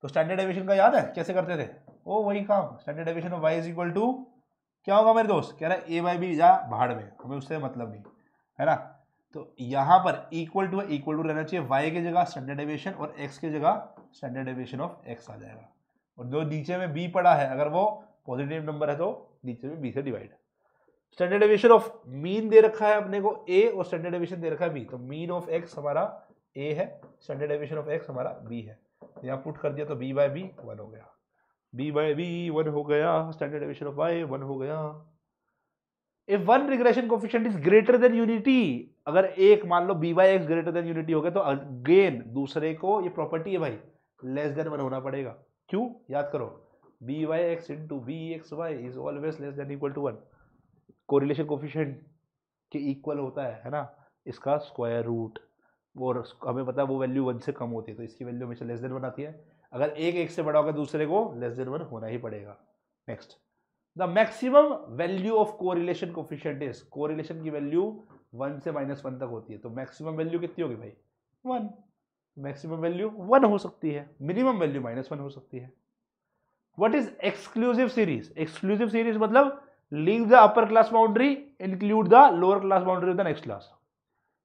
S1: तो स्टैंडर्ड डिवीजन का याद है कैसे करते थे ओ वही काम standard division of Y is equal to क्या होगा मेरे दोस्त कह रहा है ए बाई बी जा भाड़ में हमें उससे मतलब नहीं है ना तो यहाँ पर इक्वल टू इक्वल टू रहना चाहिए वाई के जगह स्टैंडर्ड एविएशन और एक्स के जगह स्टैंडर्ड एविएशन ऑफ एक्स आ जाएगा और जो नीचे में बी पड़ा है अगर वो पॉजिटिव नंबर है तो नीचे में बी से divide standard aviation of mean दे रखा है अपने को ए और स्टैंडर्ड एविएशन दे रखा है बी तो मीन ऑफ एक्स हमारा ए है स्टैंडर्ड एविएशन ऑफ एक्स हमारा बी है यहाँ पुट कर दिया तो बी बाय बी वन हो गया बी बाई बी वन हो गया standard aviation of Y one हो गया if one regression coefficient is greater than unity अगर एक मान लो B by X greater than unity हो गया तो अगेन दूसरे को ये प्रॉपर्टी है भाई लेस देन वन होना पड़ेगा क्यों याद करो B Y X into B X Y is always less than equal to one correlation coefficient के इक्वल होता है है ना इसका स्क्वायर रूट और हमें पता है वो वैल्यू वन से कम होती है तो इसकी वैल्यू हमेशा लेस देन वन आती है अगर एक एक से बड़ा होगा दूसरे को लेस देन वन होना ही पड़ेगा next the maximum value of correlation coefficient is correlation की वैल्यू वन से माइनस वन तक होती है तो मैक्सिमम वैल्यू कितनी होगी भाई वन मैक्सिमम वैल्यू वन हो सकती है मिनिमम वैल्यू माइनस वन हो सकती है what is exclusive series exclusive series मतलब leave the upper class boundary include the lower class boundary of the next class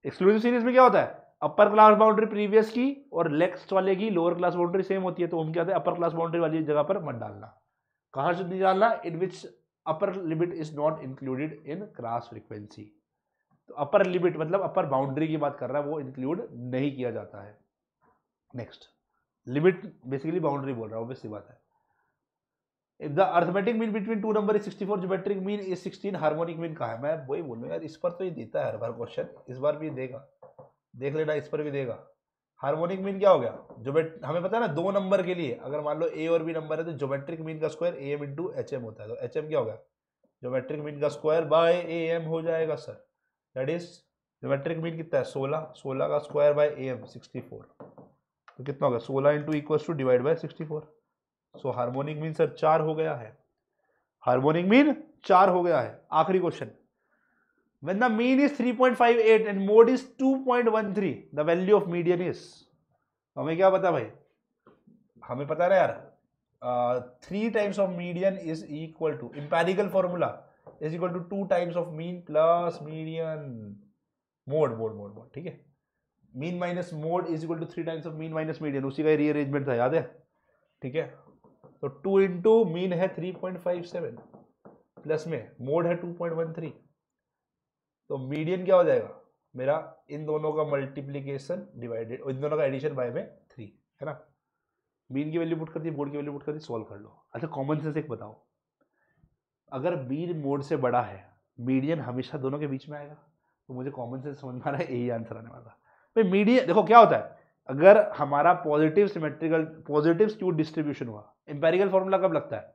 S1: exclusive series में क्या होता है अपर क्लास बाउंड्री प्रीवियस की और लेक्स्ट वाले की लोअर क्लास बाउंड्री सेम होती है तो हम क्या है अपर क्लास बाउंड्री वाली जगह पर मत डालना कहाँ से नहीं डालना in which upper limit is not included in cross frequency तो अपर लिमिट मतलब अपर बाउंड्री की बात कर रहा है वो इंक्लूड नहीं किया जाता है नेक्स्ट लिमिट बेसिकली बाउंड्री बोल रहा हूँ ऑब्वियसली बात है if the arithmetic mean between two number is 64 geometric mean is 16 harmonic mean कहा है मैं वही बोलूँ यार इस पर तो ये देता है हर बार क्वेश्चन इस बार भी देगा देख लेना इस पर भी देगा हार्मोनिक मीन क्या हो गया जोमेट हमें पता है ना दो नंबर के लिए अगर मान लो ए और बी नंबर है तो जोमेट्रिक मीन का square A M into H M होता है तो एच एम क्या हो गया जोमेट्रिक मीन का स्क्वायर बाय ए एम हो जाएगा sir that is geometric mean कितना है सोलह सोलह का square by A M sixty four तो कितना हो गया सोलह into equal to divide by sixty four so harmonic mean sir चार हो गया है हार्मोनिक मीन चार हो गया है आखिरी question when the mean is 3.58 and mode is 2.13 the value of median is तो हमें क्या पता भाई हमें पता ना यार three times of median is equal to empirical formula is equal to two times of mean plus median mode mode mode mode ठीक है mean minus mode is equal to three times of mean minus median उसी का rearrangement था याद है ठीक है तो टू इंटू मीन है three point five seven plus में मोड है टू पॉइंट वन थ्री तो मीडियन क्या हो जाएगा मेरा इन दोनों का मल्टीप्लीकेशन डिवाइडेड इन दोनों का एडिशन बाय में थ्री है ना मीन की वैल्यू पुट करती दी मोड की वैल्यू पुट करती दी सॉल्व कर लो अच्छा कॉमन सेंस एक बताओ अगर मीन मोड से बड़ा है मीडियन हमेशा दोनों के बीच में आएगा तो मुझे कॉमन सेंस समझ में आ रहा है यही आंसर आने वाला भाई मीडियन देखो क्या होता है अगर हमारा positive symmetrical positive skewed distribution हुआ एम्पेरिकल फॉर्मूला कब लगता है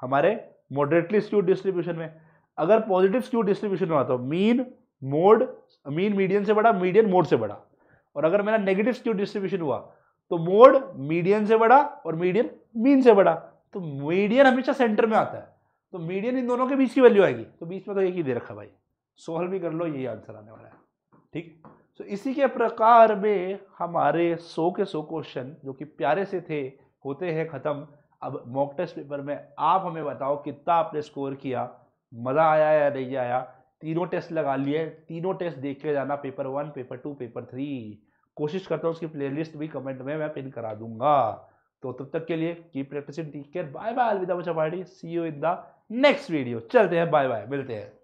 S1: हमारे मॉडरेटली स्क्यूड डिस्ट्रीब्यूशन में अगर पॉजिटिव स्क्यू डिस्ट्रीब्यूशन हुआ तो मीन मोड मीन मीडियन से बड़ा मीडियन मोड से बड़ा और अगर मेरा नेगेटिव स्क्यू डिस्ट्रीब्यूशन हुआ तो मोड मीडियन से बड़ा और मीडियन मीन से बड़ा तो मीडियन हमेशा सेंटर में आता है तो मीडियन इन दोनों के बीच की वैल्यू आएगी तो बीच में तो एक ही दे रखा भाई सोहल भी कर लो यही आंसर आने वाला है ठीक तो इसी के प्रकार में हमारे सो के सौ क्वेश्चन जो कि प्यारे से थे होते हैं ख़त्म अब मॉक टेस्ट पेपर में आप हमें बताओ कितना आपने स्कोर किया मज़ा आया या नहीं आया तीनों टेस्ट लगा लिए तीनों टेस्ट देख के जाना paper one paper two paper three कोशिश करता हूँ उसकी प्लेलिस्ट भी कमेंट में मैं पिन करा दूंगा तो तब तक के लिए की practising take care bye bye अलविदा मुझा पार्टी see you in the next video चलते हैं बाय बाय मिलते हैं